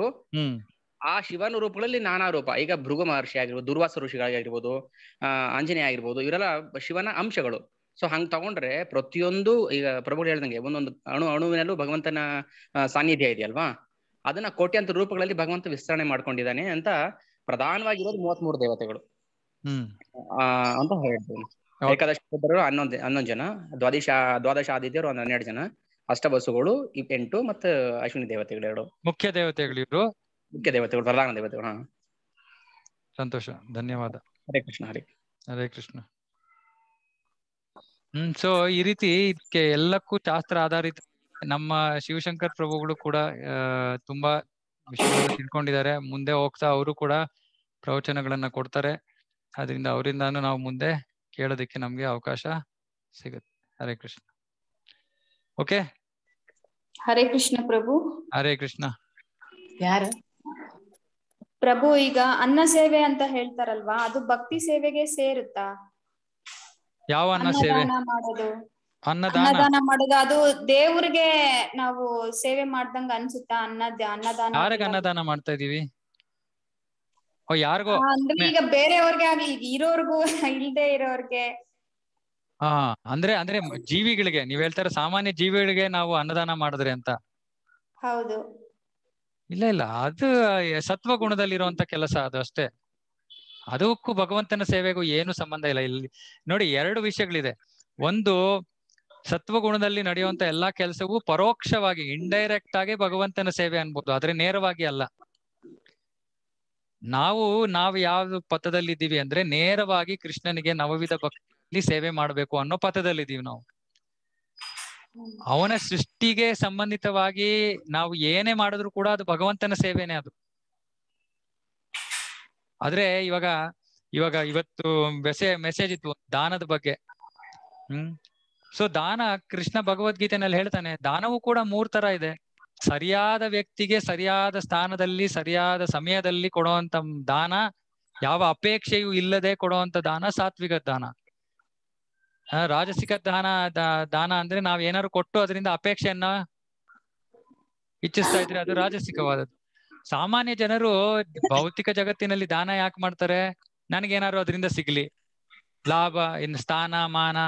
B: ಆ ಶಿವನ ರೂಪಗಳಲ್ಲಿ ನಾನಾ ರೂಪ ಈಗ ಭೃಗು ಮಹರ್ಷಿ ಆಗಿರ್ಬೋದು ದುರ್ವಾಸ ಋಷಿಗಳಾಗಿರ್ಬೋದು ಆ
A: ಆಂಜನೇಯ ಆಗಿರ್ಬೋದು ಇವರೆಲ್ಲ ಶಿವನ ಅಂಶಗಳು ಸೊ ಹಂಗ್ ತಗೊಂಡ್ರೆ ಪ್ರತಿಯೊಂದು ಈಗ ಪ್ರಭುಗಳು ಹೇಳ್ದಂಗೆ ಒಂದೊಂದು ಅಣು ಅಣುವಿನಲ್ಲೂ ಭಗವಂತನ ಸಾನ್ನಿಧ್ಯ ಇದೆಯಲ್ವಾ ಅದನ್ನ ಕೋಟ್ಯಂತ ರೂಪಗಳಲ್ಲಿ ಭಗವಂತ ವಿಸ್ತರಣೆ ಮಾಡ್ಕೊಂಡಿದ್ದಾನೆ ಅಂತ ಪ್ರಧಾನವಾಗಿರೋದು ಮೂವತ್ ಮೂರು ದೇವತೆಗಳು
B: ಅಂತ ಹೇಳ್ತೀನಿ ಏಕಾದಶಿ ಹನ್ನೊಂದು ಹನ್ನೊಂದು ಜನ ದ್ವಾದಶ ದ್ವಾದಶ ಆದಿತ್ಯರು ಒಂದ್ ಹನ್ನೆರಡು ಜನ ಅಷ್ಟವಸುಗಳು ಎಂಟು ಮತ್ತೆ ಅಶ್ವಿನಿ ದೇವತೆಗಳು ಎರಡು
A: ಮುಖ್ಯ ದೇವತೆಗಳು ಇವರು
B: ಮುಖ್ಯ
A: ಸಂತೋಷ ಧನ್ಯವಾದ ಹರೇ ಕೃಷ್ಣ ಕೃಷ್ಣ ಹ್ಮ್ ಸೊ ಈ ರೀತಿ ಇದಕ್ಕೆ ಎಲ್ಲಕ್ಕೂ ಶಾಸ್ತ್ರ ಆಧಾರಿತ ನಮ್ಮ ಶಿವಶಂಕರ್ ಪ್ರಭುಗಳು ಕೂಡ ತುಂಬಾ ವಿಷಯಗಳು ತಿಳ್ಕೊಂಡಿದ್ದಾರೆ ಮುಂದೆ ಹೋಗ್ತಾ ಅವರು ಕೂಡ ಪ್ರವಚನಗಳನ್ನ ಕೊಡ್ತಾರೆ ಅದರಿಂದ ಅವರಿಂದಾನು ನಾವು ಮುಂದೆ ಕೇಳೋದಕ್ಕೆ ನಮ್ಗೆ ಅವಕಾಶ ಸಿಗುತ್ತೆ ಹರೇ ಕೃಷ್ಣ ಓಕೆ
B: ಹರೇ ಕೃಷ್ಣ ಪ್ರಭು ಹರೇ ಕೃಷ್ಣ ಯಾರು ಪ್ರಭು ಈಗ ಅನ್ನ ಸೇವೆ ಅಂತ ಹೇಳ್ತಾರಲ್ವಾ ಅದು ಭಕ್ತಿ ಸೇವೆಗೆ ಸೇರುತ್ತಾ
A: ಯಾವ ಅನ್ನ ಸೇವೆ ಮಾಡೋದು ಅನ್ನದಾನ
B: ಮಾಡೋದು ಅದು ದೇವ್ರಿಗೆ ನಾವು ಸೇವೆ ಮಾಡ್ದಂಗ ಅನ್ಸುತ್ತಾ ಅನ್ನ ಅನ್ನದಾನ ಯಾರಿಗೆ
A: ಅನ್ನದಾನ ಮಾಡ್ತಾ ಇದೀವಿ ಓ ಯಾರಿಗೋ ಅಂದ್ರೆ ಈಗ ಬೇರೆಯವ್ರಿಗೆ ಆಗ್ಲಿ ಈಗ ಇರೋರ್ಗೂ <laughs>
B: ಇಲ್ದೇ ಇರೋರ್ಗೆ
A: ಹಾ ಅಂದ್ರೆ ಅಂದ್ರೆ ಜೀವಿಗಳಿಗೆ ನೀವ್ ಹೇಳ್ತಾರ ಸಾಮಾನ್ಯ ಜೀವಿಗಳಿಗೆ ನಾವು ಅನ್ನದಾನ ಮಾಡಿದ್ರೆ ಅಂತ ಹೌದು ಇಲ್ಲ ಇಲ್ಲ ಅದು ಸತ್ವ ಗುಣದಲ್ಲಿರುವಂತ ಕೆಲಸ ಅದು ಅಷ್ಟೇ ಅದಕ್ಕೂ ಭಗವಂತನ ಸೇವೆಗೂ ಏನು ಸಂಬಂಧ ಇಲ್ಲ ಇಲ್ಲಿ ನೋಡಿ ಎರಡು ವಿಷಯಗಳಿದೆ ಒಂದು ಸತ್ವಗುಣದಲ್ಲಿ ನಡೆಯುವಂತ ಎಲ್ಲಾ ಕೆಲಸವೂ ಪರೋಕ್ಷವಾಗಿ ಇಂಡೈರೆಕ್ಟ್ ಆಗಿ ಭಗವಂತನ ಸೇವೆ ಅನ್ಬೋದು ಆದ್ರೆ ನೇರವಾಗಿ ಅಲ್ಲ ನಾವು ನಾವು ಯಾವ ಪಥದಲ್ಲಿದ್ದೀವಿ ಅಂದ್ರೆ ನೇರವಾಗಿ ಕೃಷ್ಣನಿಗೆ ನವವಿಧ ಭಕ್ತಿ ಸೇವೆ ಮಾಡ್ಬೇಕು ಅನ್ನೋ ಪಥದಲ್ಲಿದ್ದೀವಿ ನಾವು ಅವನ ಸೃಷ್ಟಿಗೆ ಸಂಬಂಧಿತವಾಗಿ ನಾವು ಏನೇ ಮಾಡಿದ್ರು ಕೂಡ ಅದು ಭಗವಂತನ ಸೇವೆನೇ ಅದು ಆದ್ರೆ ಇವಾಗ ಇವಾಗ ಇವತ್ತು ಮೆಸೆ ಮೆಸೇಜ್ ಇತ್ತು ದಾನದ ಬಗ್ಗೆ ಹ್ಮ್ ಸೊ ದಾನ ಕೃಷ್ಣ ಭಗವದ್ಗೀತೆನಲ್ಲಿ ಹೇಳ್ತಾನೆ ದಾನವು ಕೂಡ ಮೂರ್ ತರ ಇದೆ ಸರಿಯಾದ ವ್ಯಕ್ತಿಗೆ ಸರಿಯಾದ ಸ್ಥಾನದಲ್ಲಿ ಸರಿಯಾದ ಸಮಯದಲ್ಲಿ ಕೊಡುವಂತ ದಾನ ಯಾವ ಅಪೇಕ್ಷೆಯೂ ಇಲ್ಲದೆ ಕೊಡುವಂತ ದಾನ ಸಾತ್ವಿಕ ದಾನ ರಾಜಸಿಕ ದಾನ ದಾನ ಅಂದ್ರೆ ನಾವ್ ಏನಾದ್ರು ಕೊಟ್ಟು ಅದರಿಂದ ಅಪೇಕ್ಷೆಯನ್ನ ಇಚ್ಛಿಸ್ತಾ ಇದ್ರೆ ಅದು ರಾಜಸಿಕವಾದದ್ದು ಸಾಮಾನ್ಯ ಜನರು ಭೌತಿಕ ಜಗತ್ತಿನಲ್ಲಿ ದಾನ ಯಾಕೆ ಮಾಡ್ತಾರೆ ನನಗೇನಾದ್ರು ಅದರಿಂದ ಸಿಗ್ಲಿ ಲಾಭ ಇನ್ ಸ್ಥಾನ ಮಾನ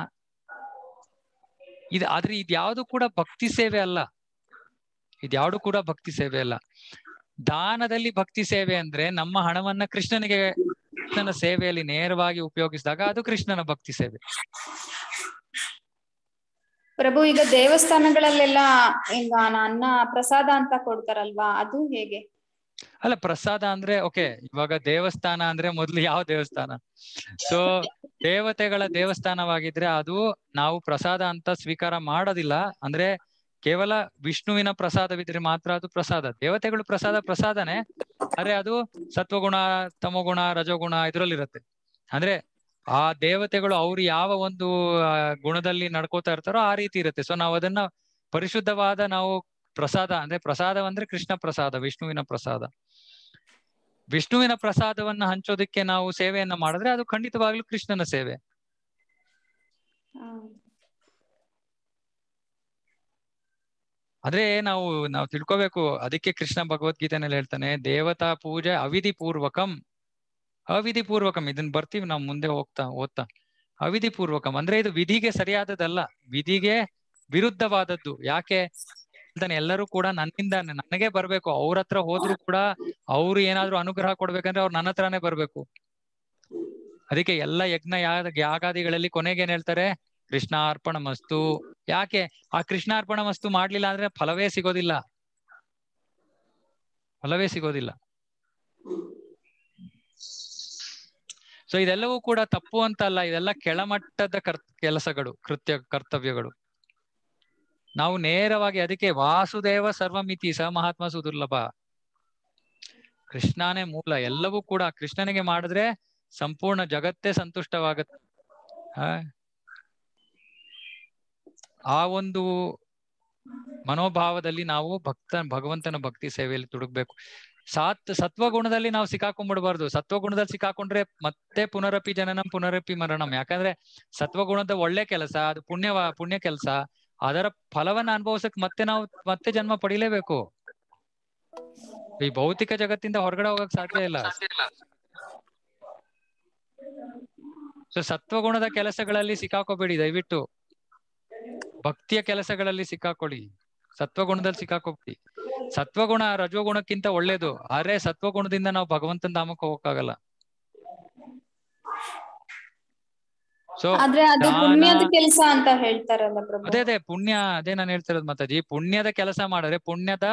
A: ಇದು ಆದ್ರೆ ಇದ್ಯಾವುದು ಕೂಡ ಭಕ್ತಿ ಸೇವೆ ಅಲ್ಲ ಇದ್ಯಾವುದು ಕೂಡ ಭಕ್ತಿ ಸೇವೆ ಅಲ್ಲ ದಾನದಲ್ಲಿ ಭಕ್ತಿ ಸೇವೆ ಅಂದ್ರೆ ನಮ್ಮ ಹಣವನ್ನ ಕೃಷ್ಣನಿಗೆ ಕೃಷ್ಣನ ಸೇವೆಯಲ್ಲಿ ನೇರವಾಗಿ ಉಪಯೋಗಿಸಿದಾಗ ಅದು ಕೃಷ್ಣನ ಭಕ್ತಿ ಸೇವೆ
B: ಪ್ರಭು ಈಗ ದೇವಸ್ಥಾನಗಳಲ್ಲೆಲ್ಲ ಈಗ ಅನ್ನ ಪ್ರಸಾದ ಅಂತ ಕೊಡ್ತಾರಲ್ವಾ ಅದು ಹೇಗೆ
A: ಅಲ್ಲ ಪ್ರಸಾದ ಅಂದ್ರೆ ಓಕೆ ಇವಾಗ ದೇವಸ್ಥಾನ ಅಂದ್ರೆ ಮೊದ್ಲು ಯಾವ ದೇವಸ್ಥಾನ ಸೊ ದೇವತೆಗಳ ದೇವಸ್ಥಾನವಾಗಿದ್ರೆ ಅದು ನಾವು ಪ್ರಸಾದ ಅಂತ ಸ್ವೀಕಾರ ಮಾಡೋದಿಲ್ಲ ಅಂದ್ರೆ ಕೇವಲ ವಿಷ್ಣುವಿನ ಪ್ರಸಾದವಿದ್ರೆ ಮಾತ್ರ ಅದು ಪ್ರಸಾದ ದೇವತೆಗಳು ಪ್ರಸಾದ ಪ್ರಸಾದನೇ ಅಂದ್ರೆ ಅದು ಸತ್ವಗುಣ ತಮಗುಣ ರಜೋಗುಣ ಇರುತ್ತೆ ಅಂದ್ರೆ ಆ ದೇವತೆಗಳು ಅವ್ರು ಯಾವ ಒಂದು ಗುಣದಲ್ಲಿ ನಡ್ಕೋತಾ ಇರ್ತಾರೋ ಆ ರೀತಿ ಇರುತ್ತೆ ಸೊ ನಾವು ಅದನ್ನ ಪರಿಶುದ್ಧವಾದ ನಾವು ಪ್ರಸಾದ ಅಂದ್ರೆ ಪ್ರಸಾದ ಅಂದ್ರೆ ಕೃಷ್ಣ ಪ್ರಸಾದ ವಿಷ್ಣುವಿನ ಪ್ರಸಾದ ವಿಷ್ಣುವಿನ ಪ್ರಸಾದವನ್ನ ಹಂಚೋದಕ್ಕೆ ನಾವು ಸೇವೆಯನ್ನ ಮಾಡಿದ್ರೆ ಅದು ಖಂಡಿತವಾಗ್ಲೂ ಕೃಷ್ಣನ ಸೇವೆ ಅದೇ ನಾವು ನಾವು ತಿಳ್ಕೋಬೇಕು ಅದಕ್ಕೆ ಕೃಷ್ಣ ಭಗವದ್ಗೀತೆನಲ್ಲಿ ಹೇಳ್ತಾನೆ ದೇವತಾ ಪೂಜೆ ಅವಿಧಿ ಪೂರ್ವಕಂ ಅವಿಧಿ ಪೂರ್ವಕಂ ಇದನ್ ಬರ್ತೀವಿ ನಾವು ಮುಂದೆ ಹೋಗ್ತಾ ಓದ್ತಾ ಅವಿಧಿ ಪೂರ್ವಕಂ ಅಂದ್ರೆ ಇದು ವಿಧಿಗೆ ಸರಿಯಾದದಲ್ಲ ವಿಧಿಗೆ ವಿರುದ್ಧವಾದದ್ದು ಯಾಕೆ ಹೇಳ್ತಾನೆ ಎಲ್ಲರೂ ಕೂಡ ನನ್ನಿಂದ ನನಗೆ ಬರ್ಬೇಕು ಅವ್ರ ಹತ್ರ ಹೋದ್ರು ಕೂಡ ಅವ್ರು ಏನಾದ್ರು ಅನುಗ್ರಹ ಕೊಡ್ಬೇಕಂದ್ರೆ ಅವ್ರು ನನ್ನ ಹತ್ರನೇ ಬರ್ಬೇಕು ಅದಕ್ಕೆ ಎಲ್ಲ ಯಜ್ಞ ಯಾಗಾದಿಗಳಲ್ಲಿ ಕೊನೆಗೆ ಏನ್ ಹೇಳ್ತಾರೆ ಕೃಷ್ಣ ಅರ್ಪಣ ಮಸ್ತು ಯಾಕೆ ಆ ಕೃಷ್ಣಾರ್ಪಣ ವಸ್ತು ಮಾಡ್ಲಿಲ್ಲ ಅಂದ್ರೆ ಫಲವೇ ಸಿಗೋದಿಲ್ಲ ಫಲವೇ ಸಿಗೋದಿಲ್ಲ ಸೊ ಇದೆಲ್ಲವೂ ಕೂಡ ತಪ್ಪು ಅಂತ ಅಲ್ಲ ಇದೆಲ್ಲ ಕೆಳಮಟ್ಟದ ಕರ್ ಕೆಲಸಗಳು ಕೃತ್ಯ ಕರ್ತವ್ಯಗಳು ನಾವು ನೇರವಾಗಿ ಅದಕ್ಕೆ ವಾಸುದೇವ ಸರ್ವಮಿತಿ ಸ ಮಹಾತ್ಮ ಸುದುರ್ಲಭ ಕೃಷ್ಣನೇ ಮೂಲ ಎಲ್ಲವೂ ಕೂಡ ಕೃಷ್ಣನಿಗೆ ಮಾಡಿದ್ರೆ ಸಂಪೂರ್ಣ ಜಗತ್ತೇ ಸಂತುಷ್ಟವಾಗತ್ತೆ ಆ ಒಂದು ಮನೋಭಾವದಲ್ಲಿ ನಾವು ಭಕ್ತ ಭಗವಂತನ ಭಕ್ತಿ ಸೇವೆಯಲ್ಲಿ ತುಡುಕ್ಬೇಕು ಸಾತ್ ಸತ್ವಗುಣದಲ್ಲಿ ಗುಣದಲ್ಲಿ ನಾವು ಸಿಕ್ಕಾಕೊಂಡ್ಬಿಡ್ಬಾರ್ದು ಸತ್ವಗುಣದಲ್ಲಿ ಸಿಕ್ಕಾಕೊಂಡ್ರೆ ಮತ್ತೆ ಪುನರಪಿ ಜನನಂ ಪುನರಪಿ ಮರಣಂ ಯಾಕಂದ್ರೆ ಸತ್ವಗುಣದ ಒಳ್ಳೆ ಕೆಲಸ ಅದು ಪುಣ್ಯ ಪುಣ್ಯ ಕೆಲಸ ಅದರ ಫಲವನ್ನ ಅನುಭವಿಸಕ್ ಮತ್ತೆ ನಾವು ಮತ್ತೆ ಜನ್ಮ ಪಡಿಲೇಬೇಕು ಈ ಭೌತಿಕ ಜಗತ್ತಿಂದ ಹೊರಗಡೆ ಹೋಗಕ್ ಸಾಧ್ಯ ಇಲ್ಲ ಸೊ ಸತ್ವಗುಣದ ಕೆಲಸಗಳಲ್ಲಿ ಸಿಕ್ಕಾಕೋಬೇಡಿ ದಯವಿಟ್ಟು ಭಕ್ತಿಯ ಕೆಲಸಗಳಲ್ಲಿ ಸಿಕ್ಕಾಕೊಳ್ಳಿ ಸತ್ವಗುಣದಲ್ಲಿ ಗುಣ ಸತ್ವಗುಣ ರಜೋಗುಣಕ್ಕಿಂತ ಒಳ್ಳೇದು ಆದ್ರೆ ಸತ್ವಗುಣದಿಂದ ನಾವು ಭಗವಂತನ ಧಾಮಕ್ಕೆ ಹೋಗಕ್ಕಾಗಲ್ಲ ಸೊ ಅದೇ ಅದೇ ಪುಣ್ಯ ಅದೇ ನಾನು ಹೇಳ್ತಿರೋದು ಮಾತಾಜಿ ಪುಣ್ಯದ ಕೆಲಸ ಮಾಡಿದ್ರೆ ಪುಣ್ಯದ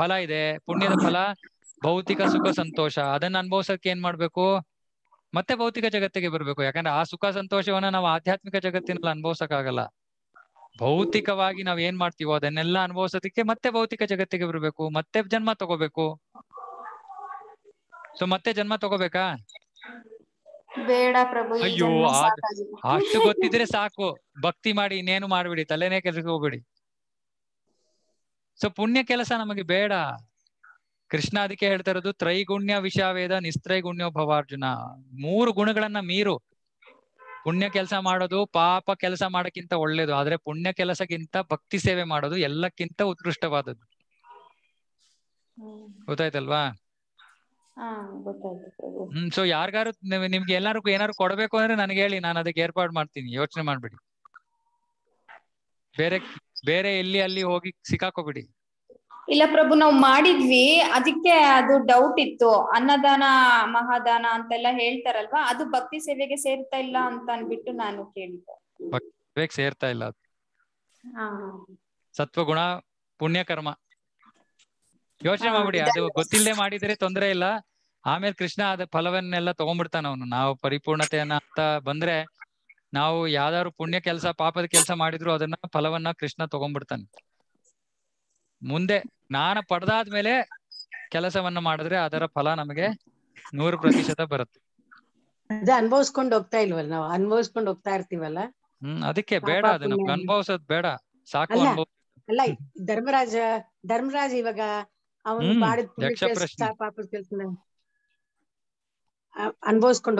A: ಫಲ ಇದೆ ಪುಣ್ಯದ ಫಲ ಭೌತಿಕ ಸುಖ ಸಂತೋಷ ಅದನ್ನ ಅನುಭವಿಸಕ್ಕೆ ಏನ್ ಮಾಡ್ಬೇಕು ಮತ್ತೆ ಭೌತಿಕ ಜಗತ್ತಿಗೆ ಬರ್ಬೇಕು ಯಾಕಂದ್ರೆ ಆ ಸುಖ ಸಂತೋಷವನ್ನ ನಾವು ಆಧ್ಯಾತ್ಮಿಕ ಜಗತ್ತಿನಲ್ಲಿ ಅನುಭವಿಸಕ್ಕಾಗಲ್ಲ ಭೌತಿಕವಾಗಿ ನಾವ್ ಏನ್ ಮಾಡ್ತೀವೋ ಅದನ್ನೆಲ್ಲ ಅನುಭವಿಸೋದಿಕ್ಕೆ ಮತ್ತೆ ಭೌತಿಕ ಜಗತ್ತಿಗೆ ಬರ್ಬೇಕು ಮತ್ತೆ ಜನ್ಮ ತಗೋಬೇಕು ಸೊ ಮತ್ತೆ ಜನ್ಮ ತಗೋಬೇಕಾ
B: ಬೇಡ ಪ್ರಭು ಅಯ್ಯೋ ಅಷ್ಟು ಗೊತ್ತಿದ್ರೆ
A: ಸಾಕು ಭಕ್ತಿ ಮಾಡಿ ಇನ್ನೇನು ಮಾಡ್ಬಿಡಿ ತಲೆನೇ ಕೆಲಸಕ್ಕೆ ಹೋಗ್ಬಿಡಿ ಸೊ ಪುಣ್ಯ ಕೆಲಸ ನಮಗೆ ಬೇಡ ಕೃಷ್ಣ ಅದಕ್ಕೆ ಹೇಳ್ತಾ ಇರೋದು ತ್ರೈಗುಣ್ಯ ವಿಷಾವೇದ ಭವಾರ್ಜುನ ಮೂರು ಗುಣಗಳನ್ನ ಮೀರು ಪುಣ್ಯ ಕೆಲಸ ಮಾಡೋದು ಪಾಪ ಕೆಲಸ ಮಾಡೋಕ್ಕಿಂತ ಒಳ್ಳೇದು ಆದ್ರೆ ಪುಣ್ಯ ಕೆಲಸಕ್ಕಿಂತ ಭಕ್ತಿ ಸೇವೆ ಮಾಡೋದು ಎಲ್ಲಕ್ಕಿಂತ ಉತ್ಕೃಷ್ಟವಾದದ್ದು ಗೊತ್ತಾಯ್ತಲ್ವಾ
B: ಹ್ಮ್
A: ಸೊ ಯಾರ್ಗಾರು ನಿಮ್ಗೆ ಎಲ್ಲಾರು ಏನಾರು ಕೊಡ್ಬೇಕು ಅಂದ್ರೆ ನನಗೆ ಹೇಳಿ ನಾನು ಅದಕ್ಕೆ ಏರ್ಪಾಡು ಮಾಡ್ತೀನಿ ಯೋಚನೆ ಮಾಡ್ಬಿಡಿ ಬೇರೆ ಬೇರೆ ಎಲ್ಲಿ ಅಲ್ಲಿ ಹೋಗಿ ಸಿಕ್ಕಾಕೋಬಿಡಿ
B: ಇಲ್ಲ ಪ್ರಭು ನಾವು ಮಾಡಿದ್ವಿ ಅದಕ್ಕೆ ಅದು ಡೌಟ್ ಇತ್ತು ಅನ್ನದಾನ ಮಹಾದಾನ ಅಂತೆಲ್ಲ ಹೇಳ್ತಾರಲ್ವಾ ಅದು ಭಕ್ತಿ ಸೇವೆಗೆ ಸೇರ್ತಾ ಇಲ್ಲ ಅಂತ ಅನ್ಬಿಟ್ಟು ನಾನು
A: ಕೇಳಿದ್ದೆ ಸೇರ್ತಾ ಇಲ್ಲ ಸತ್ವಗುಣ ಪುಣ್ಯ ಕರ್ಮ ಯೋಚನೆ ಮಾಡ್ಬಿಡಿ ಅದು ಗೊತ್ತಿಲ್ಲದೆ ಮಾಡಿದ್ರೆ ತೊಂದರೆ ಇಲ್ಲ ಆಮೇಲೆ ಕೃಷ್ಣ ಅದ ಫಲವನ್ನೆಲ್ಲ ತಗೊಂಡ್ಬಿಡ್ತಾನ ಅವನು ನಾವು ಪರಿಪೂರ್ಣತೆಯನ್ನ ಅಂತ ಬಂದ್ರೆ ನಾವು ಯಾವ್ದಾದ್ರು ಪುಣ್ಯ ಕೆಲಸ ಪಾಪದ ಕೆಲಸ ಮಾಡಿದ್ರು ಅದನ್ನ ಫಲವನ್ನ ಕೃಷ್ಣ ತಗೊಂಡ್ಬಿಡ್ತಾನೆ ಮುಂದೆ ಜ್ಞಾನ ಪಡೆದಾದ್ಮೇಲೆ ಕೆಲಸವನ್ನ ಮಾಡಿದ್ರೆ ಅದರ ಫಲ ನಮಗೆ ನೂರು ಪ್ರತಿಶತ ಬರುತ್ತೆ
B: ಅದೇ ಅನ್ಭವಿಸ್ಕೊಂಡು ಹೋಗ್ತಾ ಇಲ್ವಲ್ಲ ನಾವು ಅನುಭವಿಸ್ಕೊಂಡು ಹೋಗ್ತಾ ಇರ್ತೀವಲ್ಲ
A: ಹ್ಮ್ ಅದಕ್ಕೆ ಬೇಡ ಅದು ನಮ್ಗೆ ಅನುಭವಿಸೋದ್ ಬೇಡ ಸಾಕು ಅನುಭವ
B: ಅಲ್ಲ ಧರ್ಮರಾಜ ಧರ್ಮರಾಜ್ ಇವಾಗ ಅವನು ಮಾಡಿದ ಪಾಪದ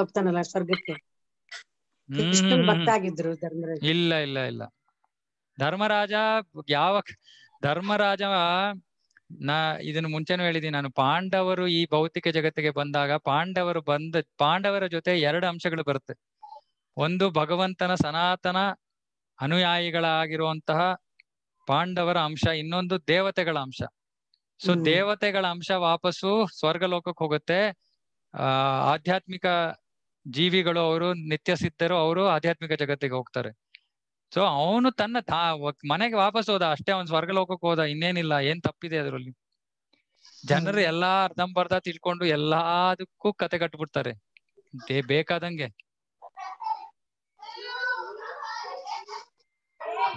B: ಹೋಗ್ತಾನಲ್ಲ ಸ್ವರ್ಗಕ್ಕೆ ಭಕ್ತ ಆಗಿದ್ರು ಧರ್ಮರಾಜ
A: ಇಲ್ಲ ಇಲ್ಲ ಇಲ್ಲ ಧರ್ಮರಾಜ ಯಾವ ಧರ್ಮರಾಜ ನಾ ಇದನ್ನು ಮುಂಚೆನೂ ಹೇಳಿದೀನಿ ನಾನು ಪಾಂಡವರು ಈ ಭೌತಿಕ ಜಗತ್ತಿಗೆ ಬಂದಾಗ ಪಾಂಡವರು ಬಂದ ಪಾಂಡವರ ಜೊತೆ ಎರಡು ಅಂಶಗಳು ಬರುತ್ತೆ ಒಂದು ಭಗವಂತನ ಸನಾತನ ಅನುಯಾಯಿಗಳಾಗಿರುವಂತಹ ಪಾಂಡವರ ಅಂಶ ಇನ್ನೊಂದು ದೇವತೆಗಳ ಅಂಶ ಸೊ ದೇವತೆಗಳ ಅಂಶ ವಾಪಸ್ಸು ಸ್ವರ್ಗಲೋಕಕ್ಕೆ ಹೋಗುತ್ತೆ ಆ ಆಧ್ಯಾತ್ಮಿಕ ಜೀವಿಗಳು ಅವರು ನಿತ್ಯ ಸಿದ್ಧರು ಅವರು ಆಧ್ಯಾತ್ಮಿಕ ಜಗತ್ತಿಗೆ ಹೋಗ್ತಾರೆ ಸೊ ಅವನು ತನ್ನ ತಾ ಮನೆಗೆ ವಾಪಸ್ ಹೋದ ಅಷ್ಟೇ ಅವನ್ ಸ್ವರ್ಗ ಲೋಕಕ್ಕೆ ಹೋದ ಇನ್ನೇನಿಲ್ಲ ಏನ್ ತಪ್ಪಿದೆ ಅದ್ರಲ್ಲಿ ಜನರು ಎಲ್ಲಾ ಅರ್ಧಂಬರ್ಧ ತಿಳ್ಕೊಂಡು ಎಲ್ಲಾದಕ್ಕೂ ಕತೆ ಕಟ್ಬಿಡ್ತಾರೆ ಬೇಕಾದಂಗೆ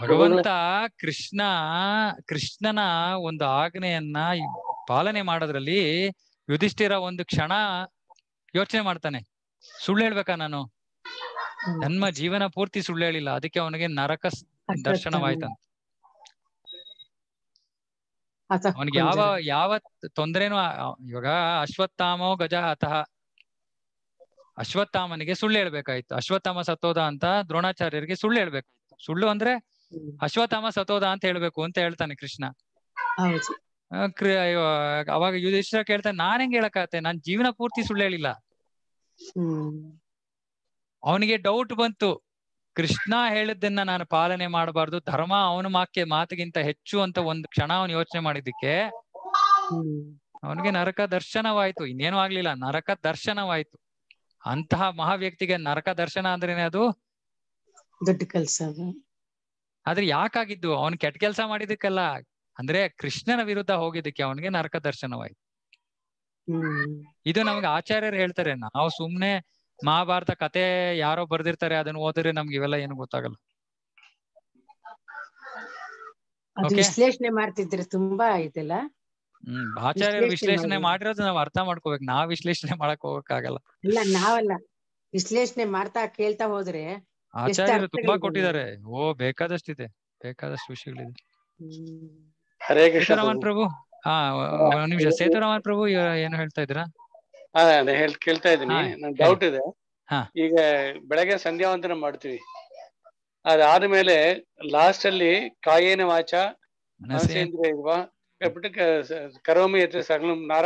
A: ಭಗವಂತ ಕೃಷ್ಣ ಕೃಷ್ಣನ ಒಂದು ಆಜ್ಞೆಯನ್ನ ಪಾಲನೆ ಮಾಡೋದ್ರಲ್ಲಿ ಯುಧಿಷ್ಠಿರ ಒಂದು ಕ್ಷಣ ಯೋಚನೆ ಮಾಡ್ತಾನೆ ಸುಳ್ಳು ಹೇಳ್ಬೇಕಾ ನಾನು ಜನ್ಮ ಜೀವನ ಪೂರ್ತಿ ಸುಳ್ಳು ಹೇಳಿಲ್ಲ ಅದಕ್ಕೆ ಅವನಿಗೆ ನರಕ ದರ್ಶನವಾಯ್ತಂತ ಅವನಿಗೆ ಯಾವ ಯಾವ ತೊಂದರೆನೂ ಇವಾಗ ಅಶ್ವತ್ಥಾಮೋ ಗಜ ಅತಃ ಅಶ್ವತ್ಥಾಮನಿಗೆ ಸುಳ್ಳು ಹೇಳ್ಬೇಕಾಯ್ತು ಅಶ್ವತ್ಥಾಮ ಸತ್ತೋದ ಅಂತ ದ್ರೋಣಾಚಾರ್ಯರಿಗೆ ಸುಳ್ಳು ಹೇಳ್ಬೇಕಾಯ್ತು ಸುಳ್ಳು ಅಂದ್ರೆ ಅಶ್ವತ್ಥಾಮ ಸತೋದ ಅಂತ ಹೇಳ್ಬೇಕು ಅಂತ ಹೇಳ್ತಾನೆ ಕೃಷ್ಣ ಅವಾಗ ಯುದ್ಧ ಕೇಳ್ತಾನೆ ನಾನ್ ಹೆಂಗ್ ಹೇಳಕ್ ನಾನ್ ಜೀವನ ಪೂರ್ತಿ ಸುಳ್ಳು ಹೇಳಿಲ್ಲ ಅವನಿಗೆ ಡೌಟ್ ಬಂತು ಕೃಷ್ಣ ಹೇಳಿದ್ದನ್ನ ನಾನು ಪಾಲನೆ ಮಾಡಬಾರ್ದು ಧರ್ಮ ಅವನ ಮಾಕೆ ಮಾತಿಗಿಂತ ಹೆಚ್ಚು ಅಂತ ಒಂದು ಕ್ಷಣ ಅವನು ಯೋಚನೆ ಮಾಡಿದ್ದಕ್ಕೆ ಅವನಿಗೆ ನರಕ ದರ್ಶನವಾಯ್ತು ಇನ್ನೇನು ಆಗ್ಲಿಲ್ಲ ನರಕ ದರ್ಶನವಾಯ್ತು ಅಂತಹ ಮಹಾ ನರಕ ದರ್ಶನ ಅಂದ್ರೇನೆ ಅದು ದೊಡ್ಡ ಕೆಲಸ ಆದ್ರೆ ಯಾಕಾಗಿದ್ದು ಅವನ್ ಕೆಟ್ಟ ಕೆಲಸ ಮಾಡಿದಕ್ಕೆಲ್ಲ ಅಂದ್ರೆ ಕೃಷ್ಣನ ವಿರುದ್ಧ ಹೋಗಿದ್ದಕ್ಕೆ ಅವನಿಗೆ ನರಕ ದರ್ಶನವಾಯ್ತು ಇದು ನಮ್ಗೆ ಆಚಾರ್ಯರು ಹೇಳ್ತಾರೆ ನಾವು ಸುಮ್ನೆ ಮಹಾಭಾರತ ಕತೆ ಯಾರೋ ಬರ್ದಿರ್ತಾರೆ ಅದನ್ನ ಓದಿದ್ರೆ ನಮ್ಗೆ ಇವೆಲ್ಲ ಏನು ಗೊತ್ತಾಗಲ್ಲ
B: ವಿಶ್ಲೇಷಣೆ ಮಾಡ್ತಿದ್ರೆ ತುಂಬಾ ಇದೆಲ್ಲ
A: ಹ್ಮ್ ವಿಶ್ಲೇಷಣೆ ಮಾಡಿರೋದು ನಾವ್ ಅರ್ಥ ಮಾಡ್ಕೋಬೇಕು ನಾವ್ ವಿಶ್ಲೇಷಣೆ ಮಾಡಕ್ ಹೋಗಕ್ಕಾಗಲ್ಲ
B: ಇಲ್ಲ ನಾವಲ್ಲ ವಿಶ್ಲೇಷಣೆ ಮಾಡ್ತಾ ಕೇಳ್ತಾ ಹೋದ್ರೆ ಆಚಾರ್ಯರು ತುಂಬಾ ಕೊಟ್ಟಿದ್ದಾರೆ
A: ಓ ಬೇಕಾದಷ್ಟಿದೆ ಬೇಕಾದಷ್ಟು ವಿಷಯಗಳಿದೆ ಸೇತುರಾಮನ್ ಪ್ರಭು ಹಾ ಒಂದ್ ನಿಮಿಷ ಸೇತುರಾಮನ್ ಪ್ರಭು ಏನು ಹೇಳ್ತಾ ಇದ್ದೀರಾ ಅದೇ ಕೇಳ್ತಾ ಇದ್ದೀನಿ ನನ್ ಡೌಟ್ ಇದೆ ಈಗ ಬೆಳಗ್ಗೆ ಸಂಧ್ಯಾ ಮಾಡ್ತೀವಿ ಮಾಡ್ತೀವಿ ಮೇಲೆ ಲಾಸ್ಟ್ ಅಲ್ಲಿ ಕಾಯೇನ ವಾಚ ಮನಸೇಂದ್ರಿಯ ಇರುವ ಕರೋಮಿ ಯತ್ ಸಕಲಂ ನಾರಾಯಣ